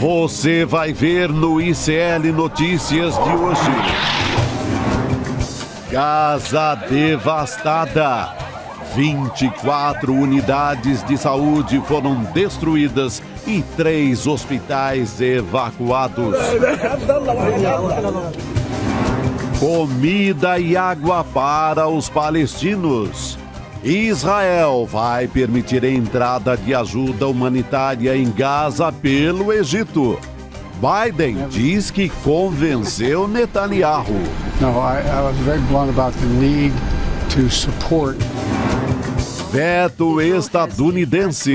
Você vai ver no ICL Notícias de hoje. Casa devastada. 24 unidades de saúde foram destruídas e três hospitais evacuados. Comida e água para os palestinos. Israel vai permitir a entrada de ajuda humanitária em Gaza pelo Egito. Biden diz que convenceu Netanyahu. Não, eu, I veto estadunidense.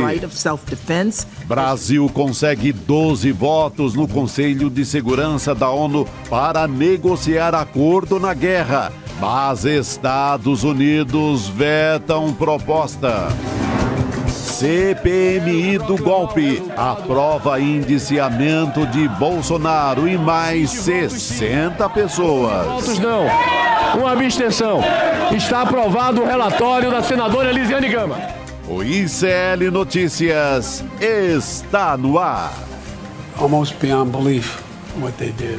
Brasil consegue 12 votos no Conselho de Segurança da ONU para negociar acordo na guerra, mas Estados Unidos vetam proposta. CPMI do golpe aprova indiciamento de Bolsonaro e mais 60 pessoas. não. Uma abstenção. Está aprovado o relatório da senadora Elisiane Gama. O ICL Notícias está no ar. Almost beyond belief what they did.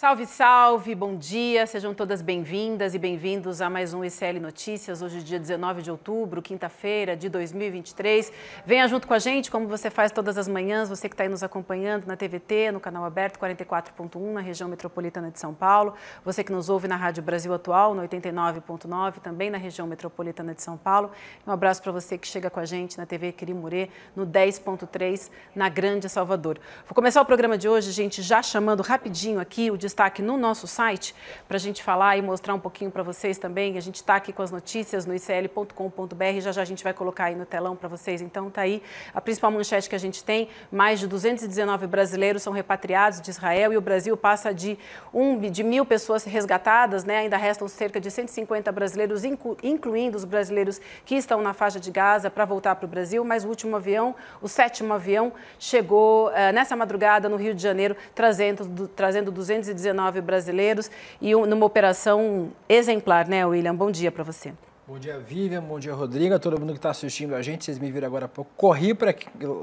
Salve, salve, bom dia, sejam todas bem-vindas e bem-vindos a mais um ICL Notícias, hoje dia 19 de outubro, quinta-feira de 2023. Venha junto com a gente, como você faz todas as manhãs, você que está aí nos acompanhando na TVT, no canal aberto 44.1, na região metropolitana de São Paulo, você que nos ouve na Rádio Brasil Atual, no 89.9, também na região metropolitana de São Paulo. Um abraço para você que chega com a gente na TV Quirimurê, no 10.3, na Grande Salvador. Vou começar o programa de hoje, gente, já chamando rapidinho aqui o destaque no nosso site para a gente falar e mostrar um pouquinho para vocês também. A gente está aqui com as notícias no icl.com.br, já já a gente vai colocar aí no telão para vocês. Então tá aí a principal manchete que a gente tem, mais de 219 brasileiros são repatriados de Israel e o Brasil passa de, um, de mil pessoas resgatadas, né? ainda restam cerca de 150 brasileiros, incluindo os brasileiros que estão na faixa de Gaza para voltar para o Brasil, mas o último avião, o sétimo avião, chegou uh, nessa madrugada no Rio de Janeiro, trazendo, do, trazendo 219 brasileiros e numa operação exemplar, né, William? Bom dia para você. Bom dia, Vivian. Bom dia, Rodrigo. Todo mundo que está assistindo a gente, vocês me viram agora há pouco. Corri para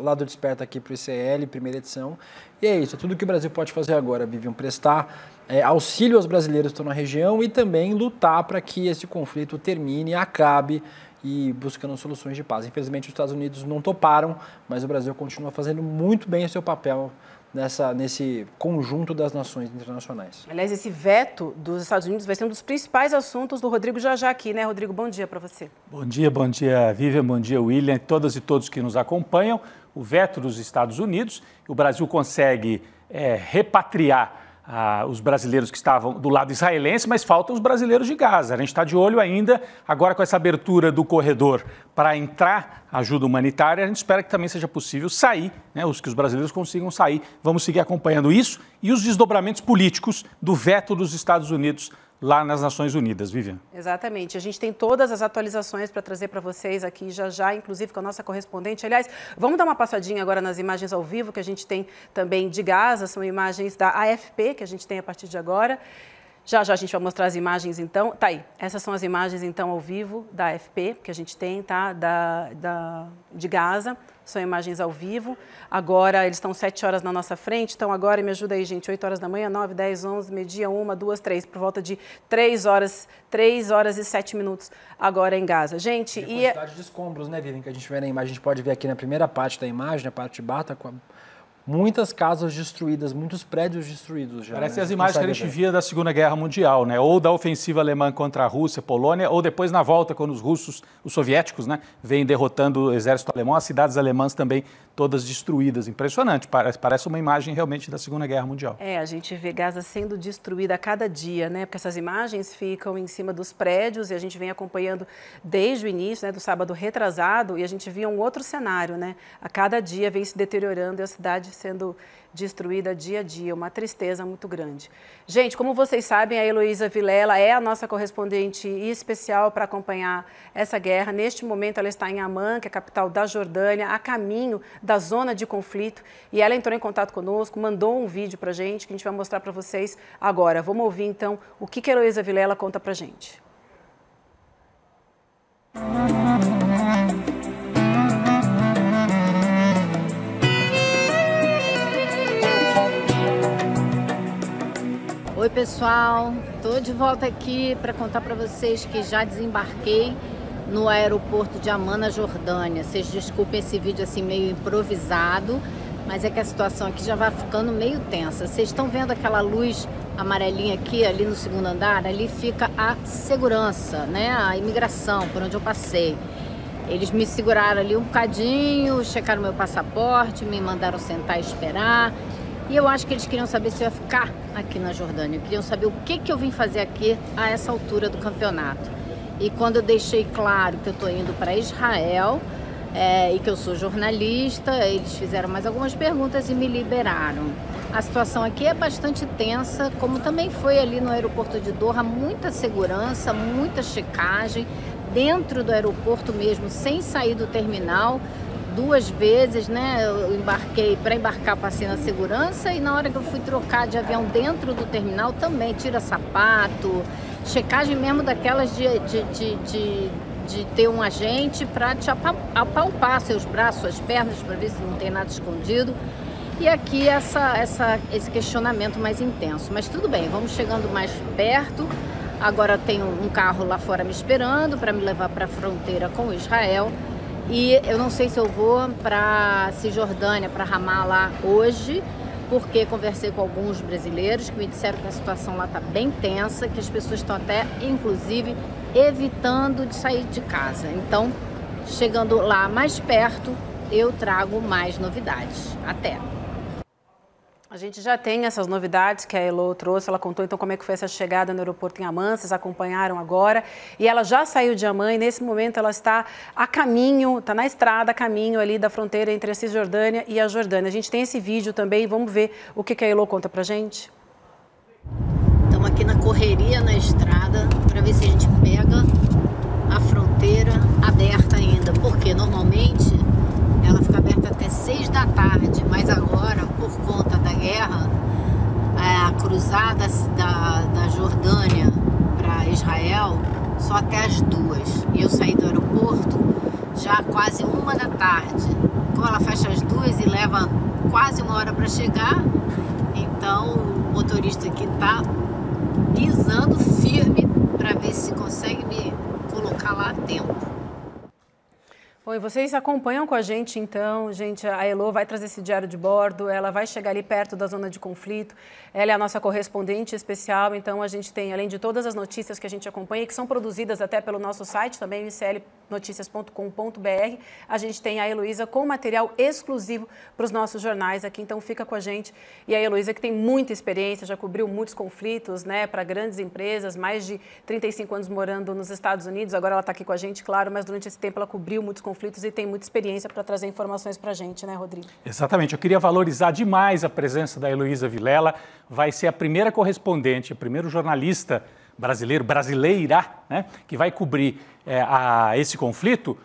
lado desperto aqui para o ICL, primeira edição. E é isso, é tudo que o Brasil pode fazer agora, Vivian. Prestar é, auxílio aos brasileiros que estão na região e também lutar para que esse conflito termine, acabe e buscando soluções de paz. Infelizmente, os Estados Unidos não toparam, mas o Brasil continua fazendo muito bem o seu papel nessa, nesse conjunto das nações internacionais. Aliás, esse veto dos Estados Unidos vai ser um dos principais assuntos do Rodrigo já já aqui, né, Rodrigo? Bom dia para você. Bom dia, bom dia, Vivian, bom dia, William, todas e todos que nos acompanham. O veto dos Estados Unidos, o Brasil consegue é, repatriar ah, os brasileiros que estavam do lado israelense, mas faltam os brasileiros de Gaza. A gente está de olho ainda, agora com essa abertura do corredor para entrar ajuda humanitária, a gente espera que também seja possível sair, né, os que os brasileiros consigam sair. Vamos seguir acompanhando isso e os desdobramentos políticos do veto dos Estados Unidos lá nas Nações Unidas, Vivian. Exatamente. A gente tem todas as atualizações para trazer para vocês aqui já já, inclusive com a nossa correspondente. Aliás, vamos dar uma passadinha agora nas imagens ao vivo que a gente tem também de Gaza, são imagens da AFP que a gente tem a partir de agora. Já já a gente vai mostrar as imagens então. Tá aí. Essas são as imagens então ao vivo da AFP que a gente tem, tá? Da, da, de Gaza. São imagens ao vivo. Agora eles estão sete horas na nossa frente. Então agora me ajuda aí, gente. 8 horas da manhã, 9, 10, 11, meia dia duas, três. por volta de três horas, três horas e sete minutos agora em Gaza. Gente, e a quantidade e... de escombros, né, Vivian, que a gente vê na imagem, a gente pode ver aqui na primeira parte da imagem, a parte de bata com a muitas casas destruídas, muitos prédios destruídos já. Parece né? as imagens que a gente via da Segunda Guerra Mundial, né? Ou da ofensiva alemã contra a Rússia, Polônia, ou depois na volta quando os russos, os soviéticos, né, vêm derrotando o exército alemão, as cidades alemãs também todas destruídas. Impressionante, parece, parece uma imagem realmente da Segunda Guerra Mundial. É, a gente vê Gaza sendo destruída a cada dia, né? Porque essas imagens ficam em cima dos prédios e a gente vem acompanhando desde o início, né, do sábado retrasado, e a gente via um outro cenário, né? A cada dia vem se deteriorando e a cidade sendo destruída dia a dia, uma tristeza muito grande. Gente, como vocês sabem, a Heloísa Vilela é a nossa correspondente especial para acompanhar essa guerra. Neste momento, ela está em Amman, que é a capital da Jordânia, a caminho da zona de conflito, e ela entrou em contato conosco, mandou um vídeo para gente que a gente vai mostrar para vocês agora. Vamos ouvir então o que, que a Heloísa Vilela conta para gente. Música Oi, pessoal. Tô de volta aqui para contar para vocês que já desembarquei no aeroporto de Amana, Jordânia. Vocês desculpem esse vídeo assim meio improvisado, mas é que a situação aqui já vai ficando meio tensa. Vocês estão vendo aquela luz amarelinha aqui, ali no segundo andar? Ali fica a segurança, né? A imigração, por onde eu passei. Eles me seguraram ali um bocadinho, checaram meu passaporte, me mandaram sentar e esperar. E eu acho que eles queriam saber se eu ia ficar aqui na Jordânia. Queriam saber o que, que eu vim fazer aqui a essa altura do campeonato. E quando eu deixei claro que eu estou indo para Israel é, e que eu sou jornalista, eles fizeram mais algumas perguntas e me liberaram. A situação aqui é bastante tensa, como também foi ali no aeroporto de Doha, muita segurança, muita checagem, dentro do aeroporto mesmo, sem sair do terminal duas vezes, né? Eu embarquei para embarcar, passei na segurança e na hora que eu fui trocar de avião dentro do terminal também, tira sapato, checagem mesmo daquelas de, de, de, de, de ter um agente para te apalpar seus braços, suas pernas, para ver se não tem nada escondido. E aqui essa, essa, esse questionamento mais intenso. Mas tudo bem, vamos chegando mais perto. Agora tem um carro lá fora me esperando para me levar para a fronteira com Israel. E eu não sei se eu vou para Cisjordânia, para Ramallah hoje, porque conversei com alguns brasileiros que me disseram que a situação lá está bem tensa, que as pessoas estão até, inclusive, evitando de sair de casa. Então, chegando lá mais perto, eu trago mais novidades. Até! A gente já tem essas novidades que a Elo trouxe, ela contou então como é que foi essa chegada no aeroporto em Amã? vocês acompanharam agora, e ela já saiu de Amã e nesse momento ela está a caminho, está na estrada, a caminho ali da fronteira entre a Cisjordânia e a Jordânia. A gente tem esse vídeo também, vamos ver o que, que a Elo conta pra gente. Estamos aqui na correria, na estrada, para ver se a gente pega a fronteira aberta ainda, porque normalmente ela fica aberta até 6 da tarde, mas agora, por conta da guerra, é, a cruzada da, da Jordânia para Israel, só até as duas. Eu saí do aeroporto já quase uma da tarde. Como ela fecha as duas e leva quase uma hora para chegar, então o motorista aqui está pisando firme para ver se consegue me colocar lá a tempo. Bom, e vocês acompanham com a gente, então, gente, a Elo vai trazer esse diário de bordo, ela vai chegar ali perto da zona de conflito, ela é a nossa correspondente especial, então a gente tem, além de todas as notícias que a gente acompanha, que são produzidas até pelo nosso site, também mclnoticias.com.br, a gente tem a Heloísa com material exclusivo para os nossos jornais aqui, então fica com a gente. E a Heloísa que tem muita experiência, já cobriu muitos conflitos né, para grandes empresas, mais de 35 anos morando nos Estados Unidos, agora ela está aqui com a gente, claro, mas durante esse tempo ela cobriu muitos conflitos e tem muita experiência para trazer informações para a gente, né, Rodrigo? Exatamente, eu queria valorizar demais a presença da Heloísa Vilela, vai ser a primeira correspondente, o primeiro jornalista brasileiro, brasileira, né, que vai cobrir é, a, esse conflito,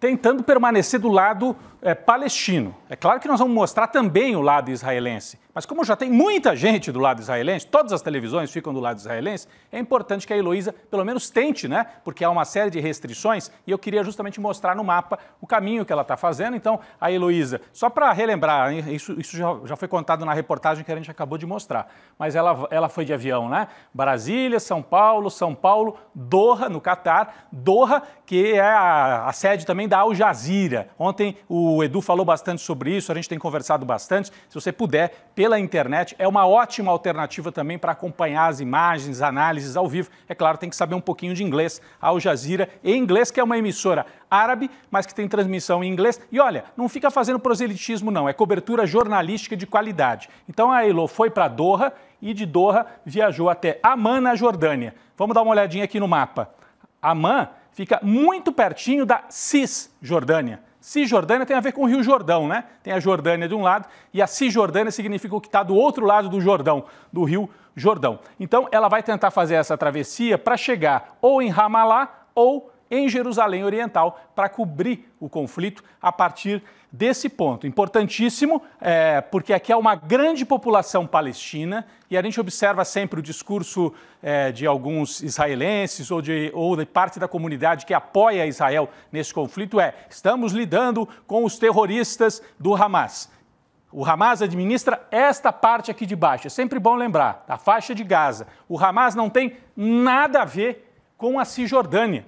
tentando permanecer do lado é, palestino. É claro que nós vamos mostrar também o lado israelense, mas como já tem muita gente do lado israelense, todas as televisões ficam do lado israelense, é importante que a Heloísa pelo menos tente, né? Porque há uma série de restrições e eu queria justamente mostrar no mapa o caminho que ela está fazendo. Então, a Heloísa, só para relembrar, isso, isso já, já, foi contado na reportagem que a gente acabou de mostrar, mas ela, ela foi de avião, né? Brasília, São Paulo, São Paulo, Doha, no Catar, Doha, que é a, a sede também da Al Jazeera. Ontem o o Edu falou bastante sobre isso, a gente tem conversado bastante. Se você puder, pela internet, é uma ótima alternativa também para acompanhar as imagens, análises ao vivo. É claro, tem que saber um pouquinho de inglês. Al Jazeera, em inglês, que é uma emissora árabe, mas que tem transmissão em inglês. E olha, não fica fazendo proselitismo, não. É cobertura jornalística de qualidade. Então a Elo foi para Doha e de Doha viajou até Amman, na Jordânia. Vamos dar uma olhadinha aqui no mapa. Amman fica muito pertinho da Cisjordânia. Cisjordânia tem a ver com o Rio Jordão, né? Tem a Jordânia de um lado e a Cisjordânia significa o que está do outro lado do Jordão, do Rio Jordão. Então, ela vai tentar fazer essa travessia para chegar ou em Ramalá ou em Jerusalém Oriental para cobrir o conflito a partir desse ponto. Importantíssimo, é, porque aqui há uma grande população palestina e a gente observa sempre o discurso é, de alguns israelenses ou de, ou de parte da comunidade que apoia Israel nesse conflito: é estamos lidando com os terroristas do Hamas. O Hamas administra esta parte aqui de baixo. É sempre bom lembrar, a faixa de Gaza. O Hamas não tem nada a ver com a Cisjordânia.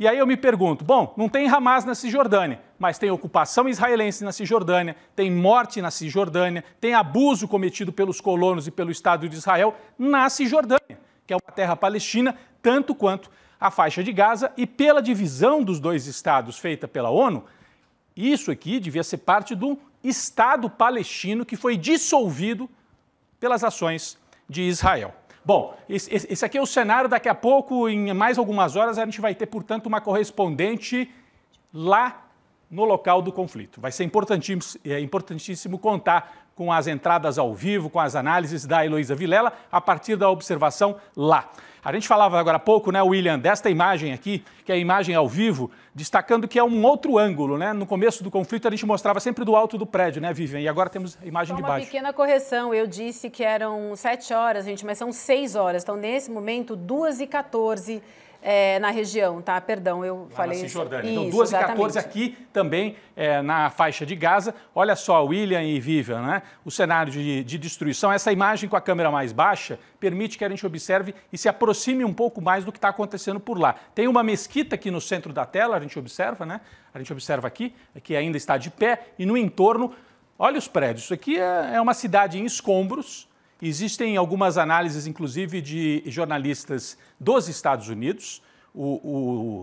E aí eu me pergunto: bom, não tem Hamas na Cisjordânia, mas tem ocupação israelense na Cisjordânia, tem morte na Cisjordânia, tem abuso cometido pelos colonos e pelo Estado de Israel na Cisjordânia, que é uma terra palestina, tanto quanto a faixa de Gaza, e pela divisão dos dois estados feita pela ONU, isso aqui devia ser parte do Estado palestino que foi dissolvido pelas ações de Israel. Bom, esse, aqui é o cenário. Daqui a pouco, em mais algumas horas, a gente vai ter, portanto, uma correspondente lá no local do conflito. Vai ser importantíssimo, é importantíssimo contar com as entradas ao vivo, com as análises da Heloísa Vilela, a partir da observação lá. A gente falava agora há pouco, né, William, desta imagem aqui, que é a imagem ao vivo, destacando que é um outro ângulo, né? No começo do conflito a gente mostrava sempre do alto do prédio, né, Vivian? E agora temos a imagem Só de baixo. Uma pequena correção, eu disse que eram sete horas, gente, mas são seis horas. Então, nesse momento, duas e 14 é, na região, tá? Perdão, eu Lá falei. Na Cisjordânia. Então, isso, então, 2 e 14 aqui também é, na faixa de Gaza. Olha só, William e Vivian, né? O cenário de, de destruição. Essa imagem com a câmera mais baixa permite que a gente observe e se aproxime um pouco mais do que está acontecendo por lá. Tem uma mesquita aqui no centro da tela, a gente observa, né? A gente observa aqui, que ainda está de pé, e no entorno, olha os prédios. Isso aqui é, é uma cidade em escombros Existem algumas análises, inclusive, de jornalistas dos Estados Unidos. O,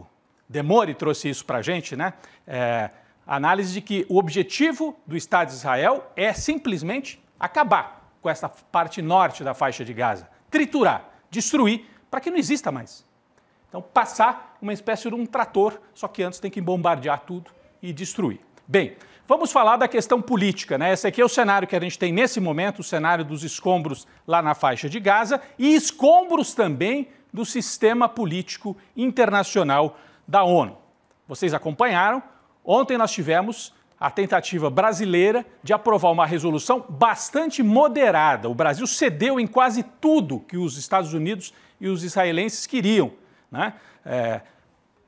o Demore trouxe isso para a gente, né? É, análise de que o objetivo do Estado de Israel é simplesmente acabar com essa parte norte da faixa de Gaza, triturar, destruir, para que não exista mais. Então, passar uma espécie de um trator, só que antes tem que bombardear tudo e destruir. Bem, Vamos falar da questão política, né? Esse aqui é o cenário que a gente tem nesse momento, o cenário dos escombros lá na faixa de Gaza e escombros também do sistema político internacional da ONU. Vocês acompanharam? Ontem nós tivemos a tentativa brasileira de aprovar uma resolução bastante moderada. O Brasil cedeu em quase tudo que os Estados Unidos e os israelenses queriam, né? É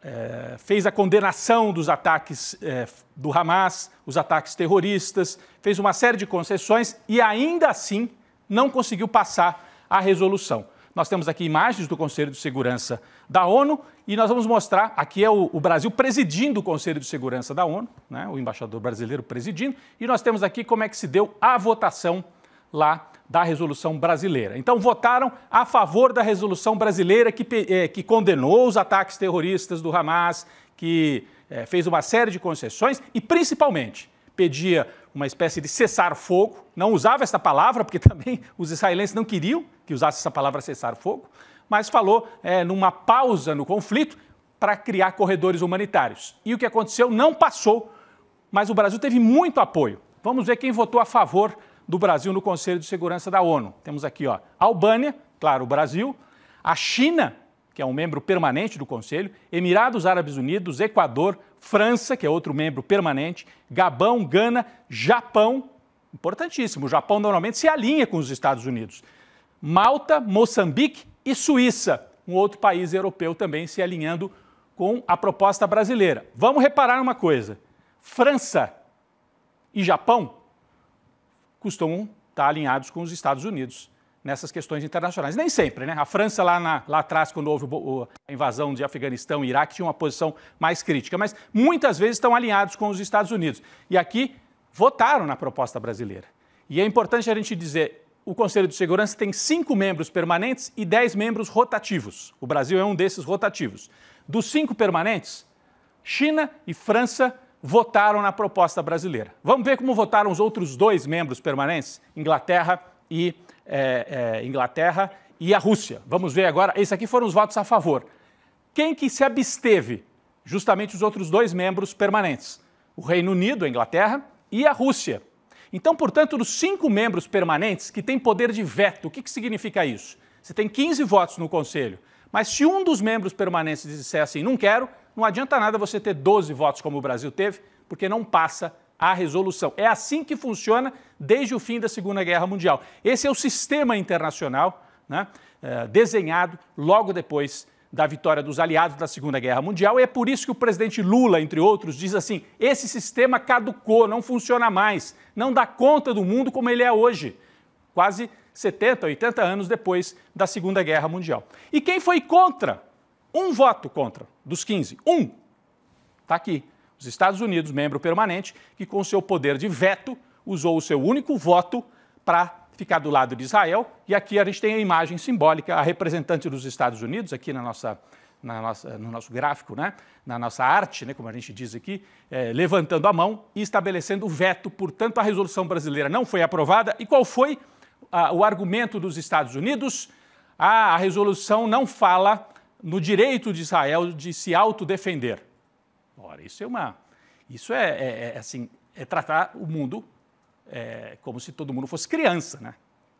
é, fez a condenação dos ataques é, do Hamas, os ataques terroristas, fez uma série de concessões e ainda assim não conseguiu passar a resolução. Nós temos aqui imagens do Conselho de Segurança da ONU e nós vamos mostrar. Aqui é o, o Brasil presidindo o Conselho de Segurança da ONU, né, o embaixador brasileiro presidindo, e nós temos aqui como é que se deu a votação lá da resolução brasileira. Então, votaram a favor da resolução brasileira que, é, que condenou os ataques terroristas do Hamas, que é, fez uma série de concessões e, principalmente, pedia uma espécie de cessar-fogo. Não usava essa palavra, porque também os israelenses não queriam que usasse essa palavra cessar-fogo, mas falou é, numa pausa no conflito para criar corredores humanitários. E o que aconteceu não passou, mas o Brasil teve muito apoio. Vamos ver quem votou a favor do Brasil no Conselho de Segurança da ONU. Temos aqui ó, a Albânia, claro, o Brasil, a China, que é um membro permanente do Conselho, Emirados Árabes Unidos, Equador, França, que é outro membro permanente, Gabão, Gana, Japão, importantíssimo, o Japão normalmente se alinha com os Estados Unidos, Malta, Moçambique e Suíça, um outro país europeu também se alinhando com a proposta brasileira. Vamos reparar uma coisa: França e Japão costumam estar tá alinhados com os Estados Unidos nessas questões internacionais. Nem sempre, né? A França, lá, na, lá atrás, quando houve a invasão de Afeganistão e Iraque, tinha uma posição mais crítica, mas muitas vezes estão alinhados com os Estados Unidos. E aqui votaram na proposta brasileira. E é importante a gente dizer: o Conselho de Segurança tem cinco membros permanentes e dez membros rotativos. O Brasil é um desses rotativos. Dos cinco permanentes, China e França votaram na proposta brasileira. Vamos ver como votaram os outros dois membros permanentes, Inglaterra e é, é, Inglaterra e a Rússia. Vamos ver agora. Esses aqui foram os votos a favor. Quem que se absteve? Justamente os outros dois membros permanentes, o Reino Unido, a Inglaterra e a Rússia. Então, portanto, dos cinco membros permanentes que têm poder de veto, o que, que significa isso? Você tem 15 votos no Conselho, mas se um dos membros permanentes dissesse assim, não quero, não adianta nada você ter 12 votos como o Brasil teve, porque não passa a resolução. É assim que funciona desde o fim da Segunda Guerra Mundial. Esse é o sistema internacional né, eh, desenhado logo depois da vitória dos aliados da Segunda Guerra Mundial. E é por isso que o presidente Lula, entre outros, diz assim: esse sistema caducou, não funciona mais, não dá conta do mundo como ele é hoje. Quase 70, 80 anos depois da Segunda Guerra Mundial. E quem foi contra? Um voto contra dos 15. Um está aqui. Os Estados Unidos, membro permanente, que com seu poder de veto usou o seu único voto para ficar do lado de Israel. E aqui a gente tem a imagem simbólica, a representante dos Estados Unidos, aqui na nossa, na nossa, no nosso gráfico, né? na nossa arte, né? como a gente diz aqui, é, levantando a mão e estabelecendo o veto. Portanto, a resolução brasileira não foi aprovada. E qual foi ah, o argumento dos Estados Unidos? Ah, a resolução não fala no direito de Israel de se autodefender. Ora, isso é uma. Isso é, é, é assim, é tratar o mundo é, como se todo mundo fosse criança, né?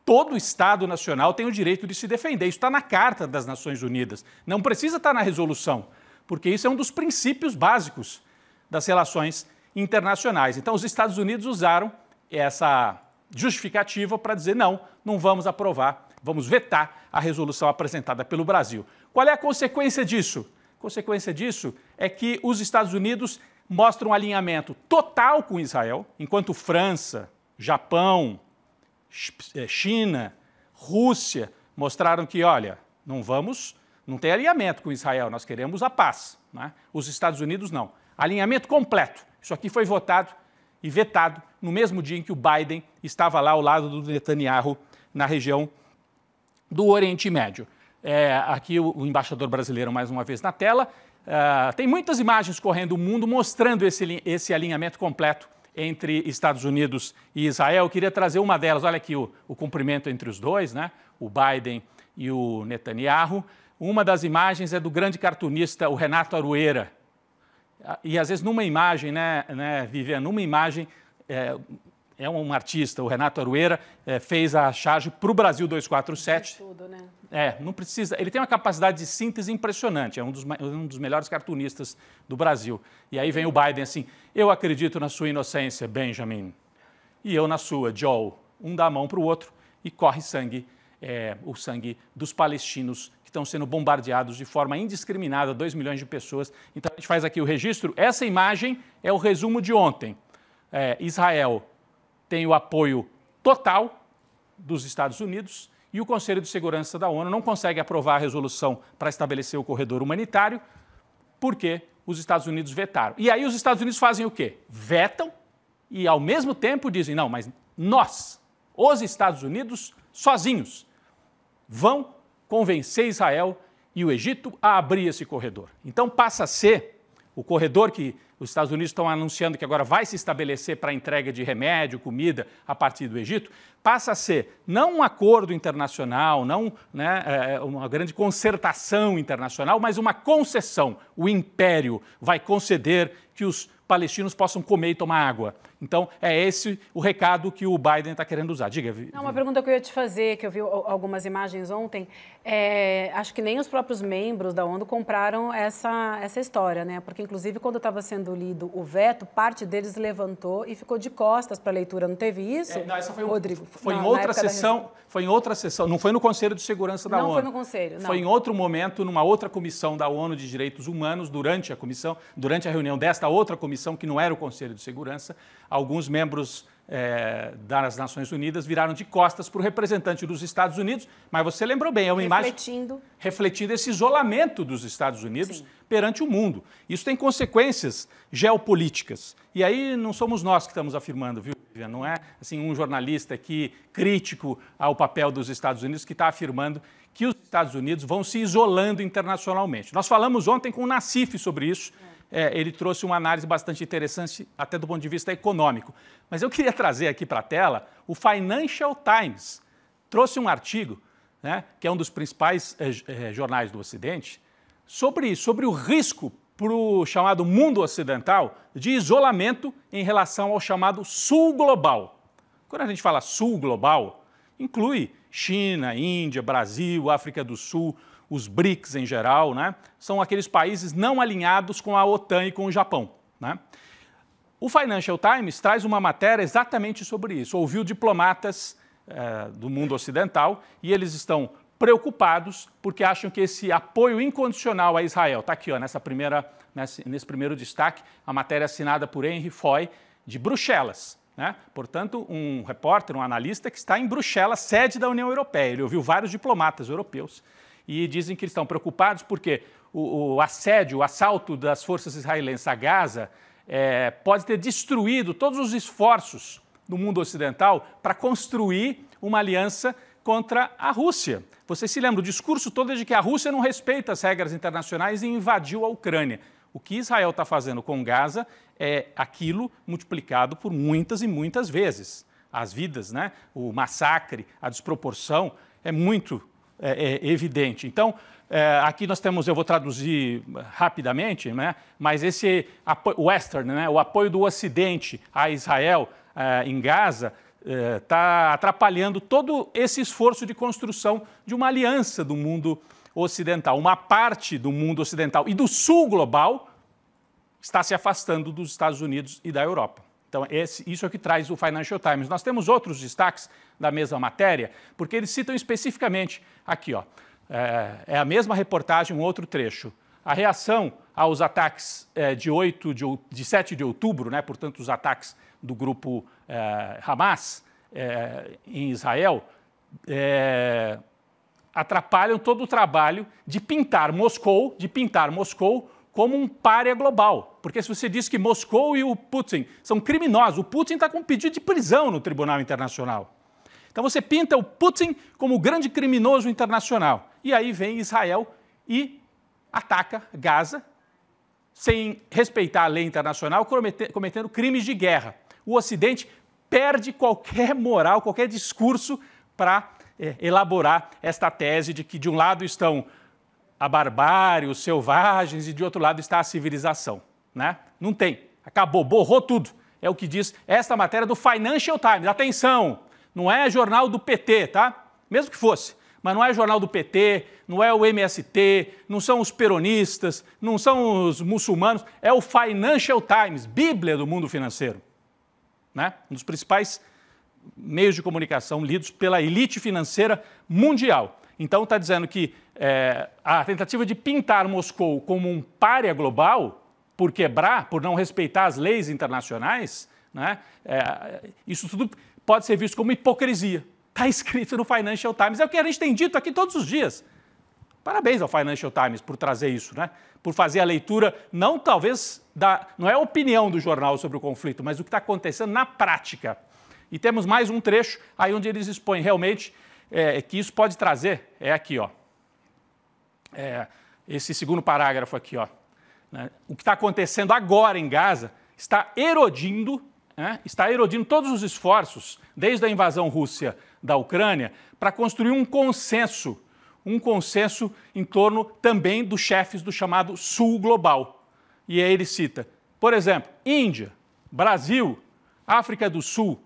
Todo Estado nacional tem o direito de se defender. Isso está na Carta das Nações Unidas. Não precisa estar na resolução, porque isso é um dos princípios básicos das relações internacionais. Então, os Estados Unidos usaram essa justificativa para dizer: não, não vamos aprovar, vamos vetar a resolução apresentada pelo Brasil. Qual é a consequência disso? A consequência disso é que os Estados Unidos mostram um alinhamento total com Israel, enquanto França, Japão, eh, China, Rússia mostraram que, olha, não vamos, não tem alinhamento com Israel, nós queremos a paz. Né? Os Estados Unidos não. Alinhamento completo. Isso aqui foi votado e vetado no mesmo dia em que o Biden estava lá ao lado do Netanyahu na região do Oriente Médio. É, aqui o, o, embaixador brasileiro mais uma vez na tela. Uh, tem muitas imagens correndo o mundo mostrando esse, esse alinhamento completo entre Estados Unidos e Israel. Eu queria trazer uma delas. Olha aqui o, o cumprimento entre os dois, né? o Biden e o Netanyahu. Uma das imagens é do grande cartunista, o Renato Arueira. E às vezes numa imagem, né, né Vivian, numa imagem, é, é um artista, o Renato Arueira, é, fez a charge para o Brasil 247. Tudo, né? É, não precisa. Ele tem uma capacidade de síntese impressionante, é um dos, é um dos melhores cartunistas do Brasil. E aí vem o Biden assim: eu acredito na sua inocência, Benjamin, e eu na sua, Joel. Um dá a mão para o outro e corre sangue, é, o sangue dos palestinos que estão sendo bombardeados de forma indiscriminada 2 milhões de pessoas. Então a gente faz aqui o registro. Essa imagem é o resumo de ontem. É, Israel tem o apoio total dos Estados Unidos e o Conselho de Segurança da ONU não consegue aprovar a resolução para estabelecer o corredor humanitário porque os Estados Unidos vetaram. E aí os Estados Unidos fazem o quê? Vetam e ao mesmo tempo dizem: "Não, mas nós, os Estados Unidos, sozinhos vão convencer Israel e o Egito a abrir esse corredor". Então passa a ser o corredor que os Estados Unidos estão anunciando que agora vai se estabelecer para a entrega de remédio, comida a partir do Egito, passa a ser não um acordo internacional, não né, é, uma grande concertação internacional, mas uma concessão. O império vai conceder que os palestinos possam comer e tomar água. Então, é esse o recado que o Biden está querendo usar. Diga, Não, uma pergunta que eu ia te fazer, que eu vi algumas imagens ontem. É, acho que nem os próprios membros da ONU compraram essa, essa história, né? Porque, inclusive, quando estava sendo lido o veto, parte deles levantou e ficou de costas para a leitura. Não teve isso? É, não, essa foi, Rodrigo, foi não, em outra sessão. Da... Foi em outra sessão. Não foi no Conselho de Segurança da não ONU. Não foi no Conselho. Não. Foi em outro momento, numa outra comissão da ONU de Direitos Humanos, durante a comissão, durante a reunião desta outra comissão, que não era o Conselho de Segurança alguns membros é, das Nações Unidas viraram de costas para o representante dos Estados Unidos, mas você lembrou bem, é uma refletindo. imagem refletindo esse isolamento dos Estados Unidos Sim. perante o mundo. Isso tem consequências geopolíticas. E aí não somos nós que estamos afirmando, viu? Não é assim um jornalista aqui crítico ao papel dos Estados Unidos que está afirmando que os Estados Unidos vão se isolando internacionalmente. Nós falamos ontem com o Nassif sobre isso. É é, ele trouxe uma análise bastante interessante, até do ponto de vista econômico. Mas eu queria trazer aqui para a tela o Financial Times. Trouxe um artigo, né, que é um dos principais é, é, jornais do Ocidente, sobre, sobre o risco para o chamado mundo ocidental de isolamento em relação ao chamado sul global. Quando a gente fala sul global, inclui China, Índia, Brasil, África do Sul, os BRICS em geral, né, são aqueles países não alinhados com a OTAN e com o Japão. Né? O Financial Times traz uma matéria exatamente sobre isso. Ouviu diplomatas eh, do mundo ocidental e eles estão preocupados porque acham que esse apoio incondicional a Israel, está aqui ó, nessa primeira, nesse, nesse primeiro destaque, a matéria assinada por Henry Foy, de Bruxelas. Né? Portanto, um repórter, um analista que está em Bruxelas, sede da União Europeia. Ele ouviu vários diplomatas europeus e dizem que eles estão preocupados porque o, o assédio, o assalto das forças israelenses a Gaza é, pode ter destruído todos os esforços do mundo ocidental para construir uma aliança contra a Rússia. Você se lembra, o discurso todo é de que a Rússia não respeita as regras internacionais e invadiu a Ucrânia. O que Israel está fazendo com Gaza é aquilo multiplicado por muitas e muitas vezes. As vidas, né? o massacre, a desproporção é muito é, é evidente. Então, é, aqui nós temos, eu vou traduzir rapidamente, né? mas esse apoio, Western, né? o apoio do Ocidente a Israel é, em Gaza está é, tá atrapalhando todo esse esforço de construção de uma aliança do mundo ocidental. Uma parte do mundo ocidental e do sul global está se afastando dos Estados Unidos e da Europa. Então, esse, isso é o que traz o Financial Times. Nós temos outros destaques da mesma matéria, porque eles citam especificamente aqui, ó, é, é a mesma reportagem, um outro trecho. A reação aos ataques é, de, 8 de, de 7 de outubro, né, portanto, os ataques do grupo é, Hamas é, em Israel, é, atrapalham todo o trabalho de pintar Moscou, de pintar Moscou como um párea global. Porque se você diz que Moscou e o Putin são criminosos, o Putin está com um pedido de prisão no Tribunal Internacional. Então você pinta o Putin como o grande criminoso internacional. E aí vem Israel e ataca Gaza sem respeitar a lei internacional, cometendo crimes de guerra. O Ocidente perde qualquer moral, qualquer discurso para é, eh, elaborar esta tese de que, de um lado, estão a barbárie, os selvagens e de outro lado está a civilização, né? Não tem. Acabou, borrou tudo. É o que diz esta matéria do Financial Times. Atenção, não é jornal do PT, tá? Mesmo que fosse, mas não é jornal do PT, não é o MST, não são os peronistas, não são os muçulmanos, é o Financial Times, bíblia do mundo financeiro, né? Um dos principais meios de comunicação lidos pela elite financeira mundial. Então está dizendo que é, a tentativa de pintar Moscou como um párea global, por quebrar, por não respeitar as leis internacionais, né, é, isso tudo pode ser visto como hipocrisia. Está escrito no Financial Times, é o que a gente tem dito aqui todos os dias. Parabéns ao Financial Times por trazer isso, né? Por fazer a leitura, não talvez da, não é a opinião do jornal sobre o conflito, mas o que está acontecendo na prática. E temos mais um trecho aí onde eles expõem realmente é, é, que isso pode trazer é aqui, ó. É, esse segundo parágrafo aqui, ó. Né? O que está acontecendo agora em Gaza está erodindo, né? está erodindo todos os esforços desde a invasão russa da Ucrânia para construir um consenso, um consenso em torno também dos chefes do chamado Sul Global. E aí ele cita, por exemplo, Índia, Brasil, África do Sul,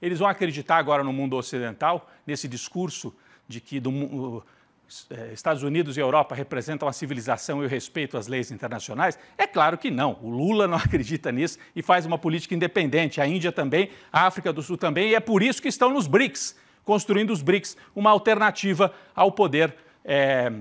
eles vão acreditar agora no mundo ocidental, nesse discurso de que do, é, Estados Unidos e Europa representam a civilização e o respeito às leis internacionais? É claro que não. O Lula não acredita nisso e faz uma política independente. A Índia também, a África do Sul também, e é por isso que estão nos BRICS, construindo os BRICS, uma alternativa ao poder é,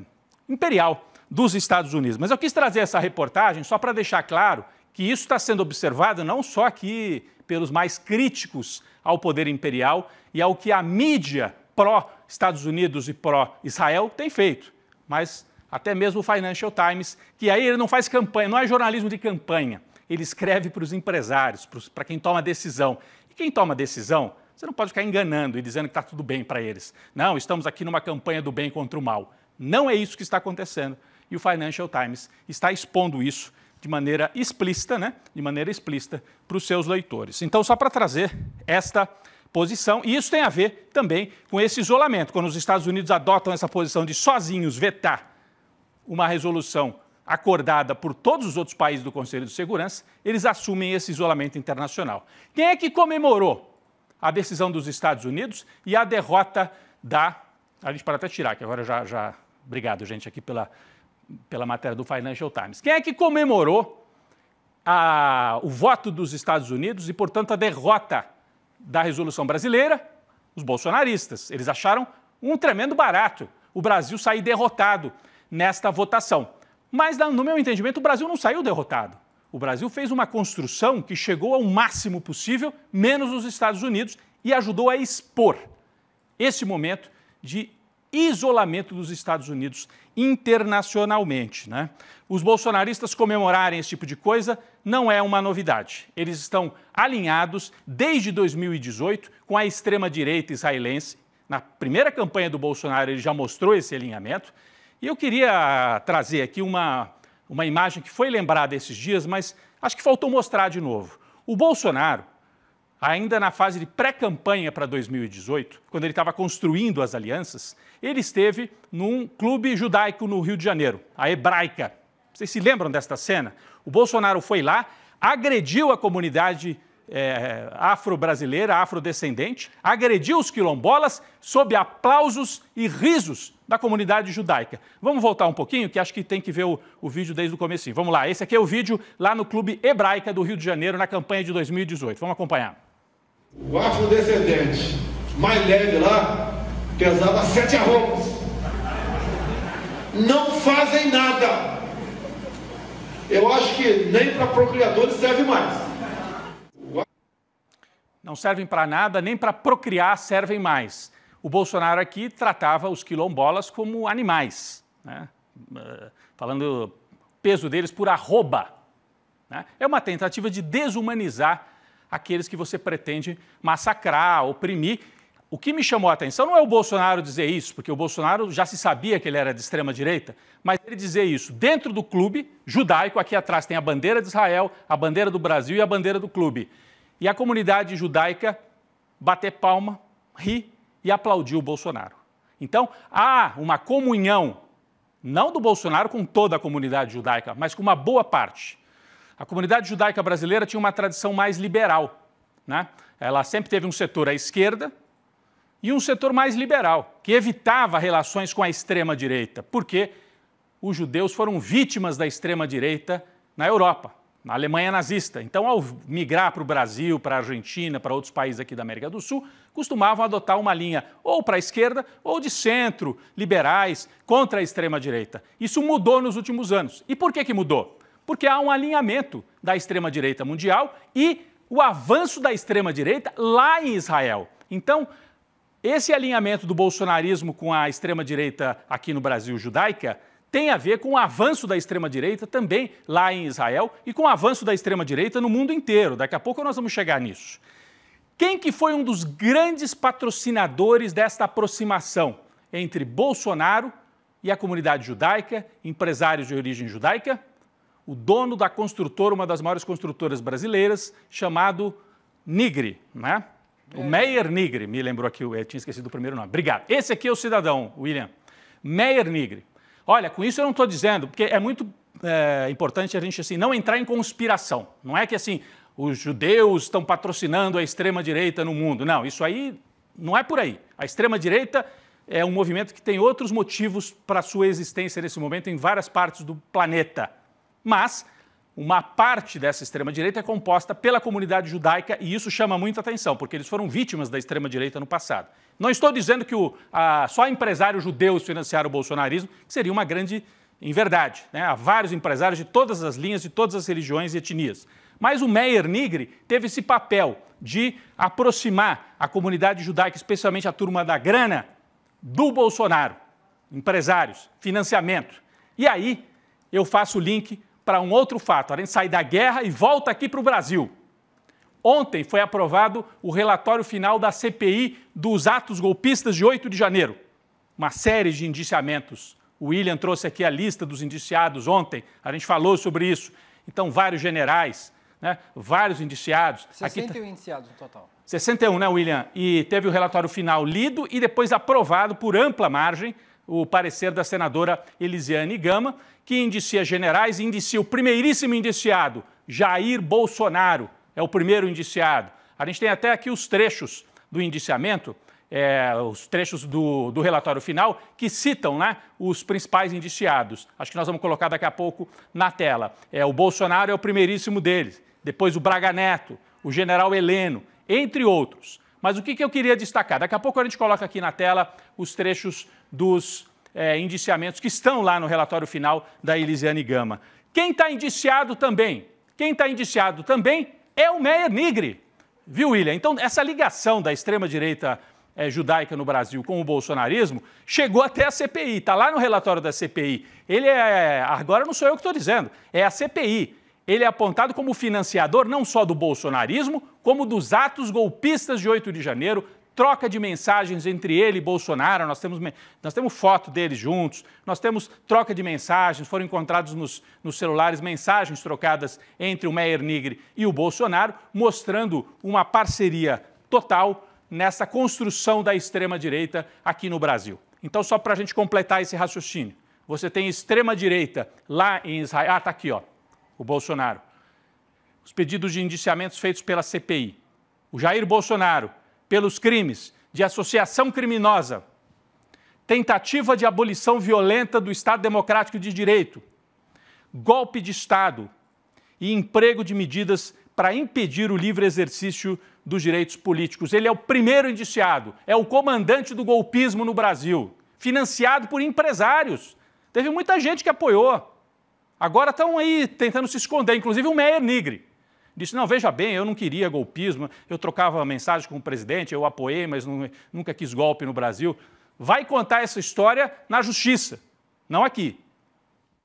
imperial dos Estados Unidos. Mas eu quis trazer essa reportagem só para deixar claro que isso está sendo observado não só aqui pelos mais críticos ao poder imperial e ao que a mídia pró-Estados Unidos e pró-Israel tem feito, mas até mesmo o Financial Times, que aí ele não faz campanha, não é jornalismo de campanha. Ele escreve para os empresários, para quem toma decisão. E quem toma decisão, você não pode ficar enganando e dizendo que está tudo bem para eles. Não, estamos aqui numa campanha do bem contra o mal. Não é isso que está acontecendo. E o Financial Times está expondo isso de maneira explícita, né? De maneira explícita para os seus leitores. Então, só para trazer esta posição, e isso tem a ver também com esse isolamento. Quando os Estados Unidos adotam essa posição de sozinhos vetar uma resolução acordada por todos os outros países do Conselho de Segurança, eles assumem esse isolamento internacional. Quem é que comemorou a decisão dos Estados Unidos e a derrota da. A gente para até tirar, que agora já. já... Obrigado, gente, aqui pela, pela matéria do Financial Times. Quem é que comemorou a, o voto dos Estados Unidos e, portanto, a derrota da resolução brasileira? Os bolsonaristas. Eles acharam um tremendo barato o Brasil sair derrotado nesta votação. Mas, no meu entendimento, o Brasil não saiu derrotado. O Brasil fez uma construção que chegou ao máximo possível, menos os Estados Unidos, e ajudou a expor esse momento de isolamento dos Estados Unidos internacionalmente. Né? Os bolsonaristas comemorarem esse tipo de coisa não é uma novidade. Eles estão alinhados desde 2018 com a extrema-direita israelense. Na primeira campanha do Bolsonaro, ele já mostrou esse alinhamento. E eu queria trazer aqui uma, uma imagem que foi lembrada esses dias, mas acho que faltou mostrar de novo. O Bolsonaro ainda na fase de pré-campanha para 2018, quando ele estava construindo as alianças, ele esteve num clube judaico no Rio de Janeiro, a Hebraica. Vocês se lembram desta cena? O Bolsonaro foi lá, agrediu a comunidade é, afro-brasileira, afrodescendente, agrediu os quilombolas sob aplausos e risos da comunidade judaica. Vamos voltar um pouquinho, que acho que tem que ver o, o vídeo desde o começo. Vamos lá, esse aqui é o vídeo lá no Clube Hebraica do Rio de Janeiro, na campanha de 2018. Vamos acompanhar. O afrodescendente mais leve lá pesava sete arrobas. Não fazem nada. Eu acho que nem para procriadores serve mais. Não servem para nada, nem para procriar servem mais. O Bolsonaro aqui tratava os quilombolas como animais, né? Eh, falando peso deles por arroba. Né? É uma tentativa de desumanizar aqueles que você pretende massacrar, oprimir. O que me chamou a atenção não é o Bolsonaro dizer isso, porque o Bolsonaro já se sabia que ele era de extrema direita, mas ele dizer isso dentro do clube judaico, aqui atrás tem a bandeira de Israel, a bandeira do Brasil e a bandeira do clube. E a comunidade judaica bater palma, rir e aplaudir o Bolsonaro. Então, há uma comunhão, não do Bolsonaro com toda a comunidade judaica, mas com uma boa parte. A comunidade judaica brasileira tinha uma tradição mais liberal. Né? Ela sempre teve um setor à esquerda e um setor mais liberal, que evitava relações com a extrema-direita, porque os judeus foram vítimas da extrema-direita na Europa, na Alemanha nazista. Então, ao migrar para o Brasil, para a Argentina, para outros países aqui da América do Sul, costumavam adotar uma linha ou para a esquerda ou de centro, liberais, contra a extrema-direita. Isso mudou nos últimos anos. E por que, que mudou? porque há um alinhamento da extrema-direita mundial e o avanço da extrema-direita lá em Israel. Então, esse alinhamento do bolsonarismo com a extrema-direita aqui no Brasil judaica tem a ver com o avanço da extrema-direita também lá em Israel e com o avanço da extrema-direita no mundo inteiro. Daqui a pouco nós vamos chegar nisso. Quem que foi um dos grandes patrocinadores desta aproximação entre Bolsonaro e a comunidade judaica, empresários de origem judaica? o dono da construtora, uma das maiores construtoras brasileiras, chamado Nigre, né? O é. Meyer Nigre, me lembrou aqui, eu é, tinha esquecido o primeiro nome. Obrigado. Esse aqui é o cidadão, William. Meyer Nigre. Olha, com isso eu não estou dizendo, porque é muito é, importante a gente assim, não entrar em conspiração. Não é que assim, os judeus estão patrocinando a extrema-direita no mundo. Não, isso aí não é por aí. A extrema-direita é um movimento que tem outros motivos para sua existência nesse momento em várias partes do planeta mas uma parte dessa extrema-direita é composta pela comunidade judaica e isso chama muita atenção, porque eles foram vítimas da extrema-direita no passado. Não estou dizendo que o, a, só empresários judeus financiaram o bolsonarismo, que seria uma grande verdade. Né? Há vários empresários de todas as linhas, de todas as religiões e etnias. Mas o Meyer Nigri teve esse papel de aproximar a comunidade judaica, especialmente a turma da grana, do Bolsonaro. Empresários, financiamento. E aí eu faço o link para um outro fato. A gente sai da guerra e volta aqui para o Brasil. Ontem foi aprovado o relatório final da CPI dos atos golpistas de 8 de janeiro. Uma série de indiciamentos. O William trouxe aqui a lista dos indiciados ontem, a gente falou sobre isso. Então, vários generais, né? vários indiciados. 61 aqui... Tá indiciados no total. 61, né, William? E teve o relatório final lido e depois aprovado por ampla margem o parecer da senadora Elisiane Gama, que indicia generais e indicia o primeiríssimo indiciado, Jair Bolsonaro, é o primeiro indiciado. A gente tem até aqui os trechos do indiciamento, é, os trechos do, do, relatório final, que citam né, os principais indiciados. Acho que nós vamos colocar daqui a pouco na tela. É, o Bolsonaro é o primeiríssimo deles, depois o Braga Neto, o general Heleno, entre outros. Mas o que, que eu queria destacar? Daqui a pouco a gente coloca aqui na tela os trechos dos é, indiciamentos que estão lá no relatório final da Elisiane Gama. Quem está indiciado também? Quem está indiciado também é o Meyer Nigri. Viu, William? Então, essa ligação da extrema-direita é, judaica no Brasil com o bolsonarismo chegou até a CPI. Está lá no relatório da CPI. Ele é. Agora não sou eu que estou dizendo, é a CPI. Ele é apontado como financiador não só do bolsonarismo, como dos atos golpistas de 8 de janeiro, troca de mensagens entre ele e Bolsonaro, nós temos, nós temos foto deles juntos, nós temos troca de mensagens, foram encontrados nos, nos celulares mensagens trocadas entre o Meyer Nigri e o Bolsonaro, mostrando uma parceria total nessa construção da extrema-direita aqui no Brasil. Então, só para a gente completar esse raciocínio, você tem extrema-direita lá em Israel. Ah, está aqui, ó, o Bolsonaro. Os pedidos de indiciamentos feitos pela CPI. O Jair Bolsonaro, pelos crimes de associação criminosa, tentativa de abolição violenta do Estado Democrático de Direito, golpe de Estado e emprego de medidas para impedir o livre exercício dos direitos políticos. Ele é o primeiro indiciado, é o comandante do golpismo no Brasil, financiado por empresários. Teve muita gente que apoiou. Agora estão aí tentando se esconder, inclusive o Meyer Nigre disse: Não, veja bem, eu não queria golpismo, eu trocava mensagem com o presidente, eu apoiei, mas não, nunca quis golpe no Brasil. Vai contar essa história na justiça, não aqui.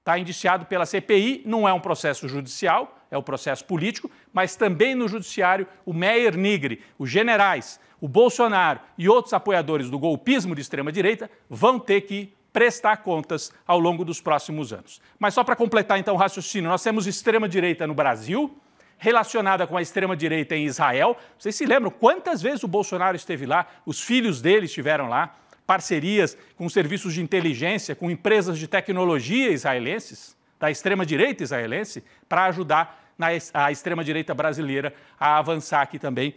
Está indiciado pela CPI, não é um processo judicial, é um processo político, mas também no judiciário, o Meyer Nigre os generais, o Bolsonaro e outros apoiadores do golpismo de extrema-direita vão ter que prestar contas ao longo dos próximos anos. Mas só para completar então o raciocínio, nós temos extrema-direita no Brasil, relacionada com a extrema-direita em Israel. Vocês se lembram quantas vezes o Bolsonaro esteve lá, os filhos dele estiveram lá, parcerias com serviços de inteligência, com empresas de tecnologia israelenses, da extrema-direita israelense, para ajudar a extrema-direita brasileira a avançar aqui também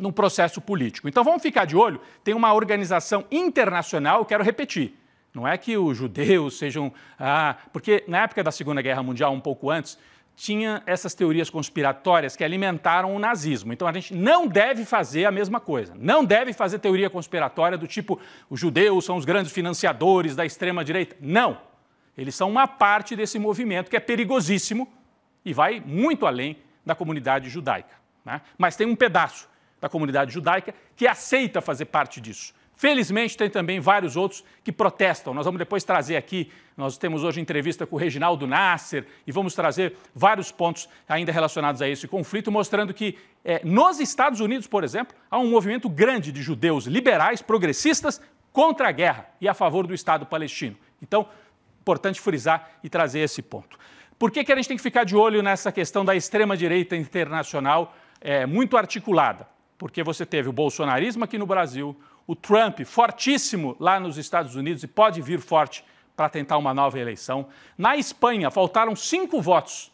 num processo político. Então vamos ficar de olho, tem uma organização internacional, quero repetir, não é que os judeus sejam. Ah, porque na época da Segunda Guerra Mundial, um pouco antes, tinha essas teorias conspiratórias que alimentaram o nazismo. Então a gente não deve fazer a mesma coisa. Não deve fazer teoria conspiratória do tipo os judeus são os grandes financiadores da extrema direita. Não. Eles são uma parte desse movimento que é perigosíssimo e vai muito além da comunidade judaica. Né? Mas tem um pedaço da comunidade judaica que aceita fazer parte disso. Felizmente, tem também vários outros que protestam. Nós vamos depois trazer aqui, nós temos hoje entrevista com o Reginaldo Nasser e vamos trazer vários pontos ainda relacionados a esse conflito, mostrando que é, nos Estados Unidos, por exemplo, há um movimento grande de judeus liberais, progressistas, contra a guerra e a favor do Estado palestino. Então, importante frisar e trazer esse ponto. Por que, que a gente tem que ficar de olho nessa questão da extrema-direita internacional é, muito articulada? Porque você teve o bolsonarismo aqui no Brasil, o Trump, fortíssimo lá nos Estados Unidos e pode vir forte para tentar uma nova eleição. Na Espanha, faltaram cinco votos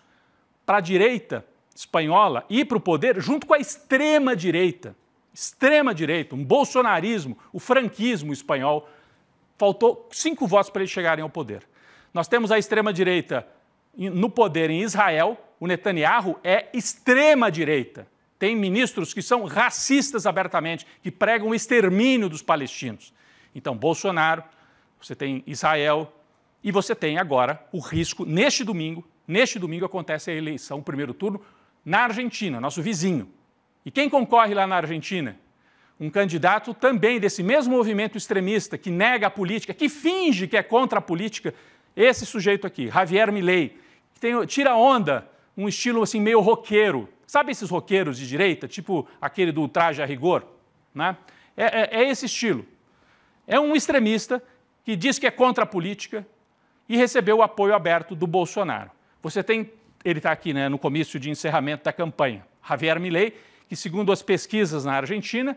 para a direita espanhola ir para o poder junto com a extrema-direita. Extrema-direita, um bolsonarismo, o franquismo espanhol. Faltou cinco votos para eles chegarem ao poder. Nós temos a extrema-direita no poder em Israel. O Netanyahu é extrema-direita tem ministros que são racistas abertamente, que pregam o extermínio dos palestinos. Então, Bolsonaro, você tem Israel e você tem agora o risco, neste domingo, neste domingo acontece a eleição, o primeiro turno, na Argentina, nosso vizinho. E quem concorre lá na Argentina? um candidato também desse mesmo movimento extremista que nega a política, que finge que é contra a política, esse sujeito aqui, Javier Milei, que tem, tira onda, um estilo assim meio roqueiro, Sabe esses roqueiros de direita, tipo aquele do ultraje a rigor? Né? É, é, é esse estilo. É um extremista que diz que é contra a política e recebeu o apoio aberto do Bolsonaro. Você tem, ele está aqui né, no comício de encerramento da campanha, Javier Milei, que segundo as pesquisas na Argentina,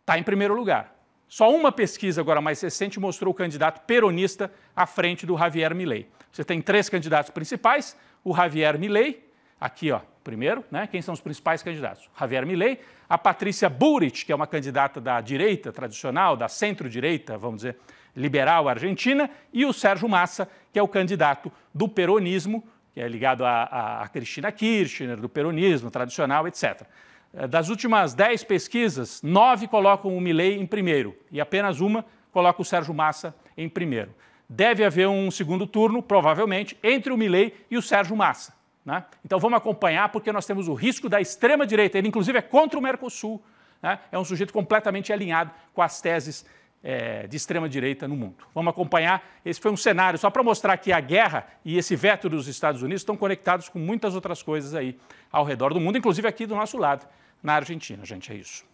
está em primeiro lugar. Só uma pesquisa agora mais recente mostrou o candidato peronista à frente do Javier Milei. Você tem três candidatos principais: o Javier Milei, Aqui, ó, primeiro, né, quem são os principais candidatos? Javier Milei, a Patrícia Bullrich, que é uma candidata da direita tradicional, da centro-direita, vamos dizer, liberal argentina, e o Sérgio Massa, que é o candidato do peronismo, que é ligado à Cristina Kirchner, do peronismo tradicional, etc. Eh, das últimas dez pesquisas, nove colocam o Milley em primeiro e apenas uma coloca o Sérgio Massa em primeiro. Deve haver um segundo turno, provavelmente, entre o Milley e o Sérgio Massa. Né? Então vamos acompanhar, porque nós temos o risco da extrema-direita. Ele, inclusive, é contra o Mercosul. Né? É um sujeito completamente alinhado com as teses é, de extrema-direita no mundo. Vamos acompanhar. Esse foi um cenário só para mostrar que a guerra e esse veto dos Estados Unidos estão conectados com muitas outras coisas aí ao redor do mundo, inclusive aqui do nosso lado, na Argentina. Gente, é isso.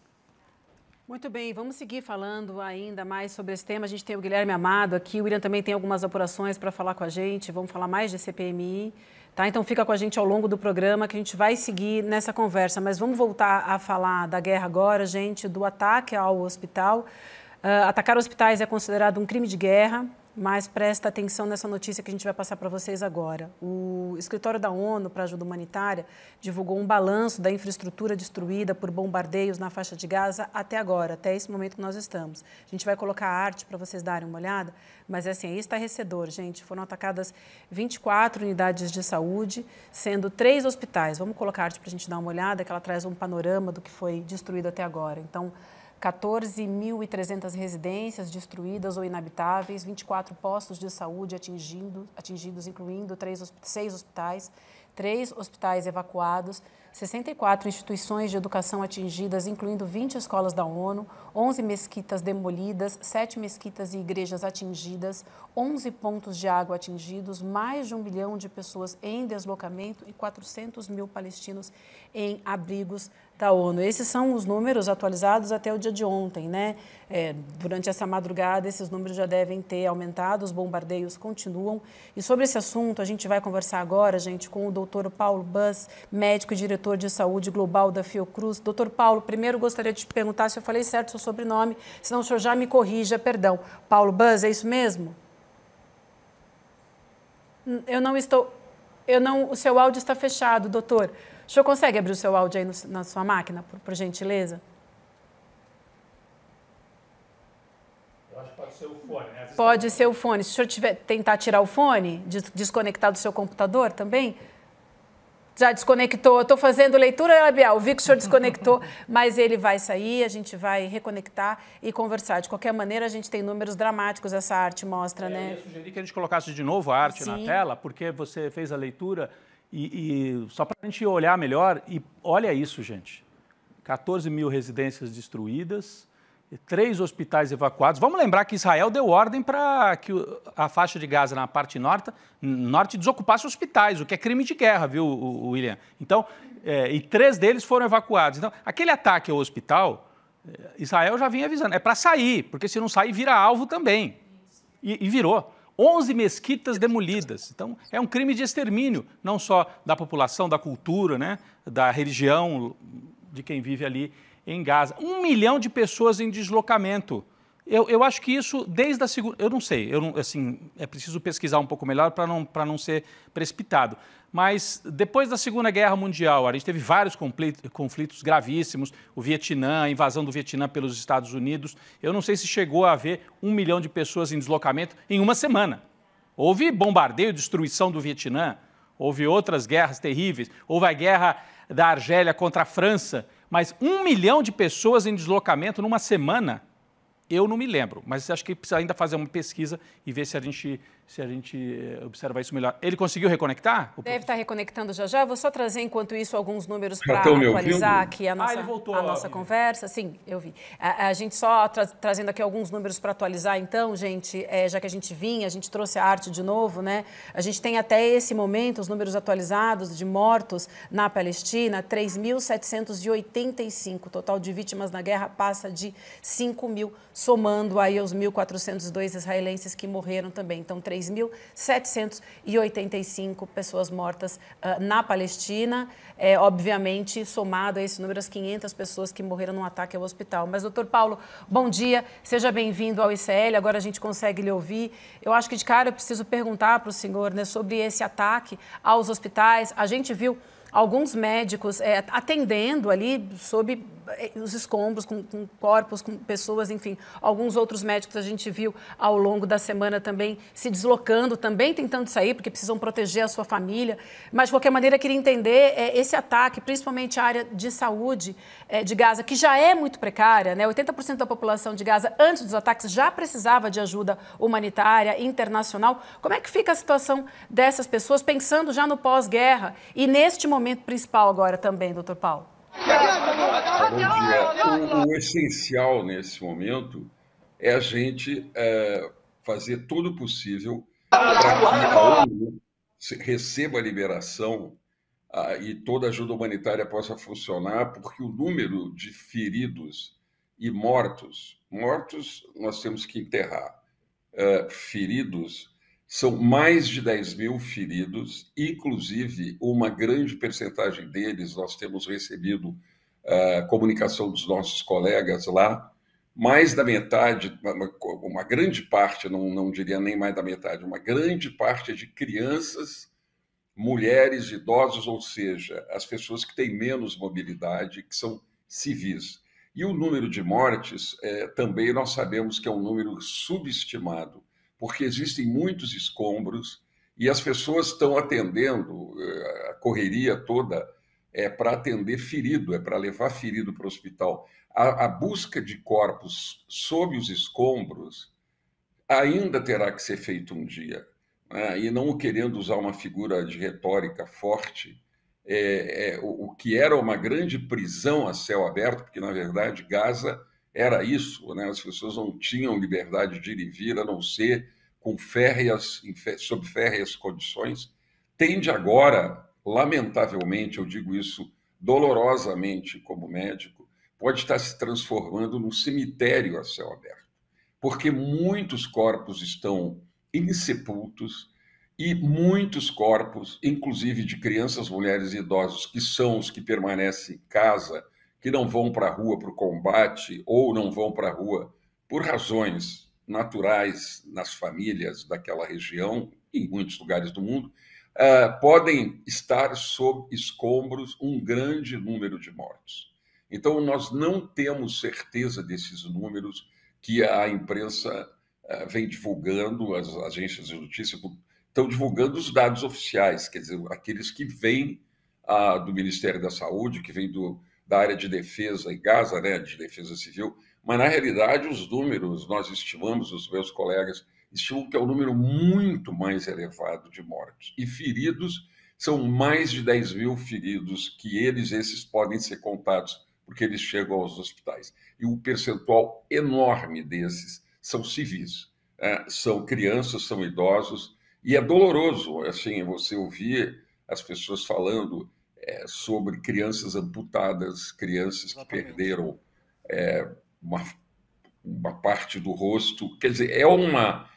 Muito bem, vamos seguir falando ainda mais sobre esse tema. A gente tem o Guilherme Amado aqui, o Irã também tem algumas apurações para falar com a gente. Vamos falar mais de CPMI, Tá? Então fica com a gente ao longo do programa que a gente vai seguir nessa conversa. Mas vamos voltar a falar da guerra agora, gente, do ataque ao hospital. Uh, atacar hospitais é considerado um crime de guerra. Mas presta atenção nessa notícia que a gente vai passar para vocês agora. O escritório da ONU para ajuda humanitária divulgou um balanço da infraestrutura destruída por bombardeios na faixa de Gaza até agora, até esse momento que nós estamos. A gente vai colocar a arte para vocês darem uma olhada, mas é assim, é estarrecedor, gente. Foram atacadas 24 unidades de saúde, sendo três hospitais. Vamos colocar a arte para a gente dar uma olhada, que ela traz um panorama do que foi destruído até agora. Então, 14.300 residências destruídas ou inabitáveis, 24 postos de saúde atingindo atingidos, incluindo três, seis hospitais, três hospitais evacuados, 64 instituições de educação atingidas, incluindo 20 escolas da ONU, 11 mesquitas demolidas, 7 mesquitas e igrejas atingidas, 11 pontos de água atingidos, mais de um milhão de pessoas em deslocamento e 400 mil palestinos em abrigos da ONU. Esses são os números atualizados até o dia de ontem, né? É, durante essa madrugada, esses números já devem ter aumentado, os bombardeios continuam. E sobre esse assunto, a gente vai conversar agora, gente, com o doutor Paulo Bus, médico e diretor de saúde global da Fiocruz. Doutor Paulo, primeiro gostaria de te perguntar se eu falei certo seu sobrenome, senão o senhor já me corrija, perdão. Paulo Bus, é isso mesmo? Eu não estou. Eu não, o seu áudio está fechado, doutor. O senhor consegue abrir o seu áudio aí no, na sua máquina, por, por gentileza? Eu acho que pode ser o fone, né? Pode ser o fone. Se o senhor tiver, tentar tirar o fone, des desconectar do seu computador também, já desconectou. Estou fazendo leitura labial, vi que o senhor desconectou, mas ele vai sair, a gente vai reconectar e conversar. De qualquer maneira, a gente tem números dramáticos, essa arte mostra, é, né? Eu sugeri que a gente colocasse de novo a arte Sim. na tela, porque você fez a leitura e, e só para a gente olhar melhor, e olha isso, gente: 14 mil residências destruídas, três hospitais evacuados. Vamos lembrar que Israel deu ordem para que a faixa de Gaza na parte norte, norte desocupasse hospitais, o que é crime de guerra, viu, William? Então, é, e três deles foram evacuados. Então, aquele ataque ao hospital, é, Israel já vinha avisando, é para sair, porque se não sair, vira alvo também. E, e virou. 11 mesquitas demolidas. Então, é um crime de extermínio, não só da população, da cultura, né, da religião de quem vive ali em Gaza. Um milhão de pessoas em deslocamento. Eu, eu acho que isso, desde a segunda. Eu não sei, eu não, assim, é preciso pesquisar um pouco melhor para não, não ser precipitado. Mas depois da Segunda Guerra Mundial, a gente teve vários conflitos gravíssimos, o Vietnã, a invasão do Vietnã pelos Estados Unidos. Eu não sei se chegou a haver um milhão de pessoas em deslocamento em uma semana. Houve bombardeio, destruição do Vietnã, houve outras guerras terríveis, houve a guerra da Argélia contra a França, mas um milhão de pessoas em deslocamento numa semana eu não me lembro, mas acho que precisa ainda fazer uma pesquisa e ver se a gente se a gente eh, observar isso melhor. Ele conseguiu reconectar? Deve estar tá reconectando já já. Vou só trazer, enquanto isso, alguns números para atualizar aqui a ah, nossa, ah, a nossa conversa. Sim, eu vi. A, a gente só tra trazendo aqui alguns números para atualizar, então, gente, é, já que a gente vinha, a gente trouxe a arte de novo, né? A gente tem até esse momento os números atualizados de mortos na Palestina, 3.785. O total de vítimas na guerra passa de 5 mil, somando aí os 1.402 israelenses que morreram também. Então, 3.785. 3.785 pessoas mortas uh, na Palestina, é, obviamente somado a esse número as 500 pessoas que morreram num ataque ao hospital. Mas, doutor Paulo, bom dia, seja bem-vindo ao ICL, agora a gente consegue lhe ouvir. Eu acho que de cara eu preciso perguntar para o senhor né, sobre esse ataque aos hospitais. A gente viu alguns médicos é, atendendo ali sob eh, os escombros, com, com, corpos, com pessoas, enfim. Alguns outros médicos a gente viu ao longo da semana também se deslocando, também tentando sair, porque precisam proteger a sua família. Mas, de qualquer maneira, queria entender é, esse ataque, principalmente a área de saúde é, de Gaza, que já é muito precária, né? 80% da população de Gaza, antes dos ataques, já precisava de ajuda humanitária, internacional. Como é que fica a situação dessas pessoas, pensando já no pós-guerra e neste momento principal agora também, doutor Paulo? O, o, essencial nesse momento é a gente é, fazer todo o possível para que a ONU receba a liberação e toda a ajuda humanitária possa funcionar, porque o número de feridos e mortos, mortos nós temos que enterrar, é, feridos são mais de 10 mil feridos, inclusive uma grande percentagem deles, nós temos recebido uh, comunicação dos nossos colegas lá, mais da metade, uma, grande parte, não, não diria nem mais da metade, uma grande parte é de crianças, mulheres, idosos, ou seja, as pessoas que têm menos mobilidade, que são civis. E o número de mortes eh, também nós sabemos que é um número subestimado porque existem muitos escombros e as pessoas estão atendendo eh, a correria toda é para atender ferido, é para levar ferido para o hospital. A, a, busca de corpos sob os escombros ainda terá que ser feita um dia. Né? E não querendo usar uma figura de retórica forte, é, é, o, o que era uma grande prisão a céu aberto, porque na verdade Gaza era isso, né? as pessoas não tinham liberdade de ir e vir, a não ser com férreas, sob férreas condições, tende agora, lamentavelmente, eu digo isso dolorosamente como médico, pode estar se transformando num cemitério a céu aberto, porque muitos corpos estão insepultos e muitos corpos, inclusive de crianças, mulheres e idosos, que são os que permanecem em casa, que não vão para a rua para o combate ou não vão para a rua por razões naturais nas famílias daquela região, em muitos lugares do mundo, uh, podem estar sob escombros um grande número de mortes. Então, nós não temos certeza desses números que a imprensa uh, vem divulgando, as agências de notícia estão divulgando os dados oficiais, quer dizer, aqueles que vêm uh, do Ministério da Saúde, que vêm do, da área de defesa e Gaza, né, de defesa civil, mas na realidade os números, nós estimamos, os meus colegas estimam que é um número muito mais elevado de mortos. E feridos, são mais de 10 mil feridos que eles, esses, podem ser contados, porque eles chegam aos hospitais. E um percentual enorme desses são civis, né, são crianças, são idosos, e é doloroso, assim, você ouvir as pessoas falando é, sobre crianças amputadas, crianças que perderam é, uma, uma parte do rosto. Quer dizer, é uma,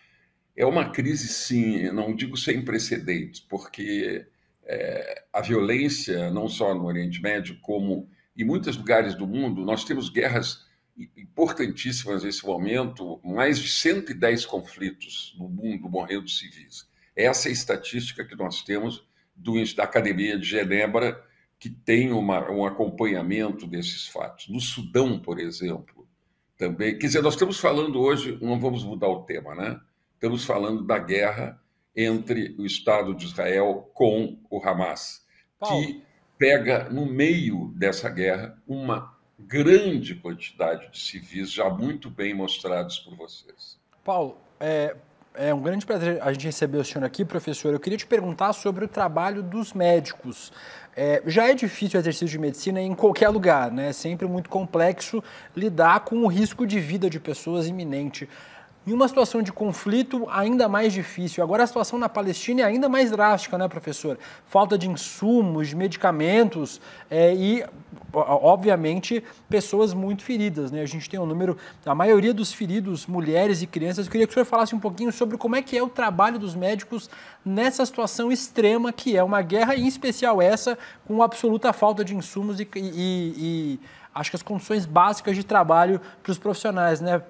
é uma crise, sim, não digo sem precedentes, porque é, a violência, não só no Oriente Médio, como em muitos lugares do mundo, nós temos guerras importantíssimas nesse momento, mais de 110 conflitos no mundo morrendo civis. Essa é a estatística que nós temos do, da Academia de Genebra, que tem uma, um acompanhamento desses fatos. No Sudão, por exemplo, também. Quer dizer, nós estamos falando hoje, não vamos mudar o tema, né? Estamos falando da guerra entre o Estado de Israel com o Hamas, Paulo. que pega no meio dessa guerra uma grande quantidade de civis já muito bem mostrados por vocês. Paulo, é, é um grande prazer a gente receber o senhor aqui, professor. Eu queria te perguntar sobre o trabalho dos médicos. É, já é difícil o exercício de medicina em qualquer lugar, né? É sempre muito complexo lidar com o risco de vida de pessoas iminente. Em uma situação de conflito ainda mais difícil, agora a situação na Palestina é ainda mais drástica, né, professor? Falta de insumos, de medicamentos é, e, obviamente, pessoas muito feridas, né? A gente tem um número, a maioria dos feridos, mulheres e crianças. Eu queria que o senhor falasse um pouquinho sobre como é que é o trabalho dos médicos nessa situação extrema que é uma guerra, e em especial essa, com absoluta falta de insumos e, e, e acho que as condições básicas de trabalho para os profissionais, né,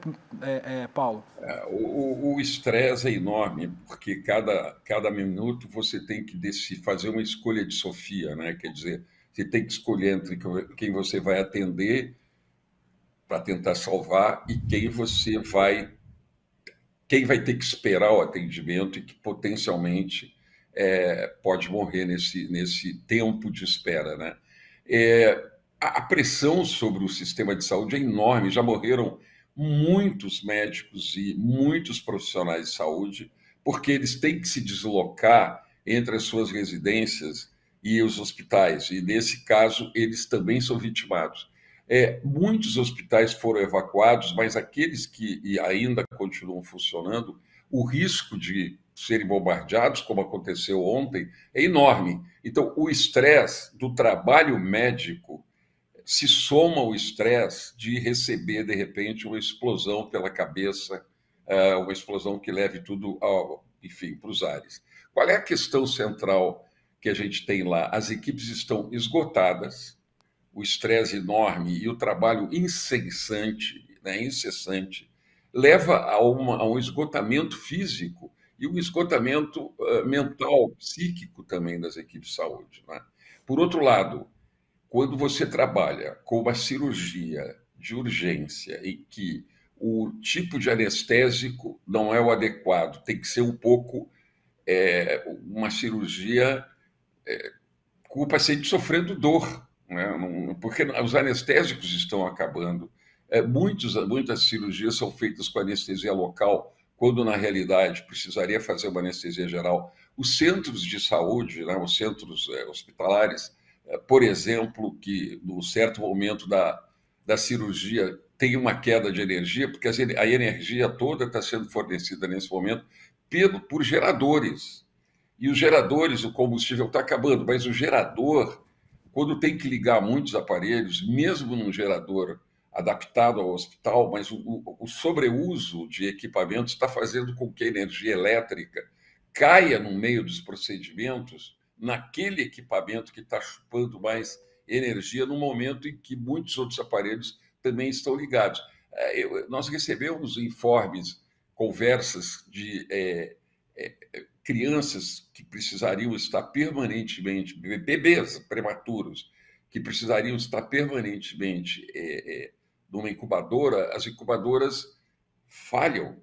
é, é, Paulo? É, o estresse é enorme, porque cada, cada minuto você tem que decidir, fazer uma escolha de Sofia, né? quer dizer, você tem que escolher entre quem você vai atender para tentar salvar e quem você vai quem vai ter que esperar o atendimento e que potencialmente é, pode morrer nesse, nesse tempo de espera. Né? É, a pressão sobre o sistema de saúde é enorme. Já morreram muitos médicos e muitos profissionais de saúde, porque eles têm que se deslocar entre as suas residências e os hospitais. E nesse caso, eles também são vitimados. É, muitos hospitais foram evacuados, mas aqueles que ainda continuam funcionando, o risco de serem bombardeados, como aconteceu ontem, é enorme. Então, o estresse do trabalho médico se soma o estresse de receber, de repente, uma explosão pela cabeça, é, uma explosão que leve tudo, ao, enfim, para os ares. Qual é a questão central que a gente tem lá? As equipes estão esgotadas, o estresse enorme e o trabalho incessante, né, incessante leva a, uma, a um esgotamento físico e um esgotamento eh, mental, psíquico também das equipes de saúde. Né? Por outro lado, quando você trabalha com uma cirurgia de urgência em que o tipo de anestésico não é o adequado, tem que ser um pouco é, uma cirurgia é, com o paciente sofrendo dor, né? porque os anestésicos estão acabando. É, muitos, muitas cirurgias são feitas com anestesia local, quando na realidade precisaria fazer uma anestesia geral. Os centros de saúde, né, os centros é, hospitalares, é, por exemplo, que no certo momento da, da cirurgia tem uma queda de energia, porque a energia toda está sendo fornecida nesse momento pelo, por geradores. E os geradores, o combustível está acabando, mas o gerador, quando tem que ligar muitos aparelhos, mesmo num gerador adaptado ao hospital, mas o, o sobreuso de equipamentos está fazendo com que a energia elétrica caia no meio dos procedimentos naquele equipamento que está chupando mais energia no momento em que muitos outros aparelhos também estão ligados. É, eu, nós recebemos informes, conversas de é, é, é crianças que precisariam estar permanentemente, bebês prematuros, que precisariam estar permanentemente é, é, numa incubadora, as incubadoras falham,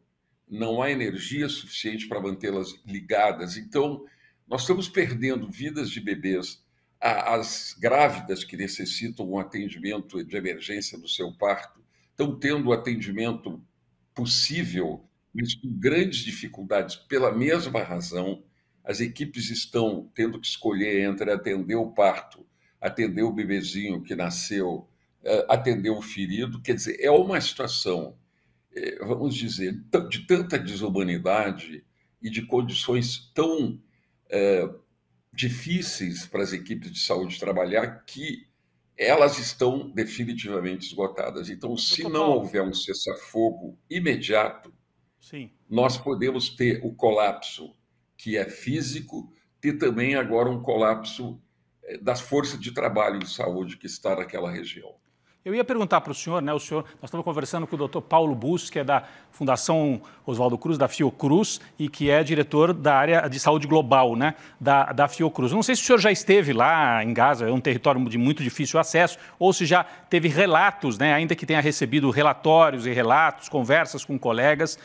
não há energia suficiente para mantê-las ligadas. Então, nós estamos perdendo vidas de bebês. As grávidas que necessitam um atendimento de emergência no seu parto estão tendo o atendimento possível, mas com grandes dificuldades, pela mesma razão. As equipes estão tendo que escolher entre atender o parto, atender o bebezinho que nasceu, eh, atender o ferido. Quer dizer, é uma situação, eh, vamos dizer, de tanta desumanidade e de condições tão é, difíceis para as equipes de saúde trabalhar que elas estão definitivamente esgotadas. Então, se não Paulo. houver um cessar-fogo imediato, Sim. nós podemos ter o colapso que é físico, ter também agora um colapso é, das forças de trabalho e saúde que está naquela região. Eu ia perguntar para o senhor, né? O senhor, nós estamos conversando com o doutor Paulo Bus, que é da Fundação Oswaldo Cruz, da Fiocruz, e que é diretor da área de saúde global, né? Da, da Fiocruz. Não sei se o senhor já esteve lá em Gaza, é um território de muito difícil acesso, ou se já teve relatos, né? Ainda que tenha recebido relatórios e relatos, conversas com colegas.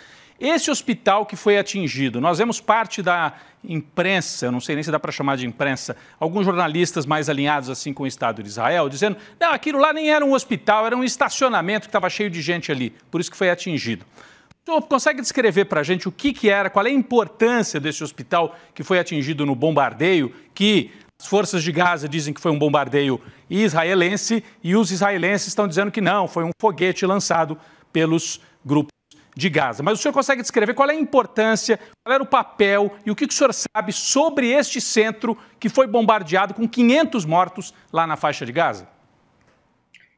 Esse hospital que foi atingido, nós vemos parte da imprensa, não sei nem se dá para chamar de imprensa, alguns jornalistas mais alinhados assim com o Estado de Israel, dizendo: não, aquilo lá nem era um hospital, era um estacionamento que estava cheio de gente ali, por isso que foi atingido. O senhor consegue descrever para a gente o que, que era, qual é a importância desse hospital que foi atingido no bombardeio, que as forças de Gaza dizem que foi um bombardeio israelense e os israelenses estão dizendo que não, foi um foguete lançado pelos grupos de Gaza. Mas o senhor consegue descrever qual é a importância, qual era o papel e o que o senhor sabe sobre este centro que foi bombardeado com 500 mortos lá na faixa de Gaza?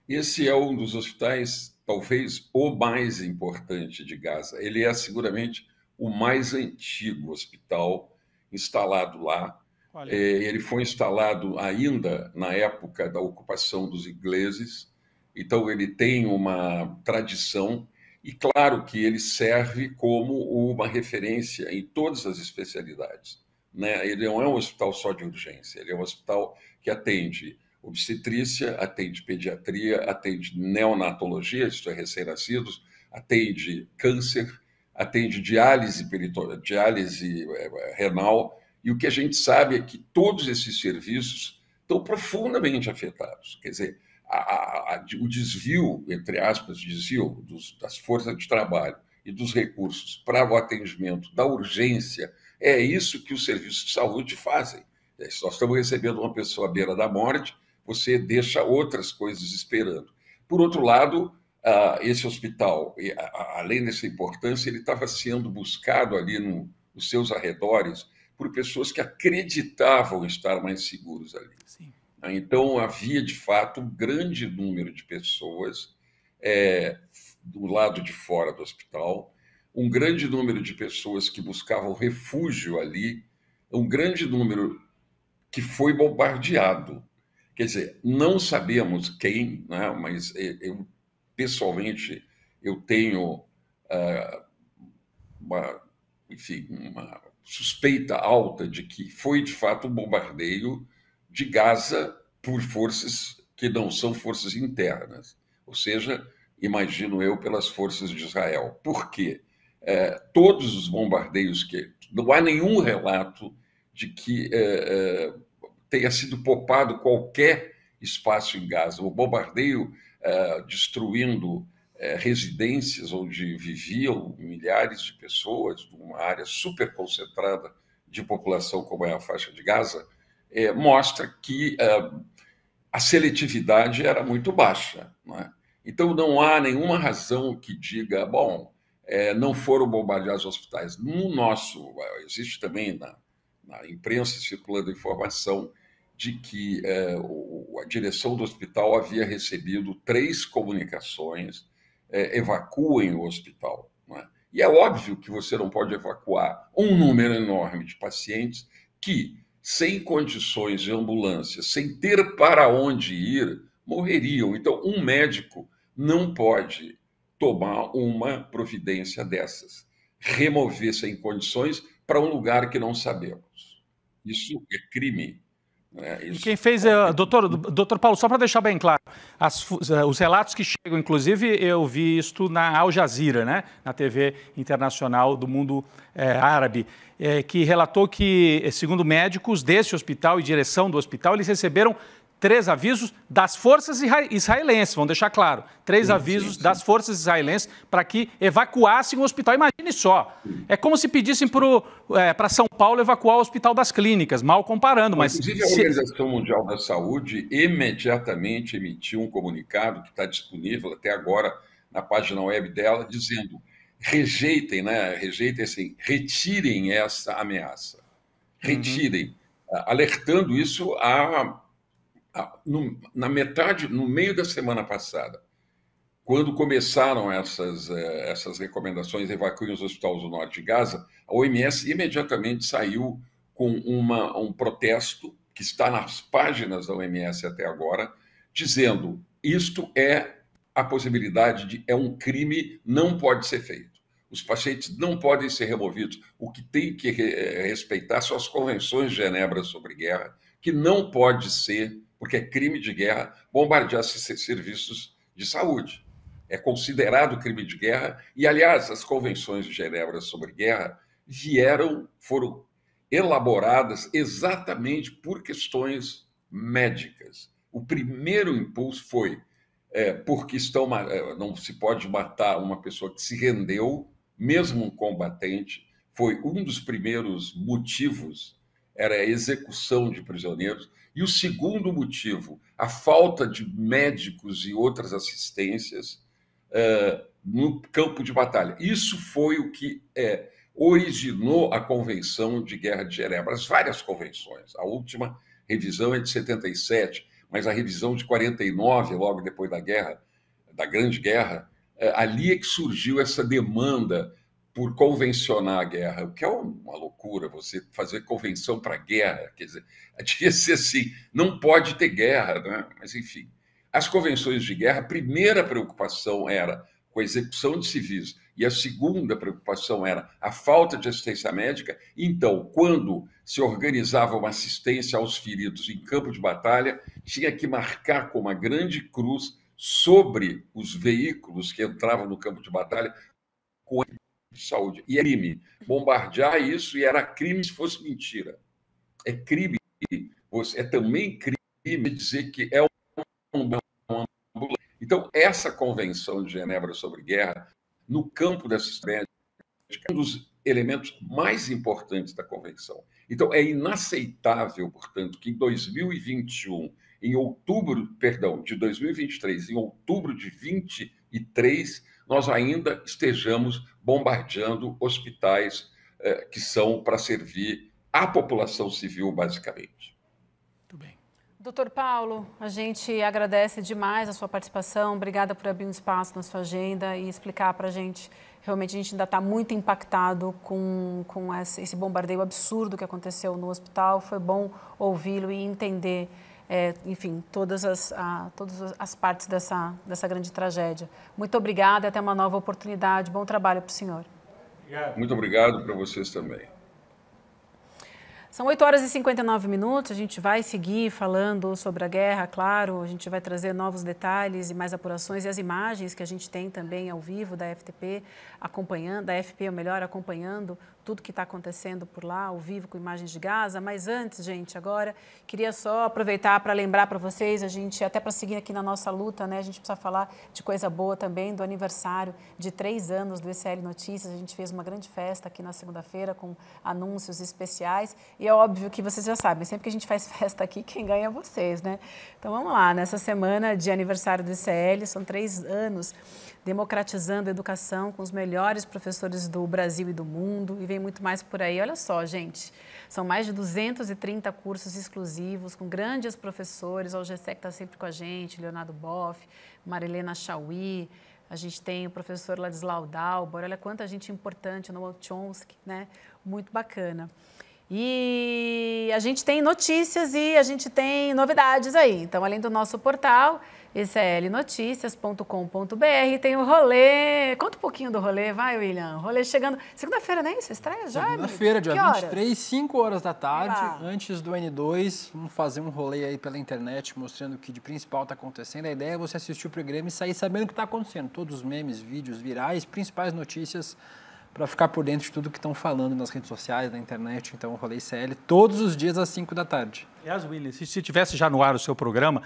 Esse é um dos hospitais, talvez o mais importante de Gaza. Ele é seguramente o mais antigo hospital instalado lá. É, ele foi instalado ainda na época da ocupação dos ingleses, então ele tem uma tradição e claro que ele serve como uma referência em todas as especialidades. Né? Ele não é um hospital só de urgência, ele é um hospital que atende obstetrícia, atende pediatria, atende neonatologia, isto é, recém-nascidos, atende câncer, atende diálise, diálise é, é, renal. E o que a gente sabe é que todos esses serviços estão profundamente afetados. Quer dizer, a, a, o desvio, entre aspas, desvio dos, das forças de trabalho e dos recursos para o atendimento da urgência, é isso que os serviços de saúde fazem. É, se nós estamos recebendo uma pessoa à beira da morte, você deixa outras coisas esperando. Por outro lado, esse hospital, além dessa importância, ele estava sendo buscado ali no, nos seus arredores por pessoas que acreditavam estar mais seguros ali. Sim. Então, havia, de fato, um grande número de pessoas é, do lado de fora do hospital, um grande número de pessoas que buscavam refúgio ali, um grande número que foi bombardeado. Quer dizer, não sabemos quem, né, mas é, eu, pessoalmente, eu tenho uh, uma, enfim, uma suspeita alta de que foi, de fato, um bombardeio de Gaza por forças que não são forças internas, ou seja, imagino eu, pelas forças de Israel. Por quê? É, todos os bombardeios que. Não há nenhum relato de que é, é, tenha sido poupado qualquer espaço em Gaza. O bombardeio é, destruindo é, residências onde viviam milhares de pessoas, numa área super concentrada de população como é a faixa de Gaza, é, mostra que é, a seletividade era muito baixa. É? Então, não há nenhuma razão que diga, bom, é, não foram bombardeados hospitais. No nosso, é, existe também na, na imprensa circulando informação de que o, a direção do hospital havia recebido três comunicações: evacuem o hospital. É? E é óbvio que você não pode evacuar um número enorme de pacientes que sem condições de ambulância, sem ter para onde ir, morreriam. Então, um médico não pode tomar uma providência dessas, remover sem condições para um lugar que não sabemos. Isso é crime. É, e quem fez, é, eh, doutor, doutor Paulo, só para deixar bem claro, as, eh, os relatos que chegam, inclusive eu vi isto na Al Jazeera, né, na TV internacional do mundo é, árabe, que relatou que, segundo médicos desse hospital e direção do hospital, eles receberam três avisos das forças israelenses, vamos deixar claro. Três sim, avisos sim, sim. das forças israelenses para que evacuassem o hospital. Imagine só. É como se pedissem para é, São Paulo evacuar o hospital das clínicas, mal comparando. Mas... Inclusive, a Organização Mundial da Saúde imediatamente emitiu um comunicado que está disponível até agora na página web dela, dizendo rejeitem, né? Rejeitem assim, retirem essa ameaça. Uhum. Retirem. Uhum. Alertando isso a no, na metade, no meio da semana passada, quando começaram essas, eh, essas recomendações, evacuem os hospitais do norte de Gaza, a OMS imediatamente saiu com uma, um protesto que está nas páginas da OMS até agora, dizendo isto é a possibilidade de é um crime, não pode ser feito. Os pacientes não podem ser removidos. O que tem que eh, respeitar são as convenções de Genebra sobre guerra, que não pode ser porque é crime de guerra bombardear serviços de saúde. É considerado crime de guerra, e, aliás, as convenções de Genebra sobre guerra vieram, foram elaboradas exatamente por questões médicas. O primeiro impulso foi é, porque estão, é, não se pode matar uma pessoa que se rendeu, mesmo um combatente, foi um dos primeiros motivos, era a execução de prisioneiros. E o segundo motivo, a falta de médicos e outras assistências é, no campo de batalha. Isso foi o que é, originou a Convenção de Guerra de Genebra, as várias convenções. A última revisão é de 77, mas a revisão de 49, logo depois da guerra, da Grande Guerra, é, ali é que surgiu essa demanda por convencionar a guerra, o que é uma loucura, você fazer convenção para guerra, quer dizer, devia ser assim, não pode ter guerra, né? mas enfim. As convenções de guerra, a primeira preocupação era com a execução de civis, e a segunda preocupação era a falta de assistência médica. Então, quando se organizava uma assistência aos feridos em campo de batalha, tinha que marcar com uma grande cruz sobre os veículos que entravam no campo de batalha com de saúde. E é crime. Bombardear isso e era crime se fosse mentira. É crime. É também crime dizer que é um Então, essa Convenção de Genebra sobre guerra, no campo dessa estratégia, é um dos elementos mais importantes da Convenção. Então, é inaceitável, portanto, que em 2021, em outubro, perdão, de 2023, em outubro de 23, nós ainda estejamos bombardeando hospitais eh, que são para servir à população civil, basicamente. Muito bem. Doutor Paulo, a gente agradece demais a sua participação. Obrigada por abrir um espaço na sua agenda e explicar para a gente. Realmente, a gente ainda está muito impactado com, com esse bombardeio absurdo que aconteceu no hospital. Foi bom ouvi-lo e entender é, enfim, todas as, a, todas as partes dessa, dessa grande tragédia. Muito obrigada e até uma nova oportunidade. Bom trabalho para o senhor. Muito obrigado para vocês também. São 8 horas e 59 minutos. A gente vai seguir falando sobre a guerra, claro. A gente vai trazer novos detalhes e mais apurações e as imagens que a gente tem também ao vivo da FTP acompanhando, da FP, ou melhor, acompanhando tudo que está acontecendo por lá, ao vivo, com imagens de Gaza. Mas antes, gente, agora, queria só aproveitar para lembrar para vocês, a gente, até para seguir aqui na nossa luta, né, a gente precisa falar de coisa boa também, do aniversário de três anos do ICL Notícias. A gente fez uma grande festa aqui na segunda-feira com anúncios especiais. E é óbvio que vocês já sabem, sempre que a gente faz festa aqui, quem ganha é vocês, né? Então vamos lá, nessa semana de aniversário do ICL, são três anos democratizando a educação com os melhores professores do Brasil e do mundo e vem muito mais por aí. Olha só, gente, são mais de 230 cursos exclusivos com grandes professores. O GSEC está sempre com a gente, Leonardo Boff, Marilena Chauí, a gente tem o professor Ladislau Dalbor, olha quanta gente importante, Noam Chomsky, né? Muito bacana. E a gente tem notícias e a gente tem novidades aí. Então, além do nosso portal, iclnoticias.com.br. É Tem o rolê. Conta um pouquinho do rolê, vai, William. Rolê chegando. Segunda-feira, né? Você isso? Estreia já? Segunda-feira, dia 23, 5 horas da tarde, ah. antes do N2. Vamos fazer um rolê aí pela internet mostrando o que de principal está acontecendo. A ideia é você assistir o programa e sair sabendo o que está acontecendo. Todos os memes, vídeos virais, principais notícias para ficar por dentro de tudo que estão falando nas redes sociais, na internet. Então, o Rolê CL todos os dias às 5 da tarde. Aliás, William, se, se tivesse já no ar o seu programa,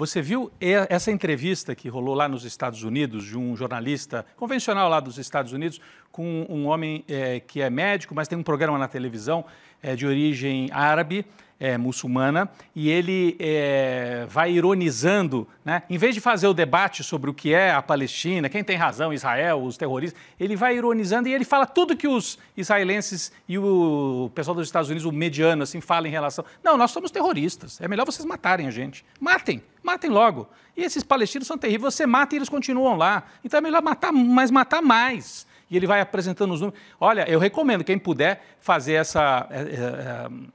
você viu essa entrevista que rolou lá nos Estados Unidos de um jornalista convencional lá dos Estados Unidos com um homem é, que é médico, mas tem um programa na televisão é, de origem árabe, é, muçulmana e ele é, vai ironizando, né? em vez de fazer o debate sobre o que é a Palestina, quem tem razão, Israel, os terroristas, ele vai ironizando e ele fala tudo que os israelenses e o pessoal dos Estados Unidos, o mediano, assim, falam em relação. Não, nós somos terroristas, é melhor vocês matarem a gente. Matem, matem logo. E esses palestinos são terríveis, você mata e eles continuam lá. Então é melhor matar, mas matar mais e ele vai apresentando os números. Olha, eu recomendo, quem puder fazer essa.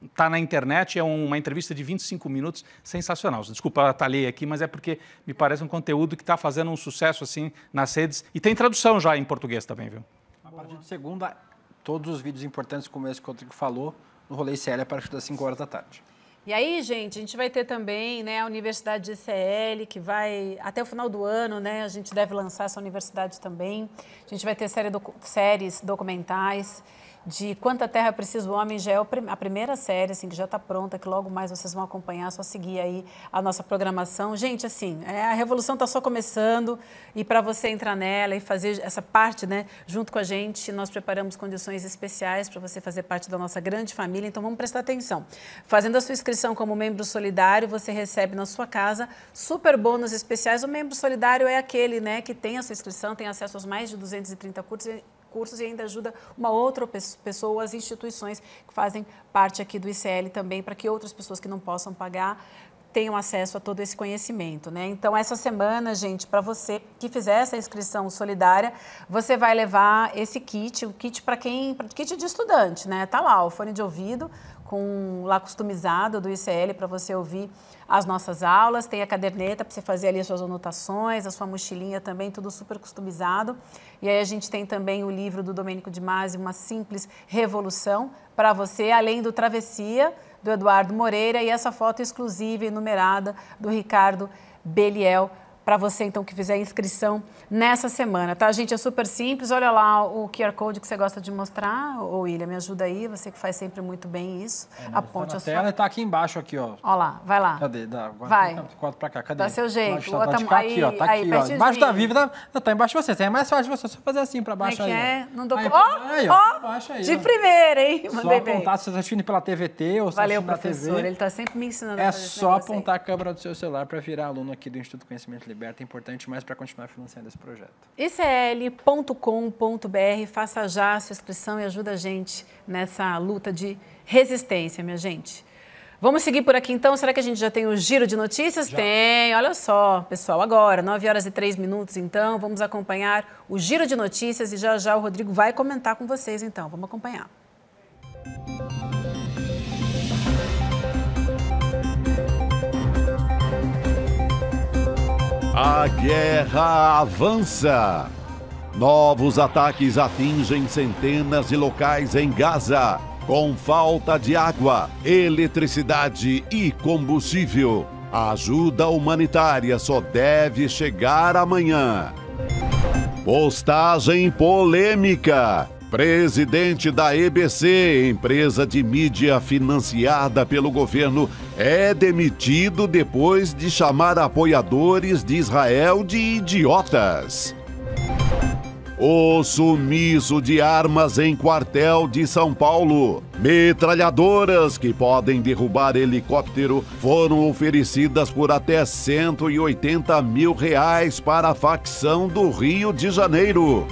Está é, é, na internet, é uma entrevista de 25 minutos sensacional. Desculpa, atalhei aqui, mas é porque me parece um conteúdo que está fazendo um sucesso assim nas redes. E tem tradução já em português também, viu? A partir de segunda, todos os vídeos importantes, como esse que o Rodrigo falou, no Rolê Célia, a partir das 5 horas da tarde. E aí, gente, a gente vai ter também né, a Universidade de ICL, que vai até o final do ano, né? A gente deve lançar essa universidade também. A gente vai ter série docu séries documentais de Quanta Terra Precisa o Homem, já é a primeira série, assim, que já está pronta, que logo mais vocês vão acompanhar, só seguir aí a nossa programação. Gente, assim, é, a revolução está só começando e para você entrar nela e fazer essa parte, né, junto com a gente, nós preparamos condições especiais para você fazer parte da nossa grande família, então vamos prestar atenção. Fazendo a sua inscrição como membro solidário, você recebe na sua casa super bônus especiais. O membro solidário é aquele, né, que tem a sua inscrição, tem acesso aos mais de 230 cursos recursos e ainda ajuda uma outra pessoa, as instituições que fazem parte aqui do ICL também, para que outras pessoas que não possam pagar tenham acesso a todo esse conhecimento, né? Então essa semana, gente, para você que fizer essa inscrição solidária, você vai levar esse kit, o kit para quem, kit de estudante, né? Tá lá o fone de ouvido com lá customizado do ICL para você ouvir as nossas aulas, tem a caderneta para você fazer ali as suas anotações, a sua mochilinha também, tudo super customizado. E aí a gente tem também o livro do Domênico de Masi, Uma Simples Revolução, para você, além do Travessia, do Eduardo Moreira, e essa foto exclusiva e numerada do Ricardo Beliel para você, então, que fizer a inscrição nessa semana, tá, gente? É super simples. Olha lá o QR Code que você gosta de mostrar. Ô, William, me ajuda aí. Você que faz sempre muito bem isso. É, tá Aponte tá a sua... tela está aqui embaixo, aqui, ó. Olha lá, vai lá. Cadê? Dá, vai. quatro para cá, cadê? Dá tá seu jeito. Está tá, tá, tá, aí, aqui, ó. Tá aí, aqui, ó. Embaixo da Vivi. Tá, tá embaixo de você. É mais fácil você só fazer assim para baixo é aí. é aí. É, não dou... Aí, oh, aí, ó, oh, aí, de ó. primeira, hein? Mandei só bem. apontar, se você assistindo pela TVT ou se Valeu, professor. TV, ele está sempre me ensinando É só apontar a câmera do seu celular para virar aluno aqui do Instituto Conhecimento Livre liberta é importante mais para continuar financiando esse projeto. icl.com.br, faça já a sua inscrição e ajuda a gente nessa luta de resistência, minha gente. Vamos seguir por aqui então. Será que a gente já tem o giro de notícias? Já. Tem, olha só, pessoal. Agora, 9 horas e 3 minutos, então, vamos acompanhar o giro de notícias e já já o Rodrigo vai comentar com vocês, então. Vamos acompanhar. Música A guerra avança. Novos ataques atingem centenas de locais em Gaza, com falta de água, eletricidade e combustível. A ajuda humanitária só deve chegar amanhã. Postagem polêmica. Presidente da EBC, empresa de mídia financiada pelo governo, é demitido depois de chamar apoiadores de Israel de idiotas. O sumiço de armas em quartel de São Paulo. Metralhadoras que podem derrubar helicóptero foram oferecidas por até 180 mil reais para a facção do Rio de Janeiro.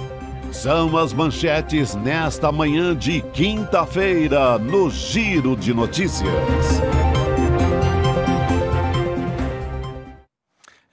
São as manchetes nesta manhã de quinta-feira no Giro de Notícias.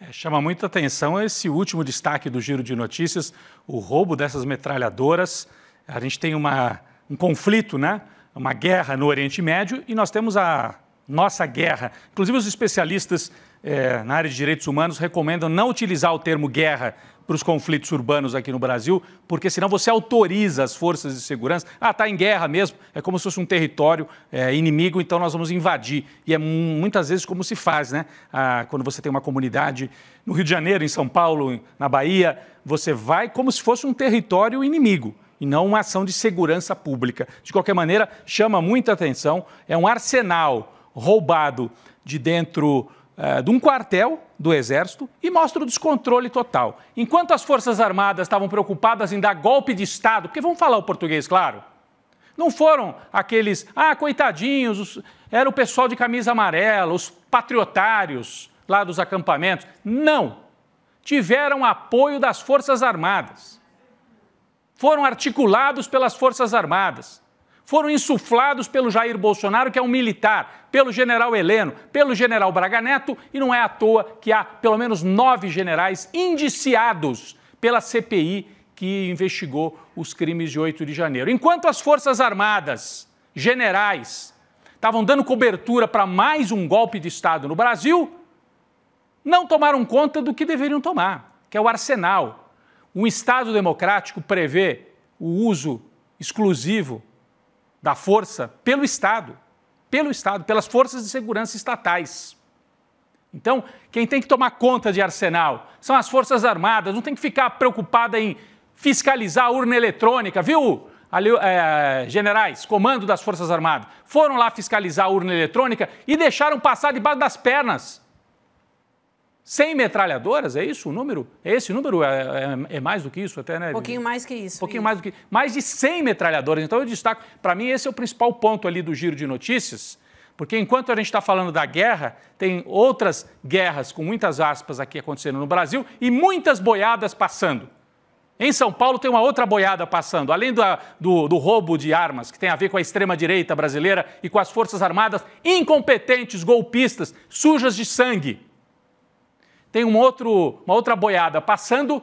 É, chama muita atenção esse último destaque do Giro de Notícias, o roubo dessas metralhadoras. A gente tem uma, um conflito, né? uma guerra no Oriente Médio e nós temos a nossa guerra. Inclusive, os especialistas é, na área de direitos humanos recomendam não utilizar o termo guerra para os conflitos urbanos aqui no Brasil, porque senão você autoriza as forças de segurança. Ah, está em guerra mesmo, é como se fosse um território é, inimigo, então nós vamos invadir. E é muitas vezes como se faz, né? Ah, quando você tem uma comunidade no Rio de Janeiro, em São Paulo, na Bahia, você vai como se fosse um território inimigo e não uma ação de segurança pública. De qualquer maneira, chama muita atenção, é um arsenal roubado de dentro é, de um quartel do Exército e mostra o descontrole total. Enquanto as Forças Armadas estavam preocupadas em dar golpe de Estado, porque vamos falar o português, claro. Não foram aqueles, ah, coitadinhos, os... era o pessoal de camisa amarela, os patriotários lá dos acampamentos. Não! Tiveram apoio das Forças Armadas. Foram articulados pelas Forças Armadas foram insuflados pelo Jair Bolsonaro, que é um militar, pelo general Heleno, pelo general Braga Neto, e não é à toa que há pelo menos nove generais indiciados pela CPI que investigou os crimes de 8 de janeiro. Enquanto as Forças Armadas, generais, estavam dando cobertura para mais um golpe de Estado no Brasil, não tomaram conta do que deveriam tomar, que é o arsenal. Um Estado democrático prevê o uso exclusivo da força pelo Estado, pelo Estado, pelas forças de segurança estatais. Então, quem tem que tomar conta de arsenal são as Forças Armadas, não tem que ficar preocupada em fiscalizar a urna eletrônica, viu? Ali, é, generais, comando das Forças Armadas, foram lá fiscalizar a urna eletrônica e deixaram passar debaixo das pernas 100 metralhadoras, é isso o número? É esse número? É, é, é, mais do que isso até, né? Um pouquinho mais que isso. Um pouquinho isso. mais do que Mais de 100 metralhadoras. Então eu destaco, para mim esse é o principal ponto ali do giro de notícias, porque enquanto a gente está falando da guerra, tem outras guerras, com muitas aspas aqui acontecendo no Brasil, e muitas boiadas passando. Em São Paulo tem uma outra boiada passando. Além do, do, roubo de armas, que tem a ver com a extrema-direita brasileira e com as Forças Armadas incompetentes, golpistas, sujas de sangue tem um outro, uma outra boiada passando,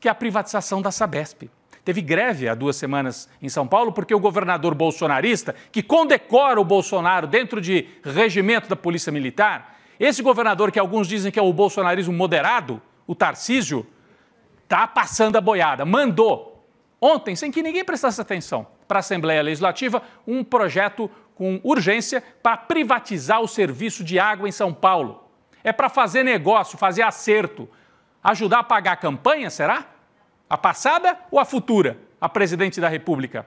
que é a privatização da Sabesp. Teve greve há duas semanas em São Paulo, porque o governador bolsonarista, que condecora o Bolsonaro dentro de regimento da Polícia Militar, esse governador que alguns dizem que é o bolsonarismo moderado, o Tarcísio, está passando a boiada. Mandou, ontem, sem que ninguém prestasse atenção, para a Assembleia Legislativa, um projeto com urgência para privatizar o serviço de água em São Paulo. É para fazer negócio, fazer acerto. Ajudar a pagar a campanha, será? A passada ou a futura? A presidente da República.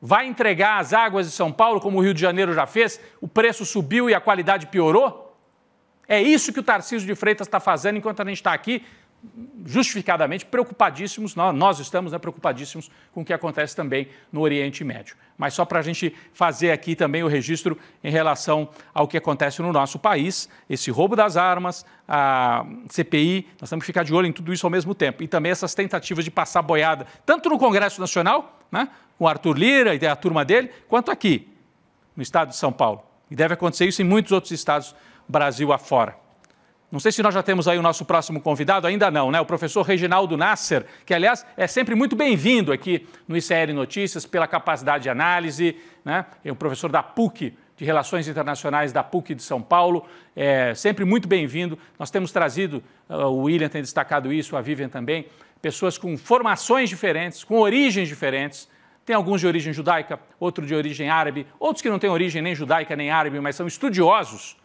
Vai entregar as águas de São Paulo, como o Rio de Janeiro já fez? O preço subiu e a qualidade piorou? É isso que o Tarcísio de Freitas está fazendo enquanto a gente está aqui justificadamente preocupadíssimos, nós estamos né, preocupadíssimos com o que acontece também no Oriente Médio. Mas só para a gente fazer aqui também o registro em relação ao que acontece no nosso país, esse roubo das armas, a CPI, nós temos que ficar de olho em tudo isso ao mesmo tempo. E também essas tentativas de passar boiada, tanto no Congresso Nacional, né, com Arthur Lira e a turma dele, quanto aqui, no estado de São Paulo. E deve acontecer isso em muitos outros estados Brasil afora. Não sei se nós já temos aí o nosso próximo convidado, ainda não, né? O professor Reginaldo Nasser, que, aliás, é sempre muito bem-vindo aqui no ICL Notícias pela capacidade de análise, né? É um professor da PUC, de Relações Internacionais da PUC de São Paulo, é sempre muito bem-vindo. Nós temos trazido, ah, o William tem destacado isso, a Vivian também, pessoas com formações diferentes, com origens diferentes, tem alguns de origem judaica, outro de origem árabe, outros que não têm origem nem judaica nem árabe, mas são estudiosos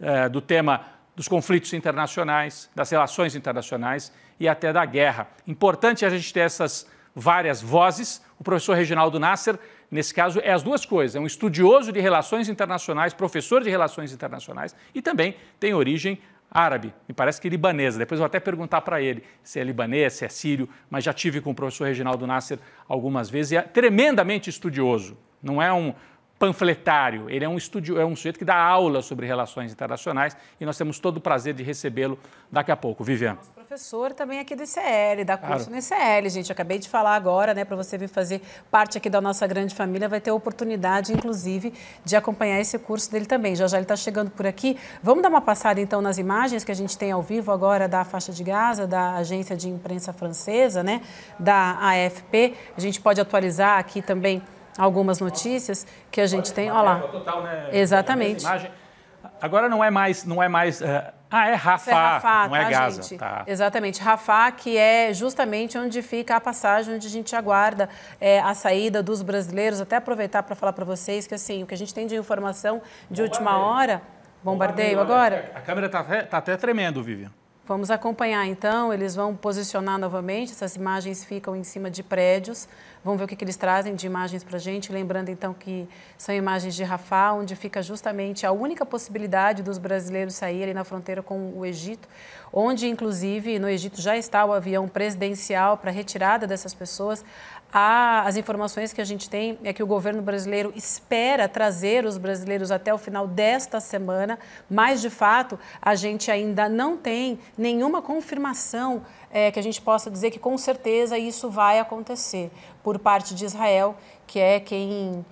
é, do tema dos conflitos internacionais, das relações internacionais e até da guerra. Importante é a gente ter essas várias vozes. O professor Reginaldo Nasser, nesse caso, é as duas coisas: é um estudioso de relações internacionais, professor de relações internacionais e também tem origem árabe, me parece que libanesa. Depois vou até perguntar para ele se é libanês, se é sírio, mas já tive com o professor Reginaldo Nasser algumas vezes e é tremendamente estudioso. Não é um, panfletário, ele é um estúdio, é um sujeito que dá aula sobre relações internacionais e nós temos todo o prazer de recebê-lo daqui a pouco, Viviane. Nosso professor também aqui do ICL, dá curso claro. no ICL, gente. acabei de falar agora, né, para você vir fazer parte aqui da nossa grande família, vai ter a oportunidade, inclusive, de acompanhar esse curso dele também. Já já ele está chegando por aqui. Vamos dar uma passada então nas imagens que a gente tem ao vivo agora da faixa de Gaza, da agência de imprensa francesa, né, da AFP. A gente pode atualizar aqui também algumas notícias que a gente é tem. Olha lá. Total, né? Exatamente. Agora não é mais, não é mais. Eh, ah, é Rafa, é não é tá, é Gaza. Gente? Tá. Exatamente, Rafa, que é justamente onde fica a passagem, onde a gente aguarda é, a saída dos brasileiros. Até aproveitar para falar para vocês que assim, o que a gente tem de informação de última hora, bombardeio, agora. É, a câmera está tá até tremendo, Vivian. Vamos acompanhar então, eles vão posicionar novamente, essas imagens ficam em cima de prédios, vamos ver o que, que eles trazem de imagens para a gente, lembrando então que são imagens de Rafah, onde fica justamente a única possibilidade dos brasileiros saírem na fronteira com o Egito, onde inclusive no Egito já está o avião presidencial para retirada dessas pessoas, a, as informações que a gente tem é que o governo brasileiro espera trazer os brasileiros até o final desta semana, mas de fato a gente ainda não tem nenhuma confirmação é, que a gente possa dizer que com certeza isso vai acontecer por parte de Israel, que é quem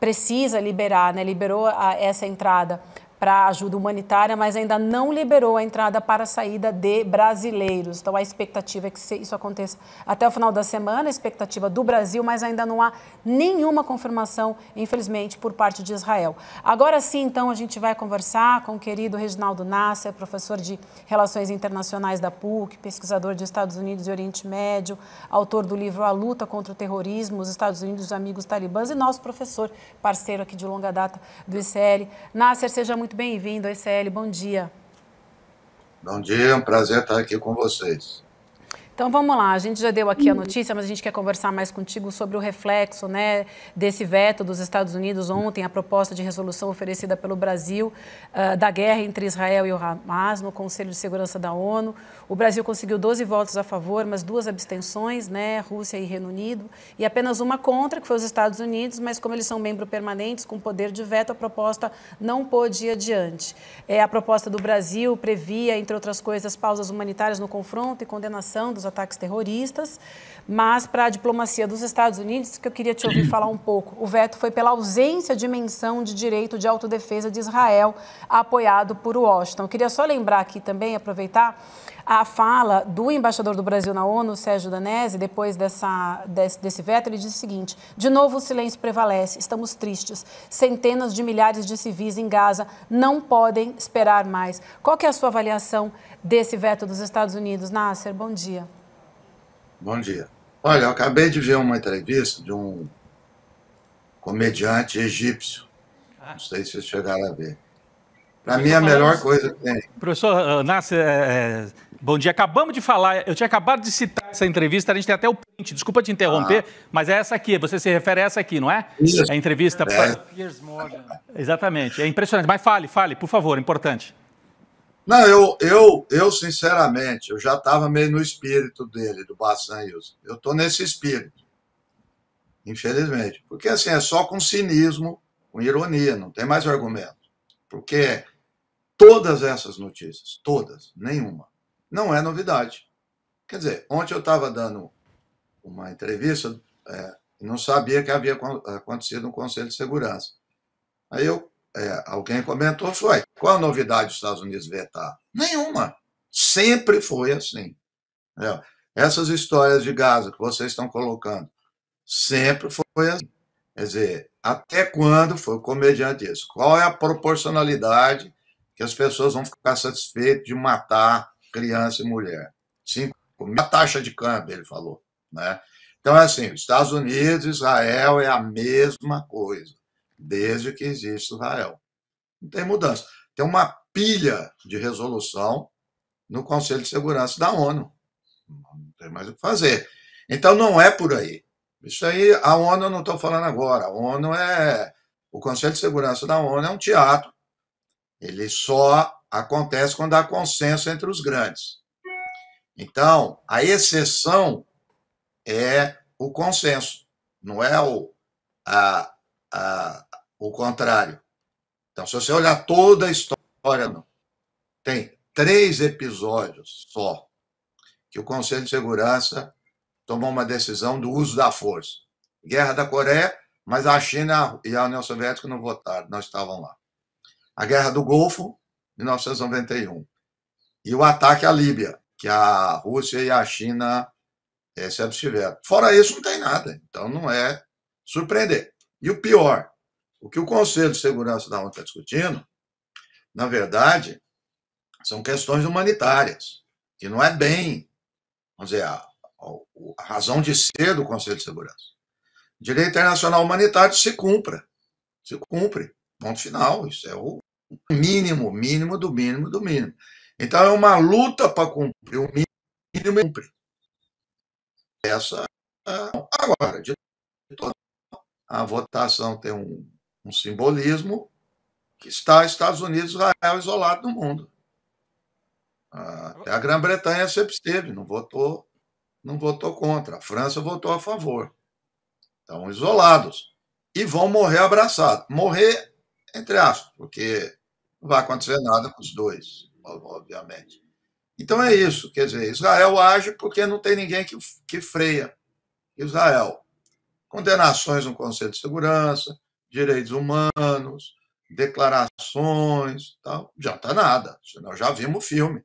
precisa liberar, né? liberou a, essa entrada para ajuda humanitária, mas ainda não liberou a entrada para a saída de brasileiros. Então a expectativa é que isso aconteça até o final da semana, a expectativa do Brasil, mas ainda não há nenhuma confirmação, infelizmente, por parte de Israel. Agora sim, então, a gente vai conversar com o querido Reginaldo Nasser, professor de Relações Internacionais da PUC, pesquisador de Estados Unidos e Oriente Médio, autor do livro A Luta contra o Terrorismo, os Estados Unidos, os Amigos Talibãs e nosso professor, parceiro aqui de longa data do ICL. Nasser, seja muito muito bem-vindo, ICL. Bom dia. Bom dia, é um prazer estar aqui com vocês. Então vamos lá, a gente já deu aqui a uhum. notícia, mas a gente quer conversar mais contigo sobre o reflexo né, desse veto dos Estados Unidos ontem, a proposta de resolução oferecida pelo Brasil uh, da guerra entre Israel e o Hamas no Conselho de Segurança da ONU. O Brasil conseguiu 12 votos a favor, mas duas abstenções, né, Rússia e Reino Unido, e apenas uma contra, que foi os Estados Unidos, mas como eles são membros permanentes com poder de veto, a proposta não pôde ir adiante. É, a proposta do Brasil previa, entre outras coisas, pausas humanitárias no confronto e condenação dos ataques terroristas, mas para a diplomacia dos Estados Unidos, que eu queria te ouvir falar um pouco, o veto foi pela ausência de menção de direito de autodefesa de Israel, apoiado por Washington. Eu queria só lembrar aqui também, aproveitar, a fala do embaixador do Brasil na ONU, Sérgio Danese, depois dessa, desse, desse veto, ele disse o seguinte: de novo o silêncio prevalece, estamos tristes. Centenas de milhares de civis em Gaza não podem esperar mais. Qual que é a sua avaliação desse veto dos Estados Unidos? Nasser, bom dia. Bom dia. Olha, eu acabei de ver uma entrevista de um comediante egípcio. Ah. Não sei se vocês chegaram a ver. Para mim, a tá melhor coisa que tem. Professor ah, Nasser, é, é, bom dia. Acabamos de falar, eu tinha acabado de citar essa entrevista, a gente tem até o print, desculpa te interromper, ah. mas é essa aqui, você se refere a essa aqui, não é? Isso. A entrevista. É. Pra... Exatamente, é impressionante. Mas fale, fale, por favor, importante. Não, eu, eu, eu sinceramente, eu já estava meio no espírito dele, do Bassan Hilson. Eu estou nesse espírito, infelizmente. Porque assim, é só com cinismo, com ironia, não tem mais argumento. Porque todas essas notícias, todas, nenhuma, não é novidade. Quer dizer, ontem eu estava dando uma entrevista é, e não sabia que havia acontecido um Conselho de Segurança. Aí eu é, alguém comentou, foi. Qual a novidade dos Estados Unidos vetar? Tá. Nenhuma. Sempre foi assim. É, essas histórias de Gaza que vocês estão colocando, sempre foi assim. Quer dizer, até quando foi o comediante isso? Qual é a proporcionalidade que as pessoas vão ficar satisfeitas de matar criança e mulher? Cinco, a taxa de câmbio, ele falou. Né? Então, é assim, Estados Unidos, Israel é a mesma coisa desde que existe Israel. Não tem mudança. Tem uma pilha de resolução no Conselho de Segurança da ONU. Não tem mais o que fazer. Então não é por aí. Isso aí, a ONU eu não estou falando agora. A ONU é. O Conselho de Segurança da ONU é um teatro. Ele só acontece quando há consenso entre os grandes. Então, a exceção é o consenso, não é o, a, a, o contrário. Então, se você olhar toda a história, não. tem três episódios só que o Conselho de Segurança tomou uma decisão do uso da força. Guerra da Coreia, mas a China e a União Soviética não votaram, não estavam lá. A Guerra do Golfo, 1991. E o ataque à Líbia, que a Rússia e a China eh, se abstiveram. Fora isso, não tem nada. Então, não é surpreender. E o pior, o que o Conselho de Segurança da ONU está discutindo, na verdade, são questões humanitárias, que não é bem, vamos dizer, a, a razão de ser do Conselho de Segurança. direito internacional humanitário se cumpra, se cumpre, ponto final, isso é o mínimo, mínimo do mínimo do mínimo. Então é uma luta para cumprir o mínimo e é cumpre. Essa é agora, de toda a votação tem um um simbolismo que está Estados Unidos e Israel isolado do mundo. Até ah, a Grã-Bretanha sempre esteve, não votou, não votou contra. A França votou a favor. Estão isolados. E vão morrer abraçados. Morrer, entre aspas, porque não vai acontecer nada com os dois, obviamente. Então é isso, quer dizer, Israel age porque não tem ninguém que, que freia Israel. Condenações no Conselho de Segurança, direitos humanos, declarações, tal, já está nada. Senão já vimos o filme,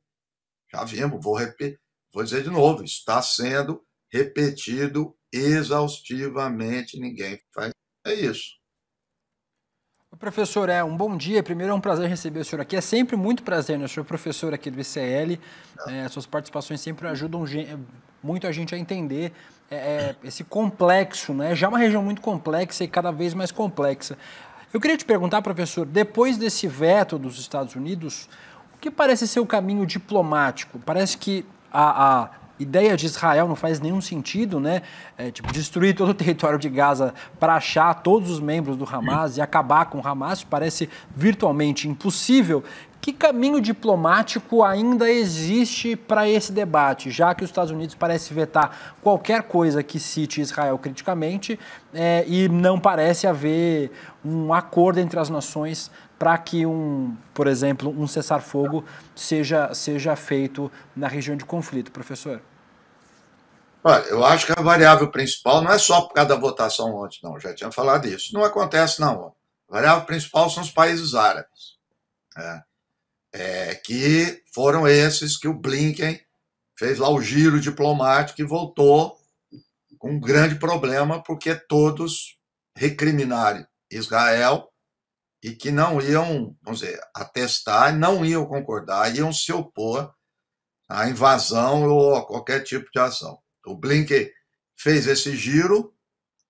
já vimos. Vou repetir, vou dizer de novo, está sendo repetido exaustivamente. Ninguém faz é isso. Professor, é um bom dia. Primeiro, é um prazer receber o senhor aqui. É sempre muito prazer, né? O senhor é professor aqui do ICL. É, suas participações sempre ajudam muito a gente a entender é, é, esse complexo, né? Já é uma região muito complexa e cada vez mais complexa. Eu queria te perguntar, professor, depois desse veto dos Estados Unidos, o que parece ser o caminho diplomático? Parece que a, a ideia de Israel não faz nenhum sentido, né? É, tipo, destruir todo o território de Gaza para achar todos os membros do Hamas e acabar com o Hamas parece virtualmente impossível. Que caminho diplomático ainda existe para esse debate, já que os Estados Unidos parece vetar qualquer coisa que cite Israel criticamente é, e não parece haver um acordo entre as nações para que um, por exemplo, um cessar-fogo seja, seja feito na região de conflito, professor? Olha, eu acho que a variável principal não é só por causa da votação ontem, não, já tinha falado isso. Não acontece não. A variável principal são os países árabes. É é, que foram esses que o Blinken fez lá o giro diplomático e voltou com um grande problema, porque todos recriminaram Israel e que não iam, vamos dizer, atestar, não iam concordar, iam se opor à invasão ou a qualquer tipo de ação. O Blinken fez esse giro,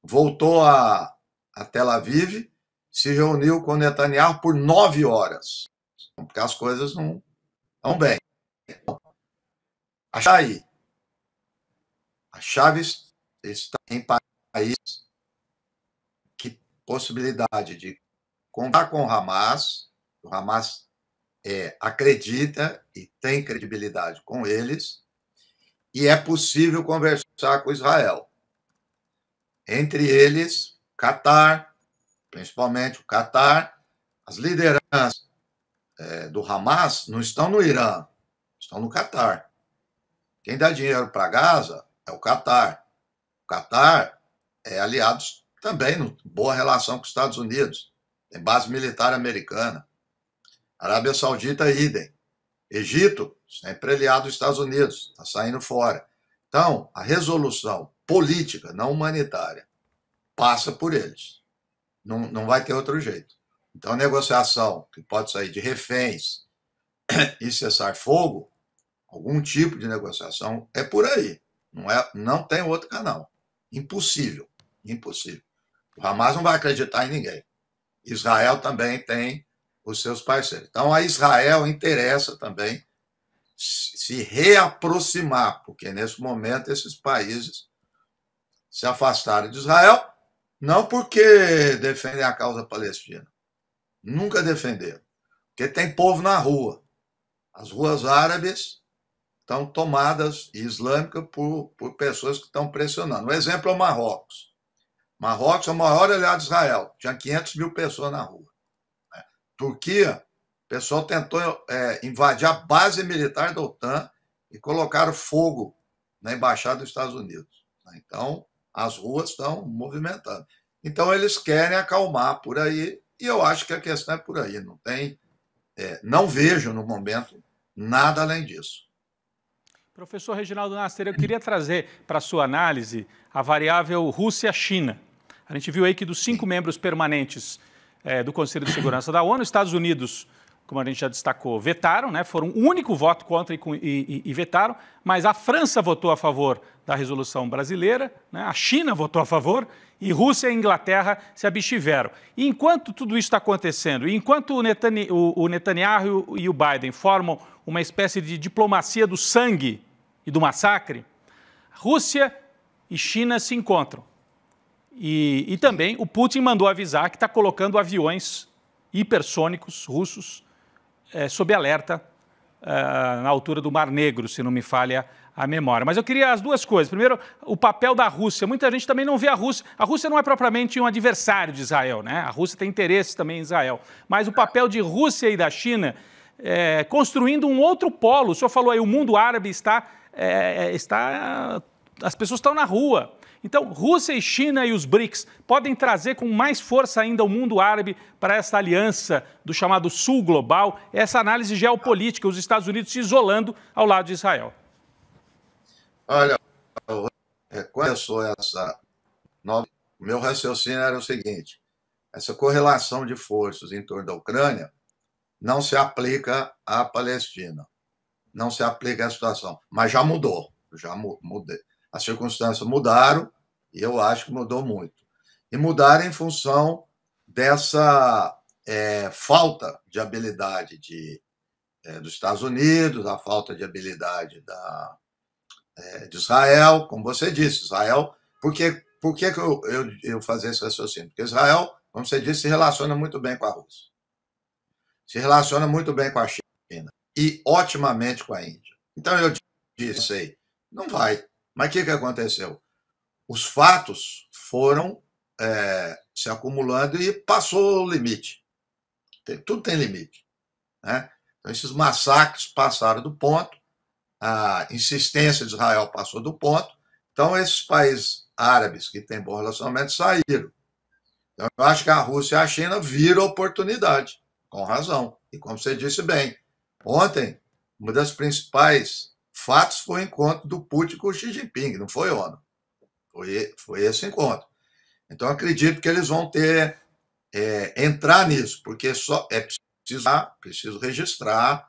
voltou a, a Tel Aviv, se reuniu com Netanyahu por nove horas porque as coisas não estão bem. A chave, a chave está em país que possibilidade de contar com o Hamas, o Hamas é, acredita e tem credibilidade com eles, e é possível conversar com Israel. Entre eles, Catar, principalmente o Catar, as lideranças é, do Hamas não estão no Irã, estão no Catar. Quem dá dinheiro para Gaza é o Catar. O Catar é aliado também, no, boa relação com os Estados Unidos, tem base militar americana. Arábia Saudita, idem. É Egito, sempre é aliado dos Estados Unidos, está saindo fora. Então, a resolução política, não humanitária, passa por eles. Não, não vai ter outro jeito. Então, negociação que pode sair de reféns e cessar fogo, algum tipo de negociação é por aí. Não, é, não tem outro canal. Impossível. Impossível. O Hamas não vai acreditar em ninguém. Israel também tem os seus parceiros. Então, a Israel interessa também se reaproximar, porque nesse momento esses países se afastaram de Israel, não porque defendem a causa palestina, Nunca defenderam. Porque tem povo na rua. As ruas árabes estão tomadas islâmicas por, por pessoas que estão pressionando. Um exemplo é o Marrocos. Marrocos é o maior aliado de Israel. Tinha 500 mil pessoas na rua. Né? Turquia, o pessoal tentou é, invadir a base militar da OTAN e colocaram fogo na embaixada dos Estados Unidos. Né? Então, as ruas estão movimentando. Então, eles querem acalmar por aí e eu acho que a questão é por aí. Não tem, é, não vejo no momento nada além disso. Professor Reginaldo Nasser, eu queria trazer para sua análise a variável Rússia-China. A gente viu aí que dos cinco membros permanentes é, do Conselho de Segurança da ONU, Estados Unidos como a gente já destacou, vetaram, né? foram o único voto contra e, e, e, vetaram, mas a França votou a favor da resolução brasileira, né? a China votou a favor e Rússia e Inglaterra se abstiveram. E enquanto tudo isso está acontecendo, enquanto o, Netani, o, o Netanyahu e o Biden formam uma espécie de diplomacia do sangue e do massacre, Rússia e China se encontram. E, e também o Putin mandou avisar que está colocando aviões hipersônicos russos é, sob alerta é, na altura do Mar Negro, se não me falha a memória. Mas eu queria as duas coisas. Primeiro, o papel da Rússia. Muita gente também não vê a Rússia. A Rússia não é propriamente um adversário de Israel, né? A Rússia tem interesses também em Israel. Mas o papel de Rússia e da China é, construindo um outro polo. O senhor falou aí, o mundo árabe está. É, é está as pessoas estão na rua. Então, Rússia e China e os BRICS podem trazer com mais força ainda o mundo árabe para essa aliança do chamado Sul Global, essa análise geopolítica, os Estados Unidos se isolando ao lado de Israel. Olha, começou essa O Meu raciocínio era o seguinte: essa correlação de forças em torno da Ucrânia não se aplica à Palestina, não se aplica à situação, mas já mudou, já mudei, as circunstâncias mudaram, e eu acho que mudou muito. E mudaram em função dessa é, falta de habilidade de, é, dos Estados Unidos, a falta de habilidade da, é, de Israel, como você disse, Israel. Por que, por que, que eu, eu, eu fazia esse raciocínio? Porque Israel, como você disse, se relaciona muito bem com a Rússia, se relaciona muito bem com a China e otimamente com a Índia. Então eu disse, não vai, mas o que, que aconteceu? Os fatos foram é, se acumulando e passou o limite. Tem, tudo tem limite. Né? Então, esses massacres passaram do ponto, a insistência de Israel passou do ponto, então esses países árabes que têm bom relacionamento saíram. Então, eu acho que a Rússia e a China viram oportunidade, com razão. E como você disse bem, ontem, uma das principais fatos foi o encontro do Putin com o Xi Jinping, não foi ONU. Foi, foi esse encontro. Então, acredito que eles vão ter é, entrar nisso, porque só é preciso, preciso registrar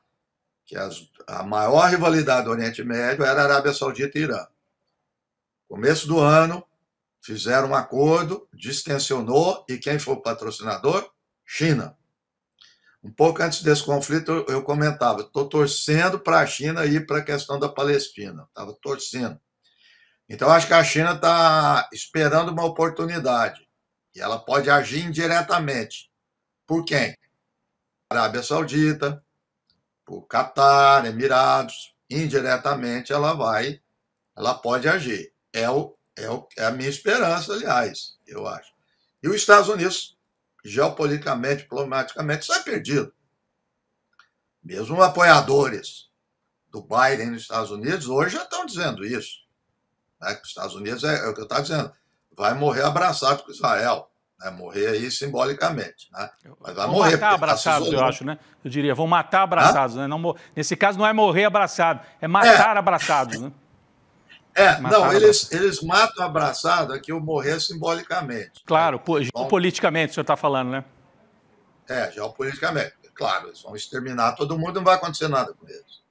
que as, a maior rivalidade do Oriente Médio era a Arábia Saudita e Irã. Começo do ano, fizeram um acordo, distensionou, e quem foi o patrocinador? China. Um pouco antes desse conflito, eu comentava: estou torcendo para a China ir para a questão da Palestina. Estava torcendo. Então, acho que a China está esperando uma oportunidade. E ela pode agir indiretamente. Por quem? Arábia Saudita, por Catar, Emirados. Indiretamente, ela vai, ela pode agir. É, o, é, o, é a minha esperança, aliás, eu acho. E os Estados Unidos geopoliticamente, diplomaticamente, é perdido. Mesmo apoiadores do Biden nos Estados Unidos hoje já estão dizendo isso. Né? Os Estados Unidos, é, é o que eu estou dizendo, vai morrer abraçado com Israel. Né? Morrer aí simbolicamente. Né? Mas vai vão morrer. matar tá abraçados, tá eu acho, né? Eu diria, vão matar abraçados. Né? Não, nesse caso, não é morrer abraçado, é matar é. abraçados. Né? É, não, eles, eles matam abraçado aqui o morrer simbolicamente. Claro, po politicamente o senhor está falando, né? É, geopoliticamente. É claro, eles vão exterminar todo mundo, não vai acontecer nada com eles.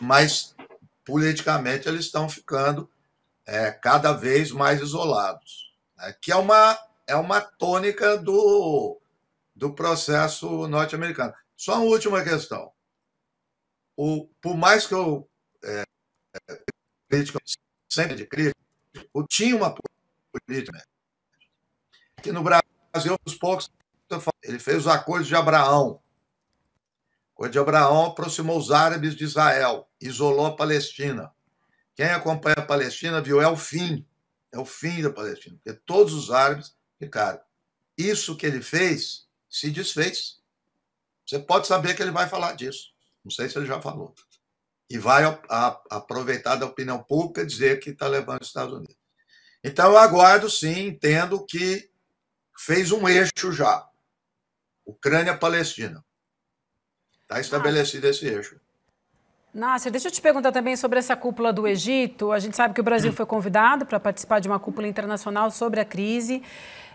Mas, politicamente, eles estão ficando é, cada vez mais isolados, né? que é uma, é uma tônica do, do processo norte-americano. Só uma última questão. O, por mais que eu é, é sempre de Cristo, ou tinha uma política que no Brasil, os poucos, ele fez os acordos de Abraão. acordo de Abraão aproximou os árabes de Israel, isolou a Palestina. Quem acompanha a Palestina viu, é o fim. É o fim da Palestina, porque todos os árabes ficaram. Isso que ele fez, se desfez. Você pode saber que ele vai falar disso. Não sei se ele já falou e vai a, a, aproveitar da opinião pública dizer que está levando os Estados Unidos. Então, eu aguardo, sim, entendo que fez um eixo já. Ucrânia-Palestina. Está estabelecido esse eixo. Nácia, deixa eu te perguntar também sobre essa cúpula do Egito. A gente sabe que o Brasil hum. foi convidado para participar de uma cúpula internacional sobre a crise.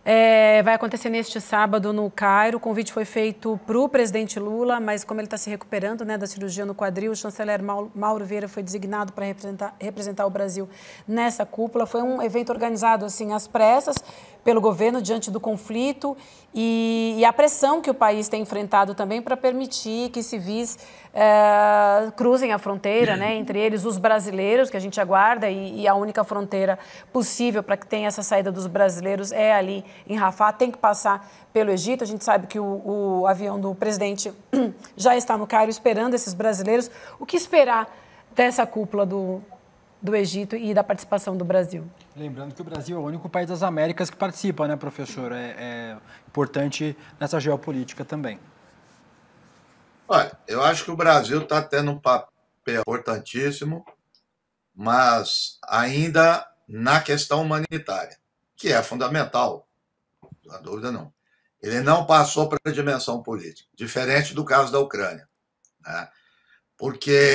É, vai acontecer neste sábado no Cairo. O convite foi feito para o presidente Lula, mas como ele está se recuperando né, da cirurgia no quadril, o chanceler Mauro Vieira foi designado para representar, representar o Brasil nessa cúpula. Foi um evento organizado assim às pressas pelo governo diante do conflito e, e, a pressão que o país tem enfrentado também para permitir que civis é, cruzem a fronteira, né, entre eles os brasileiros, que a gente aguarda, e, e a única fronteira possível para que tenha essa saída dos brasileiros é ali em Rafah, tem que passar pelo Egito. A gente sabe que o, o avião do presidente já está no Cairo esperando esses brasileiros. O que esperar dessa cúpula do, do Egito e da participação do Brasil. Lembrando que o Brasil é o único país das Américas que participa, né, professor? É, é importante nessa geopolítica também. Olha, eu acho que o Brasil está tendo um papel importantíssimo, mas ainda na questão humanitária, que é fundamental, não há dúvida não. Ele não passou para a dimensão política, diferente do caso da Ucrânia, né? porque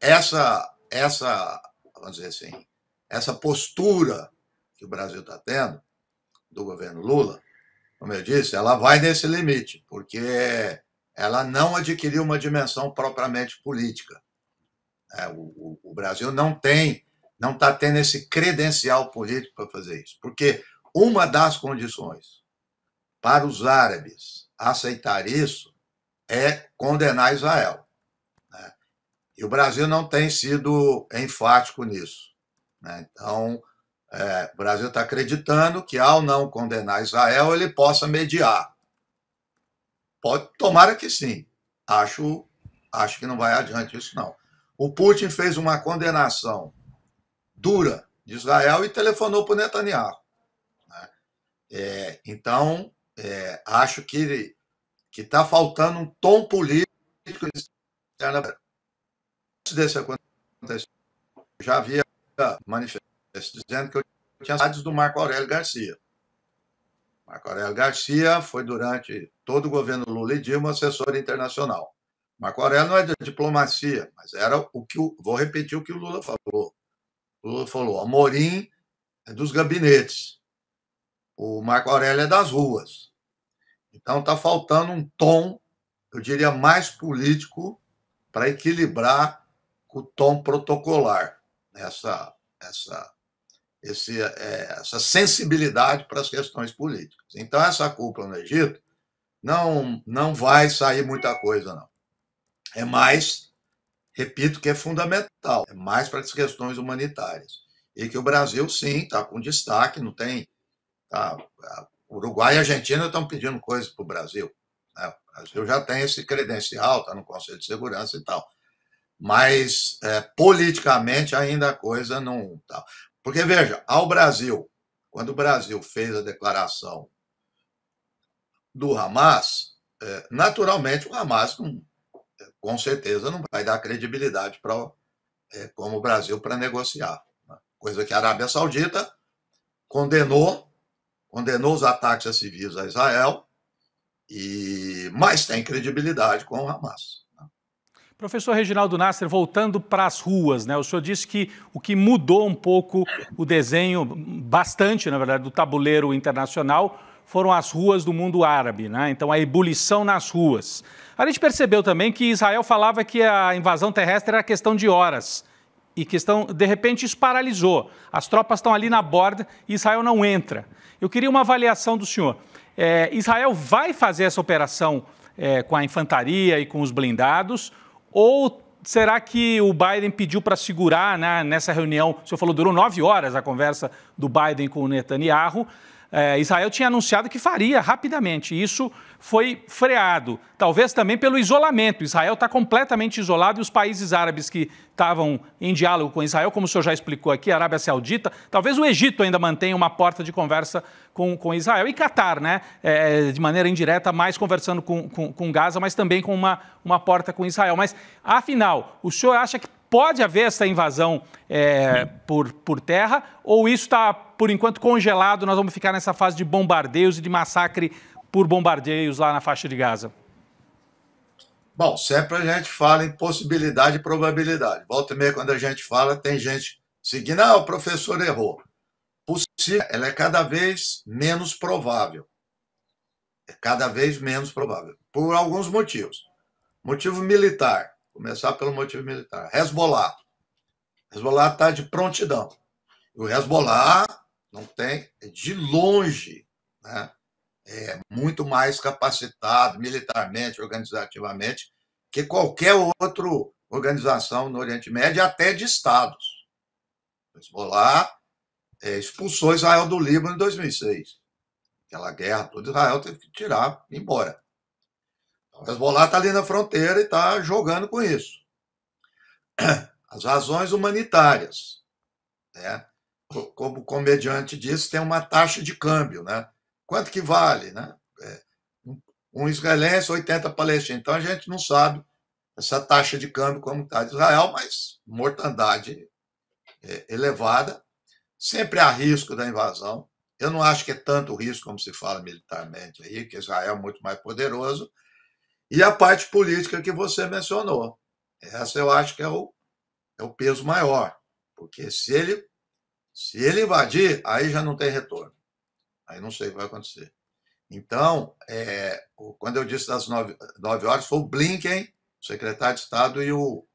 essa essa vamos dizer assim, essa postura que o Brasil está tendo, do governo Lula, como eu disse, ela vai nesse limite, porque ela não adquiriu uma dimensão propriamente política. É, o, o Brasil não tem, não está tendo esse credencial político para fazer isso, porque uma das condições para os árabes aceitar isso é condenar Israel. E o Brasil não tem sido enfático nisso. Né? Então, é, o Brasil está acreditando que, ao não condenar Israel, ele possa mediar. Pode, tomara que sim. Acho, acho que não vai adiante isso, não. O Putin fez uma condenação dura de Israel e telefonou para o Netanyahu. Né? É, então, é, acho que está faltando um tom político antes desse acontecimento, já havia manifestos dizendo que eu tinha saudades do Marco Aurélio Garcia. Marco Aurélio Garcia foi, durante todo o governo Lula e Dilma, assessor internacional. Marco Aurélio não é de diplomacia, mas era o que. O, vou repetir o que o Lula falou. O Lula falou: Amorim é dos gabinetes, o Marco Aurélio é das ruas. Então está faltando um tom, eu diria, mais político para equilibrar o tom protocolar, né, essa, essa, esse, é, essa sensibilidade para as questões políticas. Então, essa cúpula no Egito não, não vai sair muita coisa, não. É mais, repito, que é fundamental, é mais para as questões humanitárias. E que o Brasil, sim, está com destaque, não tem. Tá, Uruguai e Argentina estão pedindo coisas para o Brasil. Né? O Brasil já tem esse credencial, está no Conselho de Segurança e tal mas é, politicamente ainda a coisa não. Tá. Porque, veja, ao Brasil, quando o Brasil fez a declaração do Hamas, é, naturalmente o Hamas, não, é, com certeza, não vai dar credibilidade para é, como o Brasil para negociar. Né? Coisa que a Arábia Saudita condenou, condenou os ataques a civis a Israel, e mas tem credibilidade com o Hamas. Professor Reginaldo Nasser, voltando para as ruas, né? O senhor disse que o que mudou um pouco o desenho, bastante, na verdade, do tabuleiro internacional foram as ruas do mundo árabe, né? Então a ebulição nas ruas. A gente percebeu também que Israel falava que a invasão terrestre era questão de horas e questão, de repente isso paralisou. As tropas estão ali na borda e Israel não entra. Eu queria uma avaliação do senhor. É, Israel vai fazer essa operação é, com a infantaria e com os blindados? Ou será que o Biden pediu para segurar né, nessa reunião? O senhor falou durou nove horas a conversa do Biden com o Netanyahu. É, Israel tinha anunciado que faria rapidamente. Isso foi freado, talvez também pelo isolamento. Israel está completamente isolado e os países árabes que estavam em diálogo com Israel, como o senhor já explicou aqui, Arábia Saudita, talvez o Egito ainda mantenha uma porta de conversa com, com Israel. E Catar, né? É, é de maneira indireta, mais conversando com, com, com Gaza, mas também com uma, uma porta com Israel. Mas, afinal, o senhor acha que pode haver essa invasão é, por, por terra ou isso está por enquanto congelado, nós vamos ficar nessa fase de bombardeios e de massacre por bombardeios lá na faixa de Gaza? Bom, sempre é a gente fala em possibilidade e probabilidade. Volta e meia, quando a gente fala, tem gente seguindo, ah, o professor errou. Possível, ela é cada vez menos provável. É cada vez menos provável, por alguns motivos. Motivo militar, começar pelo motivo militar. Hezbollah. Hezbollah está de prontidão. O Hezbollah não tem, é de longe, né, é muito mais capacitado militarmente, organizativamente, que qualquer outra organização no Oriente Médio, até de Estados. O Hezbollah é, expulsou Israel do Líbano em 2006. Aquela guerra todo Israel teve que tirar e ir embora. Então, o Hezbollah está ali na fronteira e está jogando com isso. As razões humanitárias. Né? como comediante disse tem uma taxa de câmbio, né? Quanto que vale, né? É, um israelense, 80 palestinos. Então a gente não sabe essa taxa de câmbio como está de Israel, mas mortandade é, elevada. Sempre há risco da invasão. Eu não acho que é tanto risco como se fala militarmente aí, que Israel é muito mais poderoso. E a parte política que você mencionou. Essa eu acho que é o, é o peso maior, porque se ele se ele invadir, aí já não tem retorno. Aí não sei o que vai acontecer. Então, é, quando eu disse das nove, nove horas, foi o Blinken, o secretário de Estado, e o,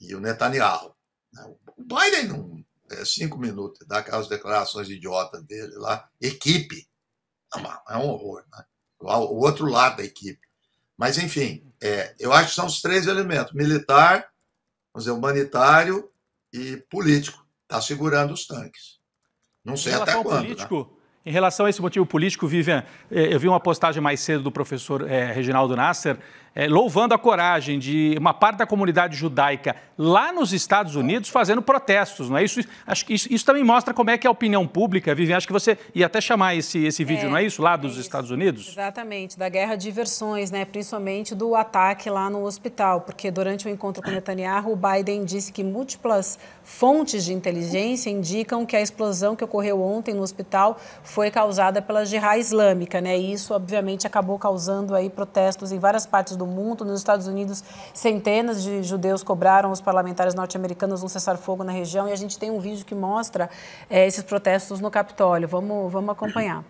e o Netanyahu. Né? O Biden, não, é, cinco minutos, dá aquelas declarações idiotas dele lá. Equipe. É, é um horror. Né? O outro lado da equipe. Mas, enfim, é, eu acho que são os três elementos: militar, vamos dizer, humanitário e político está segurando os tanques. Não sei até quando. Né? Político, né? Em relação a esse motivo político, Vivian, eh, eu vi uma postagem mais cedo do professor é, Reginaldo Nasser é, louvando a coragem de uma parte da comunidade judaica lá nos Estados Unidos fazendo protestos, não é? Isso, acho que isso, isso também mostra como é que a opinião pública, Vivian, acho que você ia até chamar esse, esse vídeo, é, não é isso? Lá dos é isso, Estados Unidos? Exatamente, da guerra de versões, né? principalmente do ataque lá no hospital, porque durante o encontro com Netanyahu, o Biden disse que múltiplas fontes de inteligência indicam que a explosão que ocorreu ontem no hospital foi causada pela Jihad Islâmica, né? E isso, obviamente, acabou causando aí protestos em várias partes do do mundo. Nos Estados Unidos, centenas de judeus cobraram os parlamentares norte-americanos um cessar-fogo na região e a gente tem um vídeo que mostra é, esses protestos no Capitólio. Vamos, vamos acompanhar.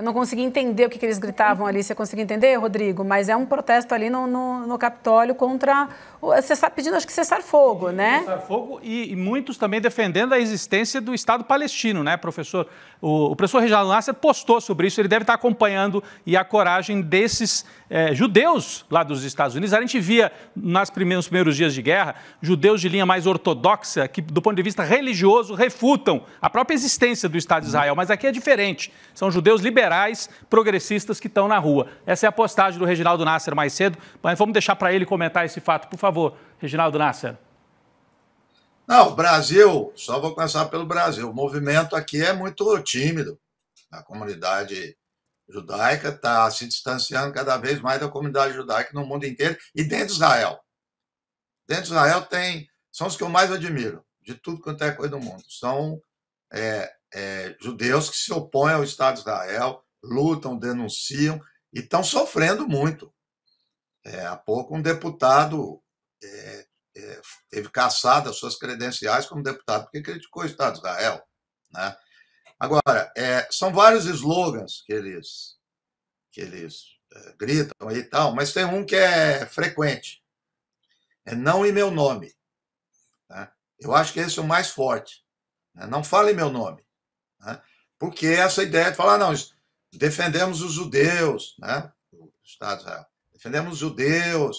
Eu não consegui entender o que, que eles gritavam ali. Você conseguiu entender, Rodrigo? Mas é um protesto ali no, no, no Capitólio contra. Você está pedindo, acho que, cessar fogo, né? Cessar fogo e, e, muitos também defendendo a existência do Estado palestino, né, professor? O, o professor Reginaldo Nasser postou sobre isso. Ele deve estar acompanhando e a coragem desses é, judeus lá dos Estados Unidos. A gente via nas primeiros, nos primeiros dias de guerra judeus de linha mais ortodoxa que, do ponto de vista religioso, refutam a própria existência do Estado de Israel. Mas aqui é diferente. São judeus liberais liberais progressistas que estão na rua. Essa é a postagem do Reginaldo Nasser mais cedo, mas vamos deixar para ele comentar esse fato, por favor, Reginaldo Nasser. Não, Brasil, só vou começar pelo Brasil. O movimento aqui é muito tímido. A comunidade judaica está se distanciando cada vez mais da comunidade judaica no mundo inteiro e dentro de Israel. Dentro de Israel tem. São os que eu mais admiro, de tudo quanto é coisa do mundo. São é, é, judeus que se opõem ao Estado de Israel, lutam, denunciam e estão sofrendo muito. É, há pouco um deputado é, é teve caçado as suas credenciais como deputado porque criticou o Estado de Israel. Né? Agora, é, são vários slogans que eles, que eles é, gritam e tal, mas tem um que é frequente. É não em meu nome. Né? Eu acho que esse é o mais forte. Né? Não fale meu nome. Né? Porque essa ideia de falar, não, defendemos os judeus, né? o Estado de Israel, defendemos os judeus